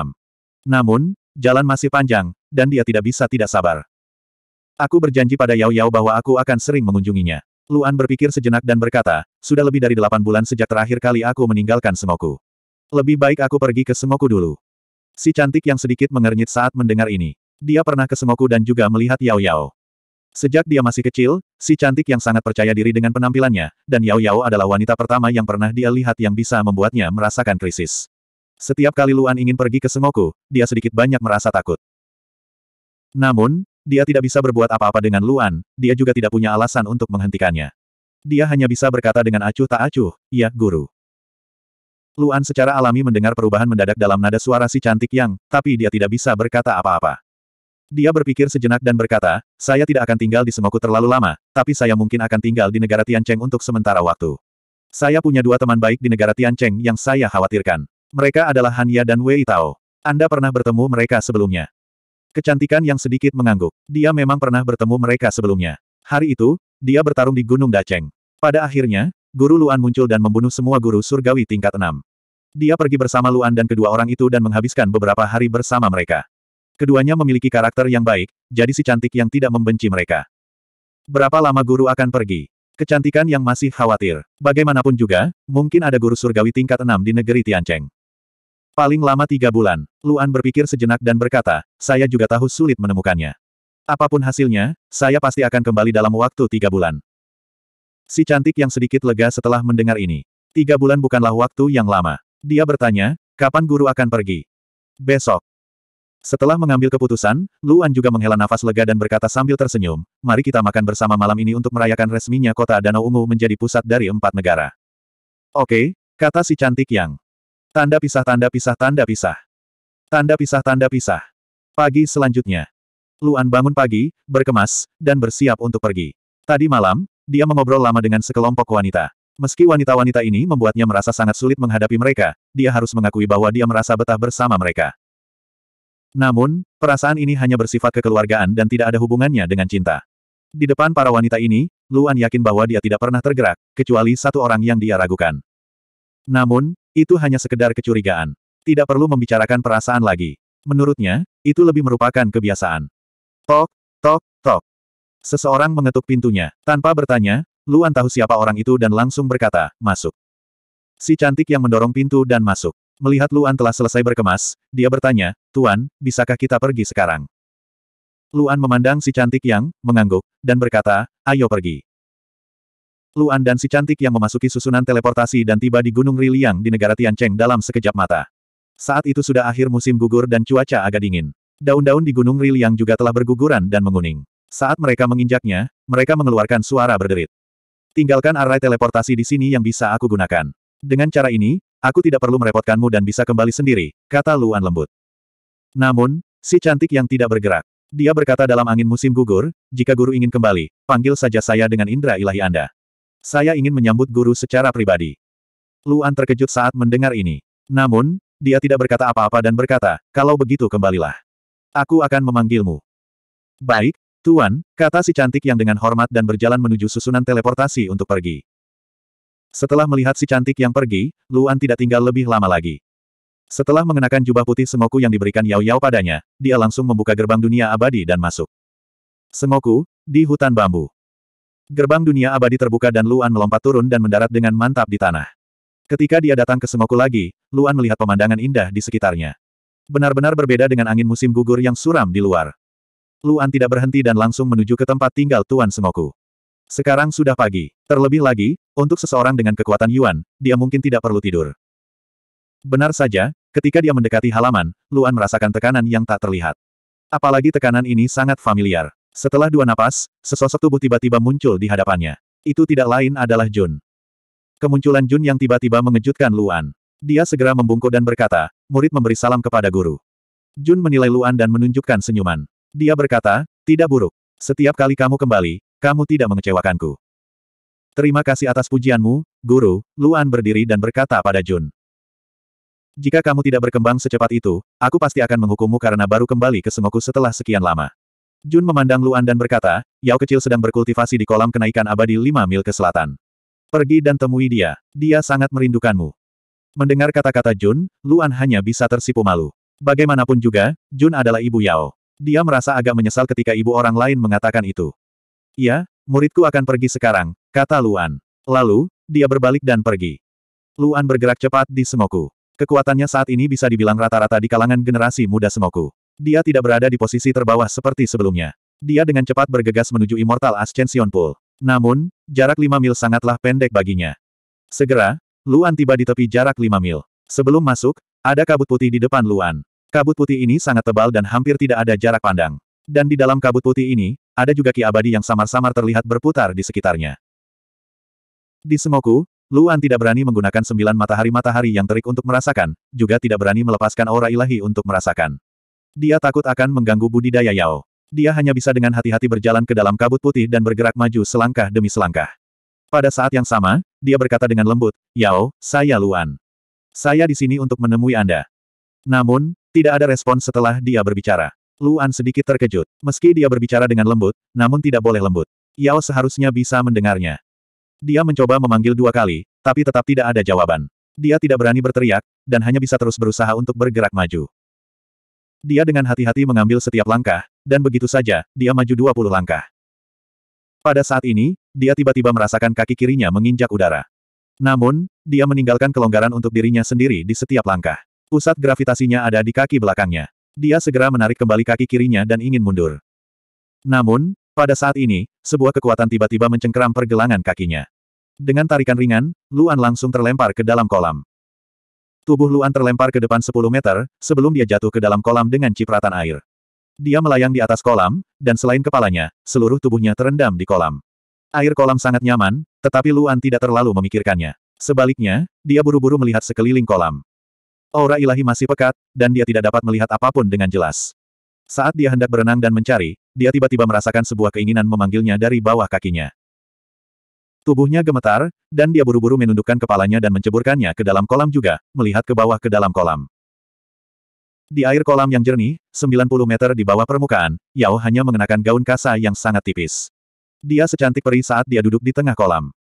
Namun, jalan masih panjang, dan dia tidak bisa tidak sabar. Aku berjanji pada Yao Yao bahwa aku akan sering mengunjunginya. Luan berpikir sejenak dan berkata, sudah lebih dari delapan bulan sejak terakhir kali aku meninggalkan Semoku. Lebih baik aku pergi ke Semoku dulu. Si cantik yang sedikit mengernyit saat mendengar ini. Dia pernah ke Semoku dan juga melihat Yao Yao. Sejak dia masih kecil, si cantik yang sangat percaya diri dengan penampilannya, dan Yao Yao adalah wanita pertama yang pernah dia lihat yang bisa membuatnya merasakan krisis. Setiap kali Luan ingin pergi ke Sengoku, dia sedikit banyak merasa takut. Namun, dia tidak bisa berbuat apa-apa dengan Luan, dia juga tidak punya alasan untuk menghentikannya. Dia hanya bisa berkata dengan acuh tak acuh, ya guru. Luan secara alami mendengar perubahan mendadak dalam nada suara si cantik yang, tapi dia tidak bisa berkata apa-apa. Dia berpikir sejenak dan berkata, saya tidak akan tinggal di Semoku terlalu lama, tapi saya mungkin akan tinggal di negara Tiancheng untuk sementara waktu. Saya punya dua teman baik di negara Tiancheng yang saya khawatirkan. Mereka adalah Hanya dan Wei Tao. Anda pernah bertemu mereka sebelumnya. Kecantikan yang sedikit mengangguk. Dia memang pernah bertemu mereka sebelumnya. Hari itu, dia bertarung di Gunung Da Cheng. Pada akhirnya, Guru Luan muncul dan membunuh semua guru surgawi tingkat enam. Dia pergi bersama Luan dan kedua orang itu dan menghabiskan beberapa hari bersama mereka. Keduanya memiliki karakter yang baik, jadi si cantik yang tidak membenci mereka. Berapa lama guru akan pergi? Kecantikan yang masih khawatir. Bagaimanapun juga, mungkin ada guru surgawi tingkat enam di negeri Tiancheng. Paling lama tiga bulan, Luan berpikir sejenak dan berkata, saya juga tahu sulit menemukannya. Apapun hasilnya, saya pasti akan kembali dalam waktu tiga bulan. Si cantik yang sedikit lega setelah mendengar ini. Tiga bulan bukanlah waktu yang lama. Dia bertanya, kapan guru akan pergi? Besok, setelah mengambil keputusan, Luan juga menghela nafas lega dan berkata sambil tersenyum, mari kita makan bersama malam ini untuk merayakan resminya kota Danau Ungu menjadi pusat dari empat negara. Oke, kata si cantik yang. Tanda pisah tanda pisah tanda pisah. Tanda pisah tanda pisah. Pagi selanjutnya. Luan bangun pagi, berkemas, dan bersiap untuk pergi. Tadi malam, dia mengobrol lama dengan sekelompok wanita. Meski wanita-wanita ini membuatnya merasa sangat sulit menghadapi mereka, dia harus mengakui bahwa dia merasa betah bersama mereka. Namun, perasaan ini hanya bersifat kekeluargaan dan tidak ada hubungannya dengan cinta. Di depan para wanita ini, Luan yakin bahwa dia tidak pernah tergerak, kecuali satu orang yang dia ragukan. Namun, itu hanya sekedar kecurigaan. Tidak perlu membicarakan perasaan lagi. Menurutnya, itu lebih merupakan kebiasaan. Tok, tok, tok. Seseorang mengetuk pintunya. Tanpa bertanya, Luan tahu siapa orang itu dan langsung berkata, masuk. Si cantik yang mendorong pintu dan masuk. Melihat Luan telah selesai berkemas, dia bertanya, Tuan, bisakah kita pergi sekarang? Luan memandang si cantik yang mengangguk, dan berkata, ayo pergi. Luan dan si cantik yang memasuki susunan teleportasi dan tiba di Gunung Riliang di negara Tiancheng dalam sekejap mata. Saat itu sudah akhir musim gugur dan cuaca agak dingin. Daun-daun di Gunung Riliang juga telah berguguran dan menguning. Saat mereka menginjaknya, mereka mengeluarkan suara berderit. Tinggalkan array teleportasi di sini yang bisa aku gunakan. Dengan cara ini, aku tidak perlu merepotkanmu dan bisa kembali sendiri, kata Luan lembut. Namun, si cantik yang tidak bergerak. Dia berkata dalam angin musim gugur, jika guru ingin kembali, panggil saja saya dengan indera ilahi Anda. Saya ingin menyambut guru secara pribadi. Luan terkejut saat mendengar ini. Namun, dia tidak berkata apa-apa dan berkata, kalau begitu kembalilah. Aku akan memanggilmu. Baik, Tuan, kata si cantik yang dengan hormat dan berjalan menuju susunan teleportasi untuk pergi. Setelah melihat si cantik yang pergi, Luan tidak tinggal lebih lama lagi. Setelah mengenakan jubah putih semoku yang diberikan Yao Yao padanya, dia langsung membuka gerbang dunia abadi dan masuk. semoku di hutan bambu. Gerbang dunia abadi terbuka dan Luan melompat turun dan mendarat dengan mantap di tanah. Ketika dia datang ke semoku lagi, Luan melihat pemandangan indah di sekitarnya. Benar-benar berbeda dengan angin musim gugur yang suram di luar. Luan tidak berhenti dan langsung menuju ke tempat tinggal Tuan semoku. Sekarang sudah pagi. Terlebih lagi, untuk seseorang dengan kekuatan Yuan, dia mungkin tidak perlu tidur. Benar saja, ketika dia mendekati halaman, Luan merasakan tekanan yang tak terlihat. Apalagi tekanan ini sangat familiar. Setelah dua napas, sesosok tubuh tiba-tiba muncul di hadapannya. Itu tidak lain adalah Jun. Kemunculan Jun yang tiba-tiba mengejutkan Luan. Dia segera membungkuk dan berkata, murid memberi salam kepada guru. Jun menilai Luan dan menunjukkan senyuman. Dia berkata, tidak buruk. Setiap kali kamu kembali, kamu tidak mengecewakanku. Terima kasih atas pujianmu, Guru, Luan berdiri dan berkata pada Jun. Jika kamu tidak berkembang secepat itu, aku pasti akan menghukummu karena baru kembali ke Semoku setelah sekian lama. Jun memandang Luan dan berkata, Yao kecil sedang berkultivasi di kolam kenaikan abadi lima mil ke selatan. Pergi dan temui dia, dia sangat merindukanmu. Mendengar kata-kata Jun, Luan hanya bisa tersipu malu. Bagaimanapun juga, Jun adalah ibu Yao. Dia merasa agak menyesal ketika ibu orang lain mengatakan itu. Iya, muridku akan pergi sekarang, kata Luan. Lalu, dia berbalik dan pergi. Luan bergerak cepat di semoku. Kekuatannya saat ini bisa dibilang rata-rata di kalangan generasi muda semoku. Dia tidak berada di posisi terbawah seperti sebelumnya. Dia dengan cepat bergegas menuju Immortal Ascension Pool. Namun, jarak 5 mil sangatlah pendek baginya. Segera, Luan tiba di tepi jarak 5 mil. Sebelum masuk, ada kabut putih di depan Luan. Kabut putih ini sangat tebal dan hampir tidak ada jarak pandang. Dan di dalam kabut putih ini, ada juga ki abadi yang samar-samar terlihat berputar di sekitarnya. Di Semoku, Luan tidak berani menggunakan sembilan matahari-matahari yang terik untuk merasakan, juga tidak berani melepaskan aura ilahi untuk merasakan. Dia takut akan mengganggu budidaya Yao. Dia hanya bisa dengan hati-hati berjalan ke dalam kabut putih dan bergerak maju selangkah demi selangkah. Pada saat yang sama, dia berkata dengan lembut, Yao, saya Luan. Saya di sini untuk menemui Anda. Namun, tidak ada respon setelah dia berbicara. Luan sedikit terkejut. Meski dia berbicara dengan lembut, namun tidak boleh lembut. Yao seharusnya bisa mendengarnya. Dia mencoba memanggil dua kali, tapi tetap tidak ada jawaban. Dia tidak berani berteriak, dan hanya bisa terus berusaha untuk bergerak maju. Dia dengan hati-hati mengambil setiap langkah, dan begitu saja, dia maju 20 langkah. Pada saat ini, dia tiba-tiba merasakan kaki kirinya menginjak udara. Namun, dia meninggalkan kelonggaran untuk dirinya sendiri di setiap langkah. Pusat gravitasinya ada di kaki belakangnya. Dia segera menarik kembali kaki kirinya dan ingin mundur. Namun, pada saat ini, sebuah kekuatan tiba-tiba mencengkeram pergelangan kakinya. Dengan tarikan ringan, Luan langsung terlempar ke dalam kolam. Tubuh Luan terlempar ke depan 10 meter, sebelum dia jatuh ke dalam kolam dengan cipratan air. Dia melayang di atas kolam, dan selain kepalanya, seluruh tubuhnya terendam di kolam. Air kolam sangat nyaman, tetapi Luan tidak terlalu memikirkannya. Sebaliknya, dia buru-buru melihat sekeliling kolam. Aura ilahi masih pekat, dan dia tidak dapat melihat apapun dengan jelas. Saat dia hendak berenang dan mencari, dia tiba-tiba merasakan sebuah keinginan memanggilnya dari bawah kakinya. Tubuhnya gemetar, dan dia buru-buru menundukkan kepalanya dan menceburkannya ke dalam kolam juga, melihat ke bawah ke dalam kolam. Di air kolam yang jernih, 90 meter di bawah permukaan, Yao hanya mengenakan gaun kasa yang sangat tipis. Dia secantik peri saat dia duduk di tengah kolam.